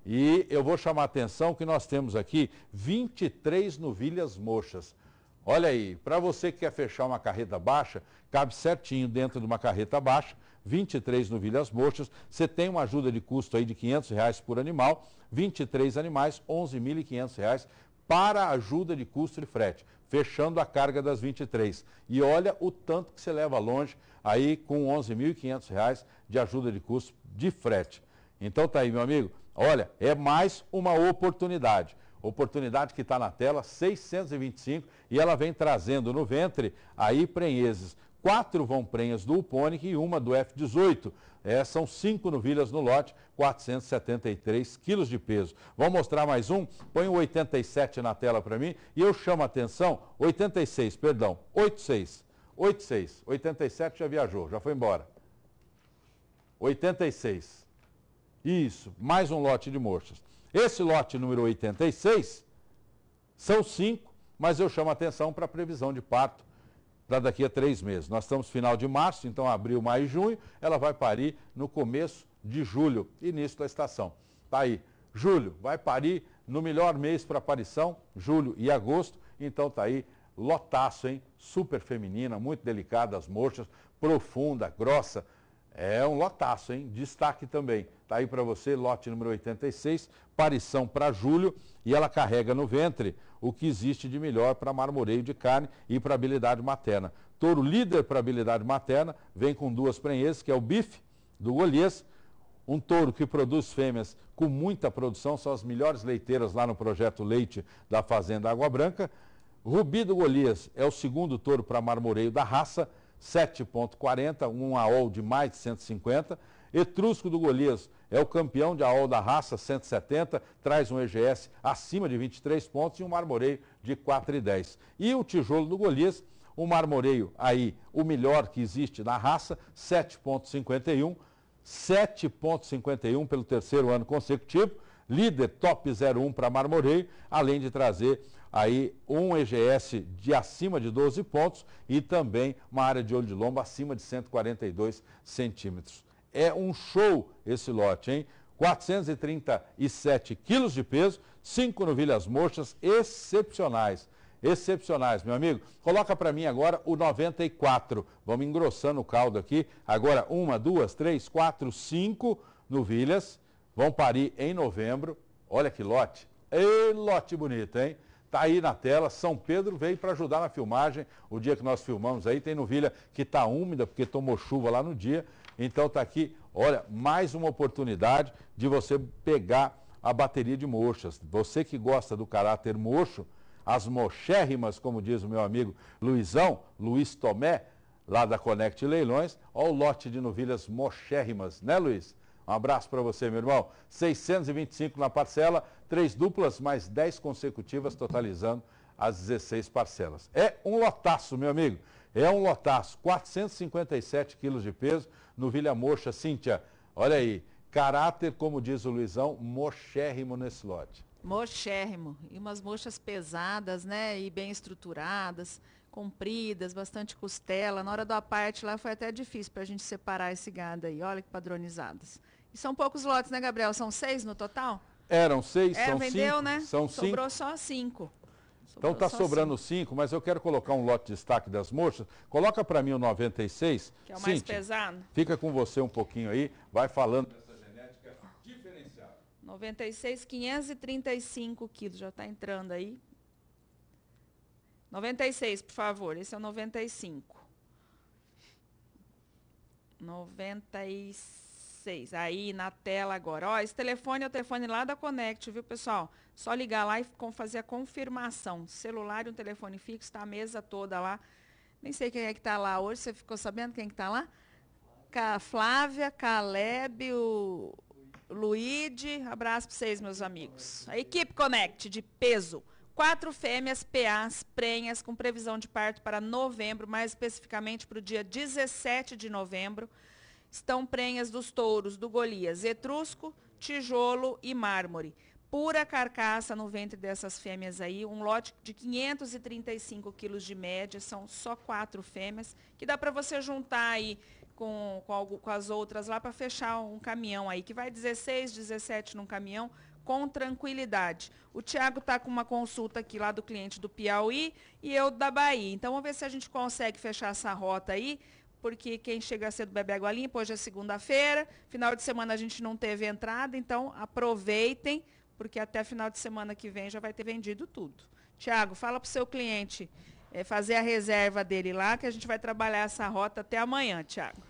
e eu vou chamar a atenção que nós temos aqui 23 novilhas mochas. Olha aí, para você que quer fechar uma carreta baixa, cabe certinho dentro de uma carreta baixa, 23 novilhas mochas, você tem uma ajuda de custo aí de 500 reais por animal, 23 animais, 11.500 reais para ajuda de custo de frete, fechando a carga das 23. E olha o tanto que você leva longe aí com 11.500 reais de ajuda de custo de frete. Então tá aí, meu amigo, Olha, é mais uma oportunidade. Oportunidade que está na tela, 625, e ela vem trazendo no ventre aí prenheses. Quatro vão prenhas do Uponic e uma do F-18. É, são cinco novilhas no lote, 473 quilos de peso. Vou mostrar mais um, põe o 87 na tela para mim e eu chamo a atenção, 86, perdão, 86, 86, 87 já viajou, já foi embora. 86, isso, mais um lote de mostras. Esse lote número 86, são cinco, mas eu chamo a atenção para a previsão de parto para daqui a três meses. Nós estamos final de março, então abril, maio e junho, ela vai parir no começo de julho, início da estação. Está aí, julho, vai parir no melhor mês para aparição, julho e agosto, então está aí lotaço, hein? Super feminina, muito delicada as mochas, profunda, grossa, é um lotaço, hein? Destaque também. Tá aí para você, lote número 86, parição para julho, e ela carrega no ventre o que existe de melhor para marmoreio de carne e para habilidade materna. Touro líder para habilidade materna, vem com duas prenhes, que é o bife do Golias, um touro que produz fêmeas com muita produção, são as melhores leiteiras lá no projeto Leite da Fazenda Água Branca. Rubi do Golias é o segundo touro para marmoreio da raça, 7,40, um AOL de mais de 150. Etrusco do Golias é o campeão de AOL da raça, 170, traz um EGS acima de 23 pontos e um marmoreio de 4,10. E o Tijolo do Golias, o marmoreio aí, o melhor que existe na raça, 7,51. 7,51 pelo terceiro ano consecutivo, líder top 01 para Marmoreio, além de trazer aí um EGS de acima de 12 pontos e também uma área de olho de lombo acima de 142 centímetros. É um show esse lote, hein? 437 quilos de peso, cinco novilhas mochas excepcionais. Excepcionais, meu amigo. Coloca para mim agora o 94. Vamos engrossando o caldo aqui. Agora, uma, duas, três, quatro, cinco novilhas. Vão parir em novembro. Olha que lote. Ei, lote bonito, hein? Está aí na tela, São Pedro veio para ajudar na filmagem. O dia que nós filmamos aí, tem novilha que está úmida, porque tomou chuva lá no dia. Então está aqui, olha, mais uma oportunidade de você pegar a bateria de mochas. Você que gosta do caráter mocho, as mochérrimas, como diz o meu amigo Luizão, Luiz Tomé, lá da Conect Leilões, olha o lote de novilhas mochérrimas, né Luiz? Um abraço para você, meu irmão. 625 na parcela, três duplas mais 10 consecutivas, totalizando as 16 parcelas. É um lotaço, meu amigo. É um lotaço. 457 quilos de peso no Vilha Mocha. Cíntia, olha aí. Caráter, como diz o Luizão, mochérrimo nesse lote. Mochérrimo. E umas mochas pesadas, né? E bem estruturadas, compridas, bastante costela. Na hora do aparte lá foi até difícil para a gente separar esse gado aí. Olha que padronizadas. E são poucos lotes, né, Gabriel? São seis no total? Eram seis, é, são vendeu, cinco. né? São Sobrou cinco. só cinco. então está sobrando cinco. cinco. mas eu quero colocar um lote de destaque das moças. Coloca para mim o 96. Que é o mais pesado. Fica com você um pouquinho aí, vai falando dessa genética diferenciada. 96, 535 quilos, já está entrando aí. 96, por favor, esse é o 95. 96 vocês. Aí na tela agora. Ó, esse telefone é o telefone lá da Connect, viu, pessoal? Só ligar lá e fazer a confirmação. Celular e um telefone fixo, tá a mesa toda lá. Nem sei quem é que tá lá hoje. Você ficou sabendo quem que tá lá? Ca Flávia, Caleb, o Luíde. Abraço para vocês, meus amigos. A equipe Connect de peso. Quatro fêmeas PAs prenhas com previsão de parto para novembro, mais especificamente para o dia 17 de novembro estão prenhas dos touros do Golias, etrusco, tijolo e mármore. Pura carcaça no ventre dessas fêmeas aí, um lote de 535 quilos de média, são só quatro fêmeas, que dá para você juntar aí com, com, algo, com as outras lá para fechar um caminhão aí, que vai 16, 17 num caminhão, com tranquilidade. O Tiago está com uma consulta aqui lá do cliente do Piauí e eu da Bahia. Então vamos ver se a gente consegue fechar essa rota aí porque quem chega cedo bebe água limpa, hoje é segunda-feira, final de semana a gente não teve entrada, então aproveitem, porque até final de semana que vem já vai ter vendido tudo. Tiago, fala para o seu cliente é, fazer a reserva dele lá, que a gente vai trabalhar essa rota até amanhã, Tiago.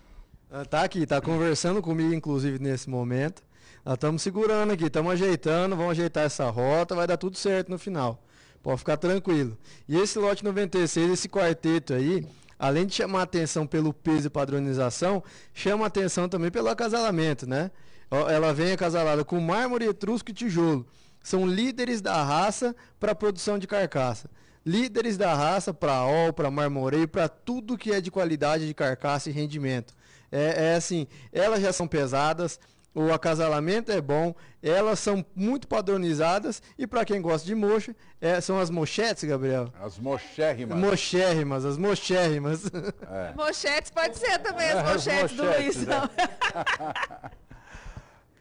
Está ah, aqui, está conversando comigo, inclusive, nesse momento. Nós ah, estamos segurando aqui, estamos ajeitando, vamos ajeitar essa rota, vai dar tudo certo no final. Pode ficar tranquilo. E esse lote 96, esse quarteto aí, além de chamar atenção pelo peso e padronização, chama atenção também pelo acasalamento, né? Ela vem acasalada com mármore, etrusco e tijolo. São líderes da raça para a produção de carcaça. Líderes da raça para ol, para marmoreio, para tudo que é de qualidade de carcaça e rendimento. É, é assim, elas já são pesadas, o acasalamento é bom, elas são muito padronizadas e para quem gosta de mocha, é, são as mochetes, Gabriel? As mochérrimas. Mochérrimas, as mochérrimas. É. Mochetes pode ser também, as mochetes, é, as mochetes do Luizão. Né?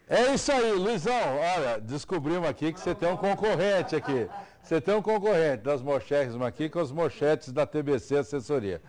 é isso aí, Luizão. Olha, descobrimos aqui que você tem um concorrente aqui. Você tem um concorrente das mochérrimas aqui com as mochetes da TBC Assessoria.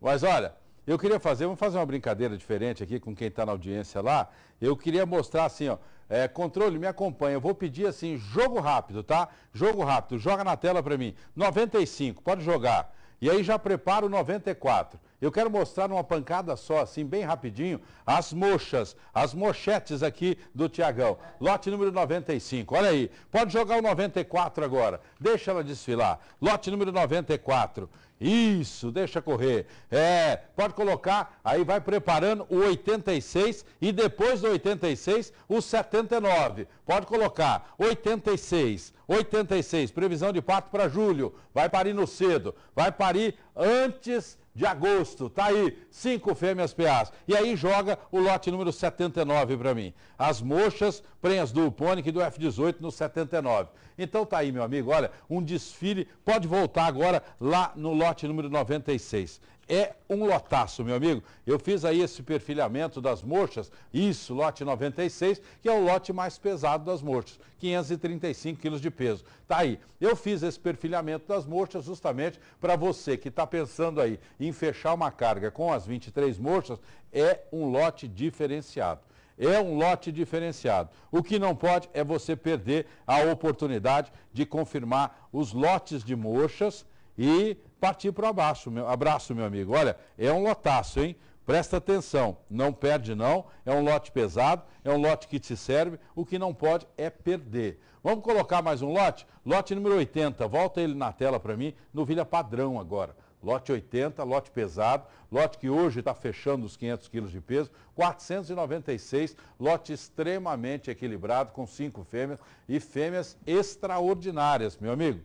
Mas olha, eu queria fazer, vamos fazer uma brincadeira diferente aqui com quem está na audiência lá. Eu queria mostrar assim, ó. É, controle, me acompanha. Eu vou pedir assim, jogo rápido, tá? Jogo rápido, joga na tela para mim. 95, pode jogar. E aí já preparo 94. Eu quero mostrar numa pancada só, assim, bem rapidinho, as mochas, as mochetes aqui do Tiagão. Lote número 95, olha aí. Pode jogar o 94 agora, deixa ela desfilar. Lote número 94. Isso, deixa correr. É, pode colocar, aí vai preparando o 86 e depois do 86 o 79. Pode colocar 86, 86, previsão de parto para julho. Vai parir no cedo, vai parir antes de agosto. Tá aí, cinco fêmeas PAs. E aí joga o lote número 79 para mim. As mochas, prenhas do Uponic e do F18 no 79. Então tá aí, meu amigo, olha, um desfile. Pode voltar agora lá no lote número 96 é um lotaço, meu amigo. Eu fiz aí esse perfilhamento das murchas, isso, lote 96, que é o lote mais pesado das murchas, 535 quilos de peso. Tá aí. Eu fiz esse perfilhamento das murchas justamente para você que está pensando aí em fechar uma carga com as 23 murchas, é um lote diferenciado. É um lote diferenciado. O que não pode é você perder a oportunidade de confirmar os lotes de murchas e partir para o abraço, meu, abraço, meu amigo. Olha, é um lotaço, hein? Presta atenção, não perde não, é um lote pesado, é um lote que te serve, o que não pode é perder. Vamos colocar mais um lote? Lote número 80, volta ele na tela para mim, novilha padrão agora. Lote 80, lote pesado, lote que hoje está fechando os 500 quilos de peso, 496, lote extremamente equilibrado com cinco fêmeas e fêmeas extraordinárias, meu amigo.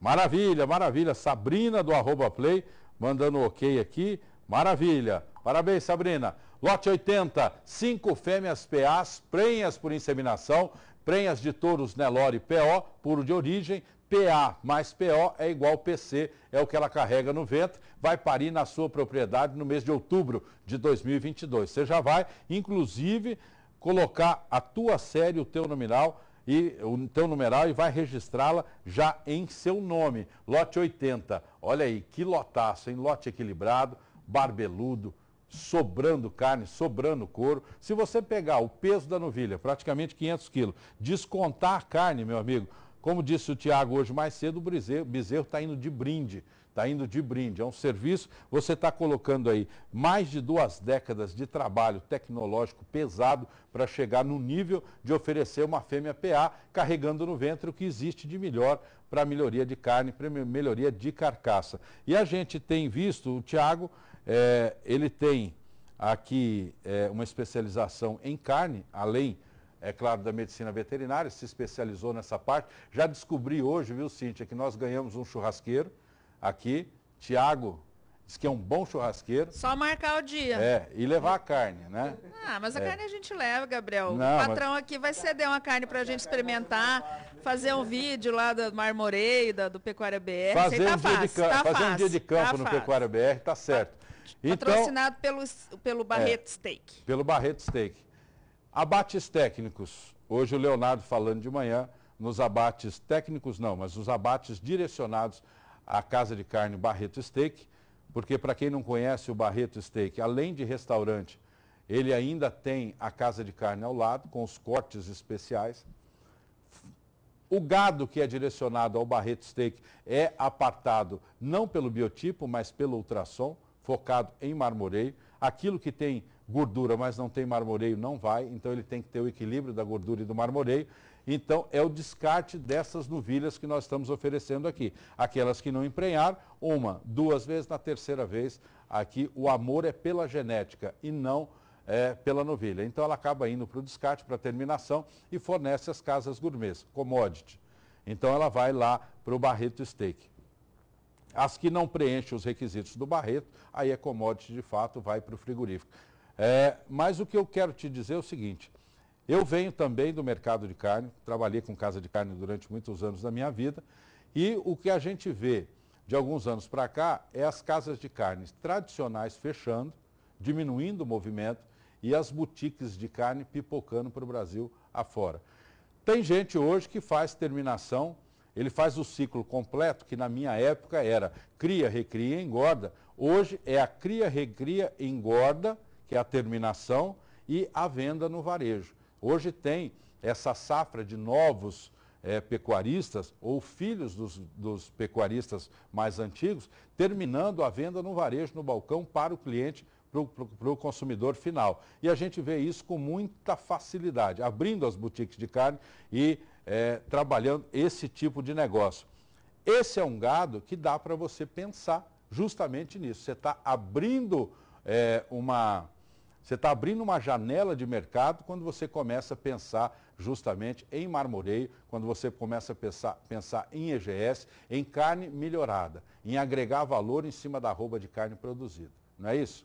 Maravilha, maravilha. Sabrina do arroba play, mandando ok aqui. Maravilha. Parabéns, Sabrina. Lote 80, cinco fêmeas PAs, prenhas por inseminação, prenhas de touros Nelore PO, puro de origem, PA mais PO é igual PC, é o que ela carrega no ventre, vai parir na sua propriedade no mês de outubro de 2022. Você já vai, inclusive, colocar a tua série, o teu nominal, e então numeral e vai registrá-la já em seu nome. Lote 80. Olha aí, que lotaço, hein? Lote equilibrado, barbeludo, sobrando carne, sobrando couro. Se você pegar o peso da novilha, praticamente 500 quilos, descontar a carne, meu amigo, como disse o Tiago hoje mais cedo, o bezerro está indo de brinde está indo de brinde. É um serviço, você está colocando aí mais de duas décadas de trabalho tecnológico pesado para chegar no nível de oferecer uma fêmea PA carregando no ventre o que existe de melhor para melhoria de carne, para melhoria de carcaça. E a gente tem visto, o Tiago, é, ele tem aqui é, uma especialização em carne, além é claro, da medicina veterinária, se especializou nessa parte. Já descobri hoje, viu, Cíntia, que nós ganhamos um churrasqueiro aqui, Tiago diz que é um bom churrasqueiro. Só marcar o dia. É, e levar a carne, né? Ah, mas a é. carne a gente leva, Gabriel. Não, o patrão mas... aqui vai ceder uma carne para a gente experimentar, fazer um vídeo lá do Marmorei, do, do Pecuária BR. Fazer, tá um, fácil, dia de campo, tá fazer um dia de campo tá no Pecuária BR, tá certo. Então- Patrocinado então, pelo, pelo Barreto é, Steak. Pelo Barreto Steak. Abates técnicos. Hoje o Leonardo falando de manhã nos abates técnicos, não, mas nos abates direcionados a Casa de Carne Barreto Steak, porque para quem não conhece o Barreto Steak, além de restaurante, ele ainda tem a Casa de Carne ao lado, com os cortes especiais. O gado que é direcionado ao Barreto Steak é apartado não pelo biotipo, mas pelo ultrassom, focado em marmoreio. Aquilo que tem gordura, mas não tem marmoreio, não vai, então ele tem que ter o equilíbrio da gordura e do marmoreio. Então, é o descarte dessas novilhas que nós estamos oferecendo aqui. Aquelas que não emprenhar uma, duas vezes, na terceira vez, aqui o amor é pela genética e não é, pela novilha. Então, ela acaba indo para o descarte, para a terminação e fornece as casas gourmets, commodity. Então, ela vai lá para o Barreto Steak. As que não preenchem os requisitos do Barreto, aí é commodity de fato, vai para o frigorífico. É, mas o que eu quero te dizer é o seguinte, eu venho também do mercado de carne, trabalhei com casa de carne durante muitos anos da minha vida, e o que a gente vê de alguns anos para cá é as casas de carnes tradicionais fechando, diminuindo o movimento e as boutiques de carne pipocando para o Brasil afora. Tem gente hoje que faz terminação, ele faz o ciclo completo, que na minha época era cria, recria, engorda. Hoje é a cria, recria, engorda, que é a terminação, e a venda no varejo. Hoje tem essa safra de novos é, pecuaristas ou filhos dos, dos, pecuaristas mais antigos, terminando a venda no varejo, no balcão, para o cliente, para o consumidor final. E a gente vê isso com muita facilidade, abrindo as boutiques de carne e é, trabalhando esse tipo de negócio. Esse é um gado que dá para você pensar justamente nisso. Você está abrindo é, uma você está abrindo uma janela de mercado quando você começa a pensar justamente em marmoreio, quando você começa a pensar, pensar em EGS, em carne melhorada, em agregar valor em cima da arroba de carne produzida. Não é isso?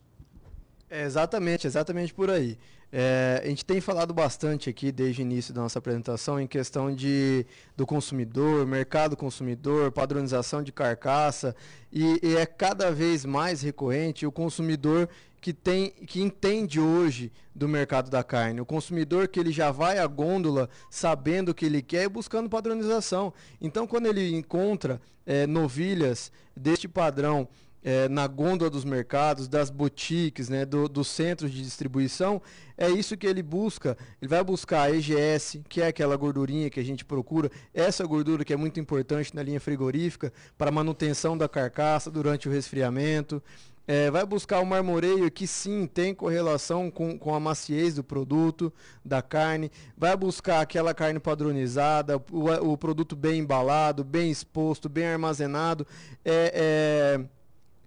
É exatamente, exatamente por aí. É, a gente tem falado bastante aqui desde o início da nossa apresentação em questão de, do consumidor, mercado consumidor, padronização de carcaça, e, e é cada vez mais recorrente o consumidor que, tem, que entende hoje do mercado da carne. O consumidor que ele já vai à gôndola sabendo o que ele quer e buscando padronização. Então, quando ele encontra é, novilhas deste padrão é, na gôndola dos mercados, das boutiques, né, do, dos centros de distribuição, é isso que ele busca. Ele vai buscar a EGS, que é aquela gordurinha que a gente procura, essa gordura que é muito importante na linha frigorífica para manutenção da carcaça durante o resfriamento. É, vai buscar o marmoreio que sim tem correlação com, com a maciez do produto, da carne. Vai buscar aquela carne padronizada, o, o produto bem embalado, bem exposto, bem armazenado. É, é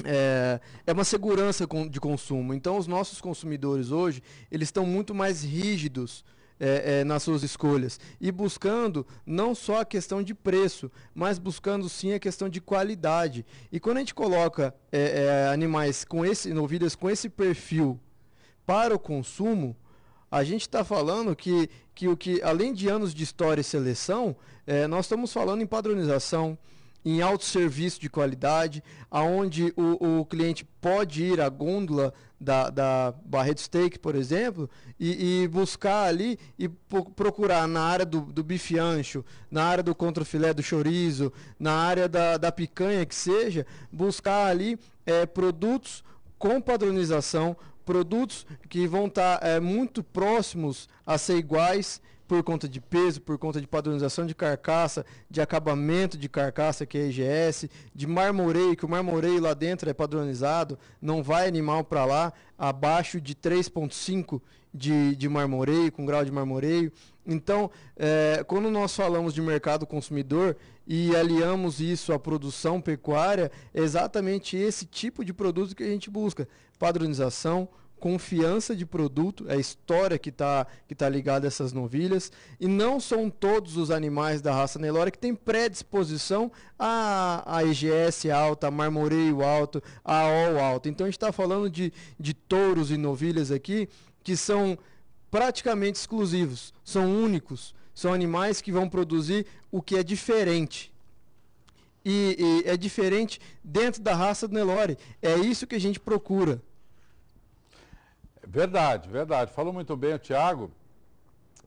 é, é, uma segurança de consumo. Então, os nossos consumidores hoje, eles estão muito mais rígidos é, é, nas suas escolhas e buscando não só a questão de preço, mas buscando sim a questão de qualidade. E quando a gente coloca é, é animais com esse, novilhas com esse perfil para o consumo, a gente está falando que, que o que além de anos de história e seleção, é, nós estamos falando em padronização em serviço de qualidade, aonde o, o cliente pode ir à gôndola da, da Barreto Steak, por exemplo, e, e buscar ali e procurar na área do, do bife ancho, na área do contrafilé do chorizo, na área da, da picanha que seja, buscar ali é, produtos com padronização, produtos que vão estar tá, é, muito próximos a ser iguais por conta de peso, por conta de padronização de carcaça, de acabamento de carcaça, que é EGS, de marmoreio, que o marmoreio lá dentro é padronizado, não vai animal para lá abaixo de 3,5 de, de marmoreio, com grau de marmoreio. Então, é, quando nós falamos de mercado consumidor e aliamos isso à produção pecuária, é exatamente esse tipo de produto que a gente busca: padronização, confiança de produto, é a história que está que tá ligada a essas novilhas. E não são todos os animais da raça Nelore que têm predisposição a, a EGS alta, a marmoreio alto, a O alto. Então a gente está falando de, de touros e novilhas aqui que são praticamente exclusivos, são únicos, são animais que vão produzir o que é diferente. E, e é diferente dentro da raça do Nelore. É isso que a gente procura Verdade, verdade. Falou muito bem o Tiago.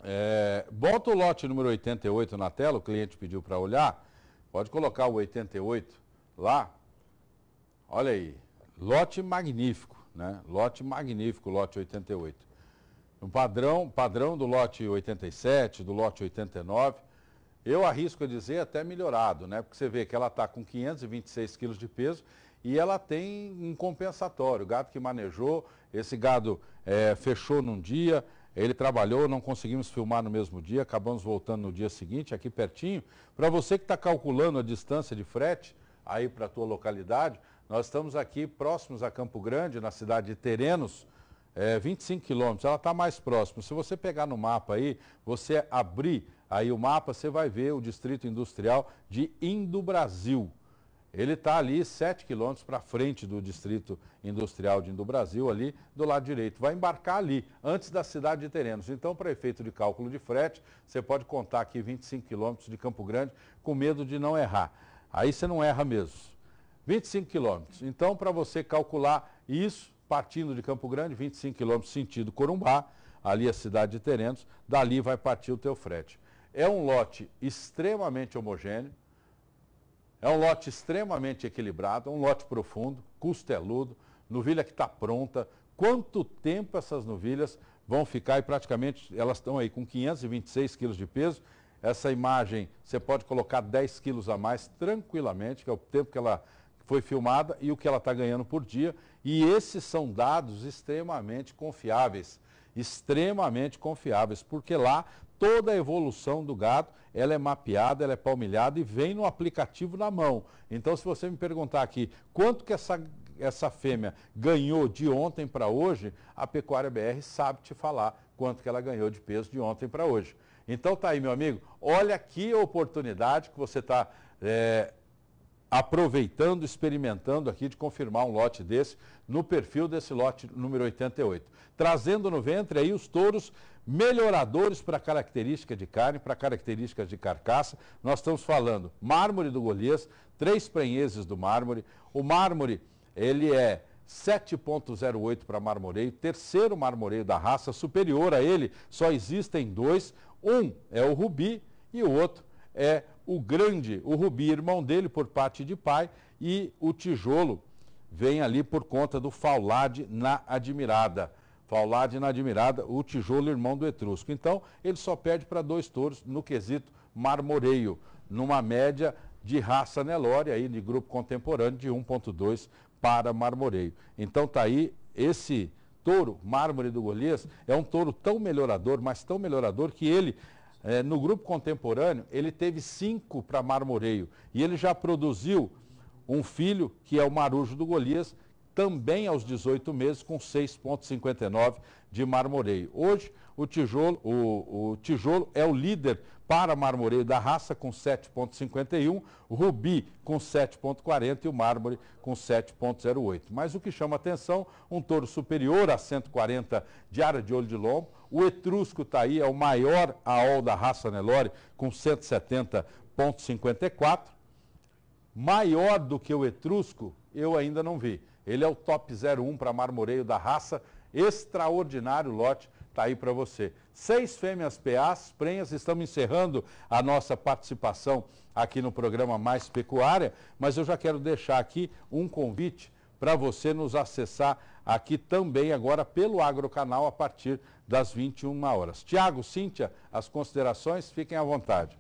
É, bota o lote número 88 na tela, o cliente pediu para olhar. Pode colocar o 88 lá. Olha aí, lote magnífico, né? Lote magnífico, lote 88. Um padrão, padrão do lote 87, do lote 89, eu arrisco a dizer até melhorado, né? Porque você vê que ela está com 526 quilos de peso e ela tem um compensatório. O gado que manejou, esse gado é, fechou num dia, ele trabalhou, não conseguimos filmar no mesmo dia, acabamos voltando no dia seguinte, aqui pertinho. Para você que está calculando a distância de frete aí para a tua localidade, nós estamos aqui próximos a Campo Grande, na cidade de Terenos, é, 25 quilômetros, ela está mais próxima. Se você pegar no mapa aí, você abrir aí o mapa, você vai ver o distrito industrial de Indo Brasil. Ele está ali 7 quilômetros para frente do Distrito Industrial de Brasil, ali do lado direito. Vai embarcar ali, antes da cidade de Terenos. Então, para efeito de cálculo de frete, você pode contar aqui 25 quilômetros de Campo Grande com medo de não errar. Aí você não erra mesmo. 25 quilômetros. Então, para você calcular isso, partindo de Campo Grande, 25 quilômetros sentido Corumbá, ali a cidade de Terenos, dali vai partir o teu frete. É um lote extremamente homogêneo, é um lote extremamente equilibrado, é um lote profundo, costeludo, novilha que está pronta. Quanto tempo essas novilhas vão ficar e praticamente elas estão aí com 526 quilos de peso. Essa imagem você pode colocar 10 quilos a mais tranquilamente, que é o tempo que ela foi filmada e o que ela está ganhando por dia. E esses são dados extremamente confiáveis extremamente confiáveis, porque lá toda a evolução do gado, ela é mapeada, ela é palmilhada e vem no aplicativo na mão. Então, se você me perguntar aqui, quanto que essa, essa fêmea ganhou de ontem para hoje, a Pecuária BR sabe te falar quanto que ela ganhou de peso de ontem para hoje. Então, tá aí, meu amigo, olha que oportunidade que você está é, eh, aproveitando, experimentando aqui de confirmar um lote desse no perfil desse lote número 88. Trazendo no ventre aí os touros melhoradores para característica de carne, para características de carcaça. Nós estamos falando mármore do Golias, três prenheses do mármore. O mármore, ele é 7.08 para marmoreio, terceiro marmoreio da raça, superior a ele só existem dois. Um é o rubi e o outro é o grande, o Rubi, irmão dele por parte de pai, e o tijolo vem ali por conta do Faulade na Admirada. Faulade na Admirada, o tijolo irmão do Etrusco. Então, ele só perde para dois touros no quesito marmoreio, numa média de raça Nelore, aí de grupo contemporâneo, de 1.2 para marmoreio. Então, tá aí esse touro, mármore do Golias, é um touro tão melhorador, mas tão melhorador que ele é, no grupo contemporâneo, ele teve cinco para Marmoreio. E ele já produziu um filho, que é o Marujo do Golias, também aos 18 meses, com 6,59 de marmoreio. Hoje, o tijolo, o, o, tijolo é o líder para marmoreio da raça, com 7,51, rubi com 7,40 e o mármore com 7,08. Mas o que chama atenção, um touro superior a 140 de área de olho de lombo, o etrusco está aí, é o maior aol da raça Nelore, com 170,54, maior do que o etrusco, eu ainda não vi. Ele é o top 01 para marmoreio da raça. Extraordinário lote está aí para você. Seis fêmeas PAs, prenhas, estamos encerrando a nossa participação aqui no programa Mais Pecuária, mas eu já quero deixar aqui um convite para você nos acessar aqui também agora pelo Agrocanal a partir das 21 horas. Tiago, Cíntia, as considerações, fiquem à vontade.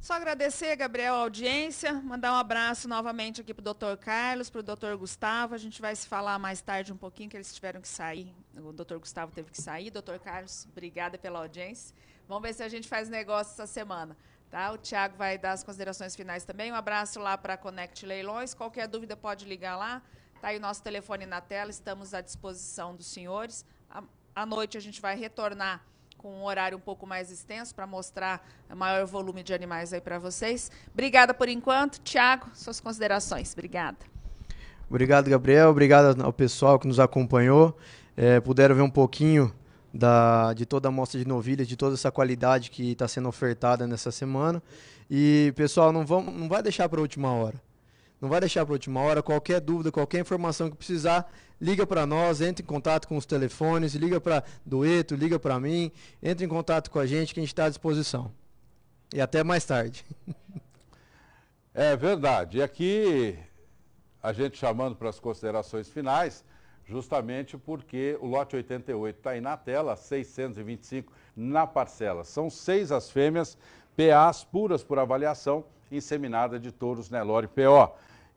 Só agradecer, Gabriel, a audiência, mandar um abraço novamente aqui para o doutor Carlos, para o doutor Gustavo. A gente vai se falar mais tarde um pouquinho, que eles tiveram que sair. O doutor Gustavo teve que sair. Doutor Carlos, obrigada pela audiência. Vamos ver se a gente faz negócio essa semana. Tá? O Tiago vai dar as considerações finais também. Um abraço lá para a Connect Leilões. Qualquer dúvida pode ligar lá. Está aí o nosso telefone na tela, estamos à disposição dos senhores. À noite a gente vai retornar com um horário um pouco mais extenso para mostrar maior volume de animais aí para vocês. Obrigada por enquanto, Tiago, suas considerações. Obrigada. Obrigado, Gabriel. Obrigado ao pessoal que nos acompanhou. É, puderam ver um pouquinho da, de toda a mostra de novilhas, de toda essa qualidade que está sendo ofertada nessa semana. E, pessoal, não, vamos, não vai deixar para a última hora. Não vai deixar para última hora. Qualquer dúvida, qualquer informação que precisar, liga para nós, entre em contato com os telefones, liga para Dueto, liga para mim, entre em contato com a gente que a gente está à disposição. E até mais tarde. É verdade. E aqui a gente chamando para as considerações finais, justamente porque o lote 88 está aí na tela, 625 na parcela. São seis as fêmeas, PAs puras por avaliação inseminada de touros Nelore P.O.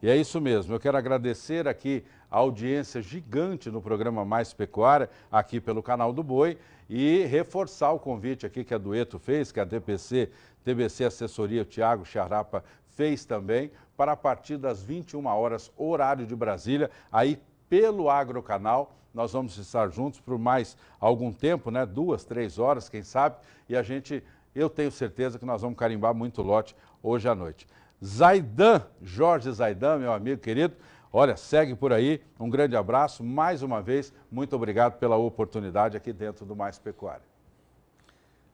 E é isso mesmo, eu quero agradecer aqui a audiência gigante no programa Mais Pecuária, aqui pelo canal do Boi, e reforçar o convite aqui que a Dueto fez, que a DPC, TBC Assessoria, o Tiago Charapa fez também, para a partir das 21 horas, horário de Brasília, aí pelo Agrocanal. Nós vamos estar juntos por mais algum tempo, né? Duas, três horas, quem sabe, e a gente eu tenho certeza que nós vamos carimbar muito lote hoje à noite. Zaidan, Jorge Zaidan, meu amigo querido, olha, segue por aí, um grande abraço, mais uma vez, muito obrigado pela oportunidade aqui dentro do Mais Pecuária.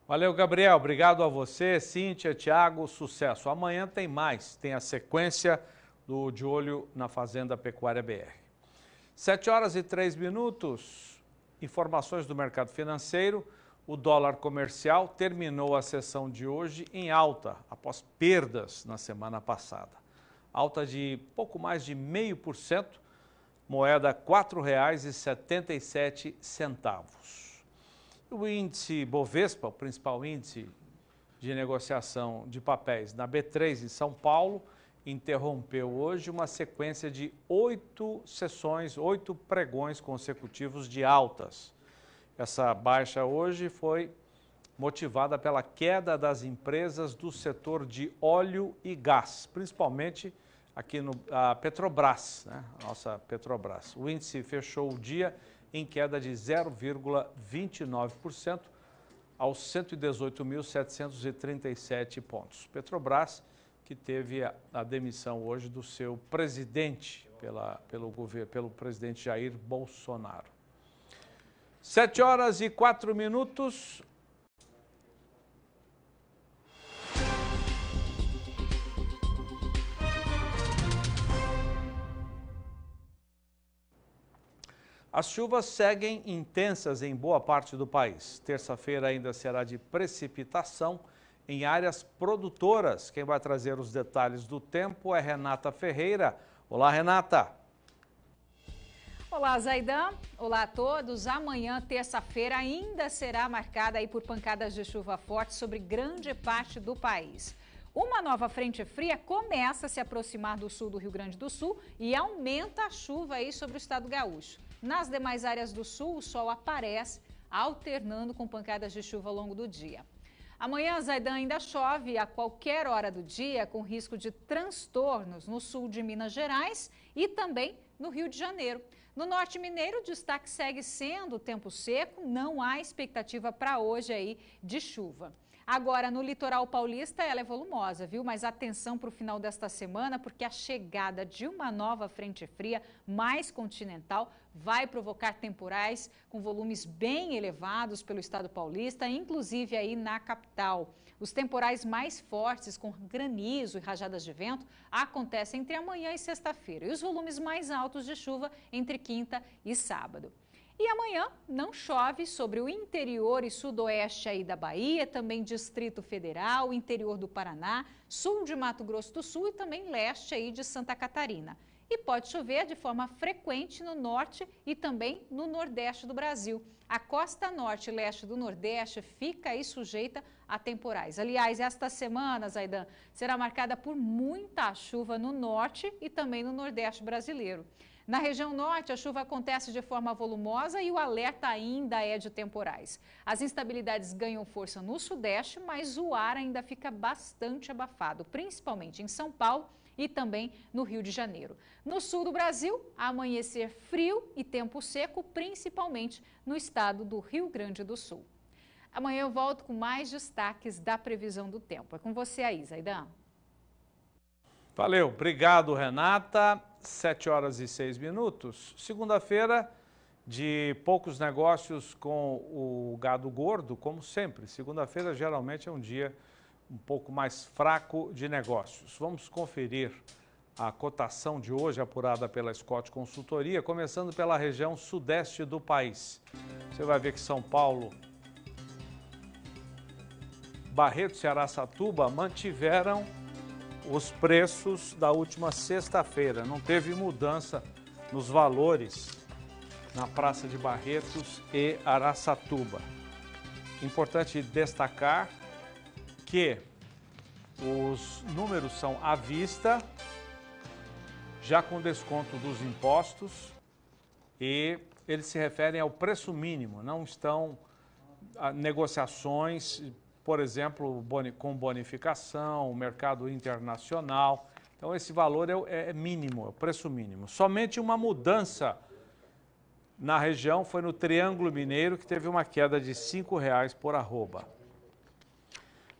Valeu, Gabriel, obrigado a você, Cíntia, Tiago, sucesso. Amanhã tem mais, tem a sequência do De Olho na Fazenda Pecuária BR. Sete horas e três minutos, informações do mercado financeiro. O dólar comercial terminou a sessão de hoje em alta, após perdas na semana passada. Alta de pouco mais de 0,5%, moeda R$ 4,77. O índice Bovespa, o principal índice de negociação de papéis na B3 em São Paulo, interrompeu hoje uma sequência de oito sessões, oito pregões consecutivos de altas essa baixa hoje foi motivada pela queda das empresas do setor de óleo e gás, principalmente aqui no a Petrobras, né? a nossa Petrobras. O índice fechou o dia em queda de 0,29% aos 118.737 pontos. Petrobras, que teve a, demissão hoje do seu presidente pela, pelo, governo, pelo presidente Jair Bolsonaro. Sete horas e quatro minutos. As chuvas seguem intensas em boa parte do país. Terça-feira ainda será de precipitação em áreas produtoras. Quem vai trazer os detalhes do tempo é Renata Ferreira. Olá, Renata. Olá, Zaidan. Olá a todos. Amanhã, terça-feira, ainda será marcada aí por pancadas de chuva forte sobre grande parte do país. Uma nova frente fria começa a se aproximar do sul do Rio Grande do Sul e aumenta a chuva aí sobre o estado gaúcho. Nas demais áreas do sul, o sol aparece, alternando com pancadas de chuva ao longo do dia. Amanhã, Zaidan ainda chove a qualquer hora do dia, com risco de transtornos no sul de Minas Gerais e também no Rio de Janeiro. No norte mineiro, o destaque segue sendo o tempo seco, não há expectativa para hoje aí de chuva. Agora, no litoral paulista, ela é volumosa, viu? Mas atenção para o final desta semana, porque a chegada de uma nova frente fria mais continental vai provocar temporais com volumes bem elevados pelo estado paulista, inclusive aí na capital. Os temporais mais fortes, com granizo e rajadas de vento, acontecem entre amanhã e sexta-feira, e os volumes mais altos de chuva entre quinta e sábado. E amanhã não chove sobre o interior e sudoeste aí da Bahia, também Distrito Federal, interior do Paraná, sul de Mato Grosso do Sul e também leste aí de Santa Catarina e pode chover de forma frequente no norte e também no nordeste do Brasil. A costa norte e leste do nordeste fica aí sujeita a temporais. Aliás, esta semana, Zaidan, será marcada por muita chuva no norte e também no nordeste brasileiro. Na região norte, a chuva acontece de forma volumosa e o alerta ainda é de temporais. As instabilidades ganham força no sudeste, mas o ar ainda fica bastante abafado, principalmente em São Paulo e também no Rio de Janeiro. No sul do Brasil, amanhecer frio e tempo seco, principalmente no estado do Rio Grande do Sul. Amanhã eu volto com mais destaques da previsão do tempo. É com você aí, Zaidan. Valeu, obrigado Renata. 7 horas e 6 minutos. Segunda-feira de poucos negócios com o gado gordo, como sempre. Segunda-feira geralmente é um dia um pouco mais fraco de negócios. Vamos conferir a cotação de hoje apurada pela Scott Consultoria, começando pela região sudeste do país. Você vai ver que São Paulo, Barreto, e Satuba mantiveram os preços da última sexta-feira. Não teve mudança nos valores na Praça de Barretos e Araçatuba. Importante destacar que os números são à vista, já com desconto dos impostos, e eles se referem ao preço mínimo, não estão ah, negociações, por exemplo, com bonificação, mercado internacional. Então, esse valor é, é, mínimo, é o preço mínimo. Somente uma mudança na região foi no Triângulo Mineiro, que teve uma queda de R$ 5,00 por arroba.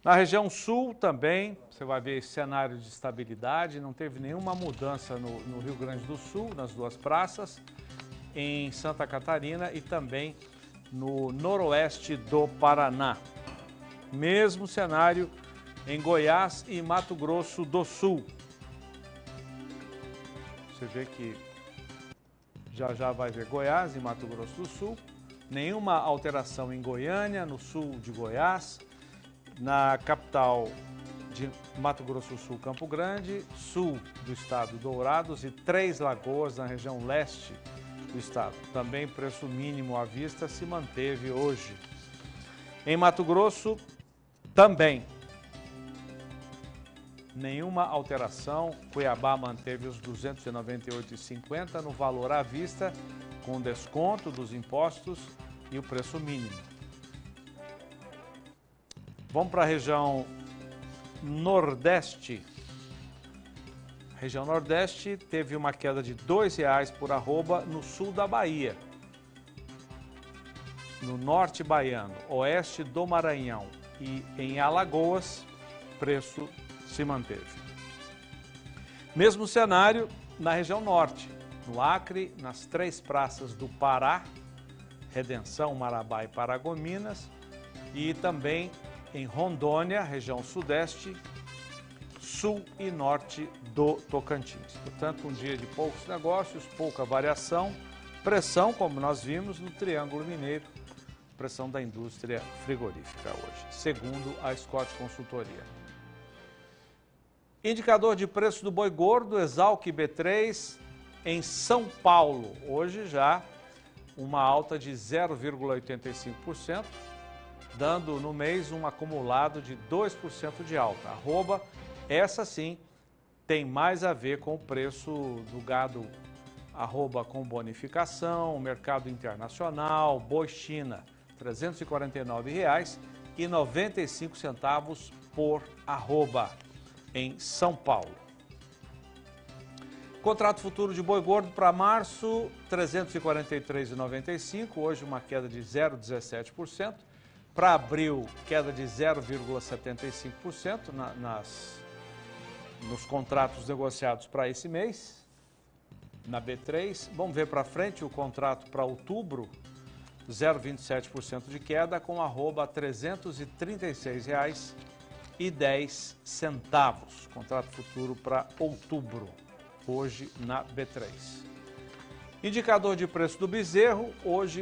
Na região sul também, você vai ver esse cenário de estabilidade, não teve nenhuma mudança no, no Rio Grande do Sul, nas duas praças, em Santa Catarina e também no noroeste do Paraná. Mesmo cenário em Goiás e Mato Grosso do Sul. Você vê que já já vai ver Goiás e Mato Grosso do Sul. Nenhuma alteração em Goiânia, no sul de Goiás na capital de Mato Grosso do Sul, Campo Grande, sul do estado, Dourados e Três Lagoas, na região leste do estado. Também preço mínimo à vista se manteve hoje. Em Mato Grosso, também. Nenhuma alteração, Cuiabá manteve os 298,50 no valor à vista, com desconto dos impostos e o preço mínimo. Vamos para a região Nordeste. A região Nordeste teve uma queda de R$ 2,00 por arroba no sul da Bahia. No norte baiano, oeste do Maranhão e em Alagoas, preço se manteve. Mesmo cenário na região norte, no Acre, nas três praças do Pará, Redenção, Marabá e Paragominas, e também em Rondônia, região sudeste, sul e norte do Tocantins. Portanto, um dia de poucos negócios, pouca variação, pressão, como nós vimos, no Triângulo Mineiro, pressão da indústria frigorífica hoje, segundo a Scott Consultoria. Indicador de preço do boi gordo, Exalc B3, em São Paulo, hoje já uma alta de 0,85%, dando no mês um acumulado de 2% de alta. Arroba, essa sim, tem mais a ver com o preço do gado arroba com bonificação, mercado internacional, boi China, R$ 349,95 por arroba em São Paulo. Contrato futuro de boi gordo para março, R$ 343,95, hoje uma queda de 0,17%. Para abril, queda de 0,75% na, nas, nos contratos negociados para esse mês, na B3. Vamos ver para frente o contrato para outubro, 0,27% de queda, com arroba R$ 336,10. Contrato futuro para outubro, hoje na B3. Indicador de preço do bezerro, hoje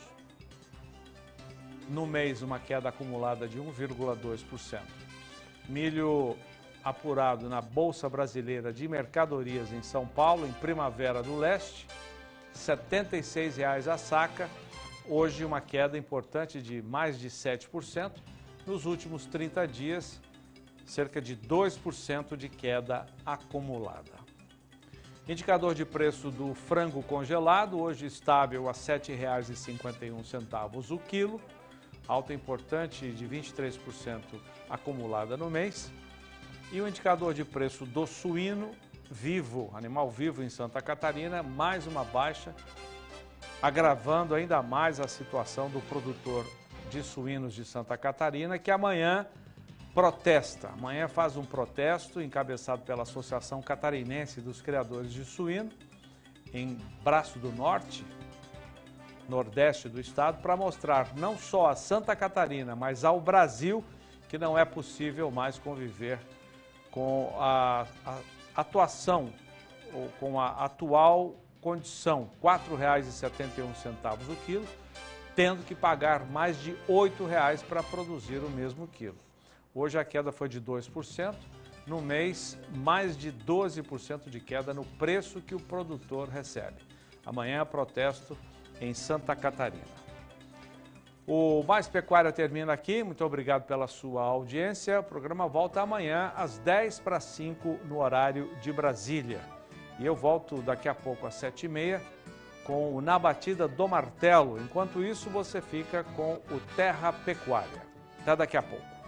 No mês, uma queda acumulada de 1,2%. Milho apurado na Bolsa Brasileira de Mercadorias em São Paulo, em Primavera do Leste, R$ 76,00 a saca. Hoje, uma queda importante de mais de 7%. Nos últimos 30 dias, cerca de 2% de queda acumulada. Indicador de preço do frango congelado, hoje estável a R$ 7,51 o quilo alta importante de 23% acumulada no mês. E o indicador de preço do suíno vivo, animal vivo em Santa Catarina, mais uma baixa, agravando ainda mais a situação do produtor de suínos de Santa Catarina, que amanhã protesta. Amanhã faz um protesto encabeçado pela Associação Catarinense dos Criadores de Suíno, em Braço do Norte, nordeste do estado para mostrar não só a Santa Catarina, mas ao Brasil que não é possível mais conviver com a, a atuação ou com a atual condição, R$ 4,71 o quilo, tendo que pagar mais de R$ reais para produzir o mesmo quilo. Hoje a queda foi de 2%, no mês mais de 12% de queda no preço que o produtor recebe. Amanhã protesto em Santa Catarina. O Mais Pecuária termina aqui. Muito obrigado pela sua audiência. O programa volta amanhã às 10 para 5 no horário de Brasília. E eu volto daqui a pouco às 7h30 com o Na Batida do Martelo. Enquanto isso, você fica com o Terra Pecuária. Até daqui a pouco.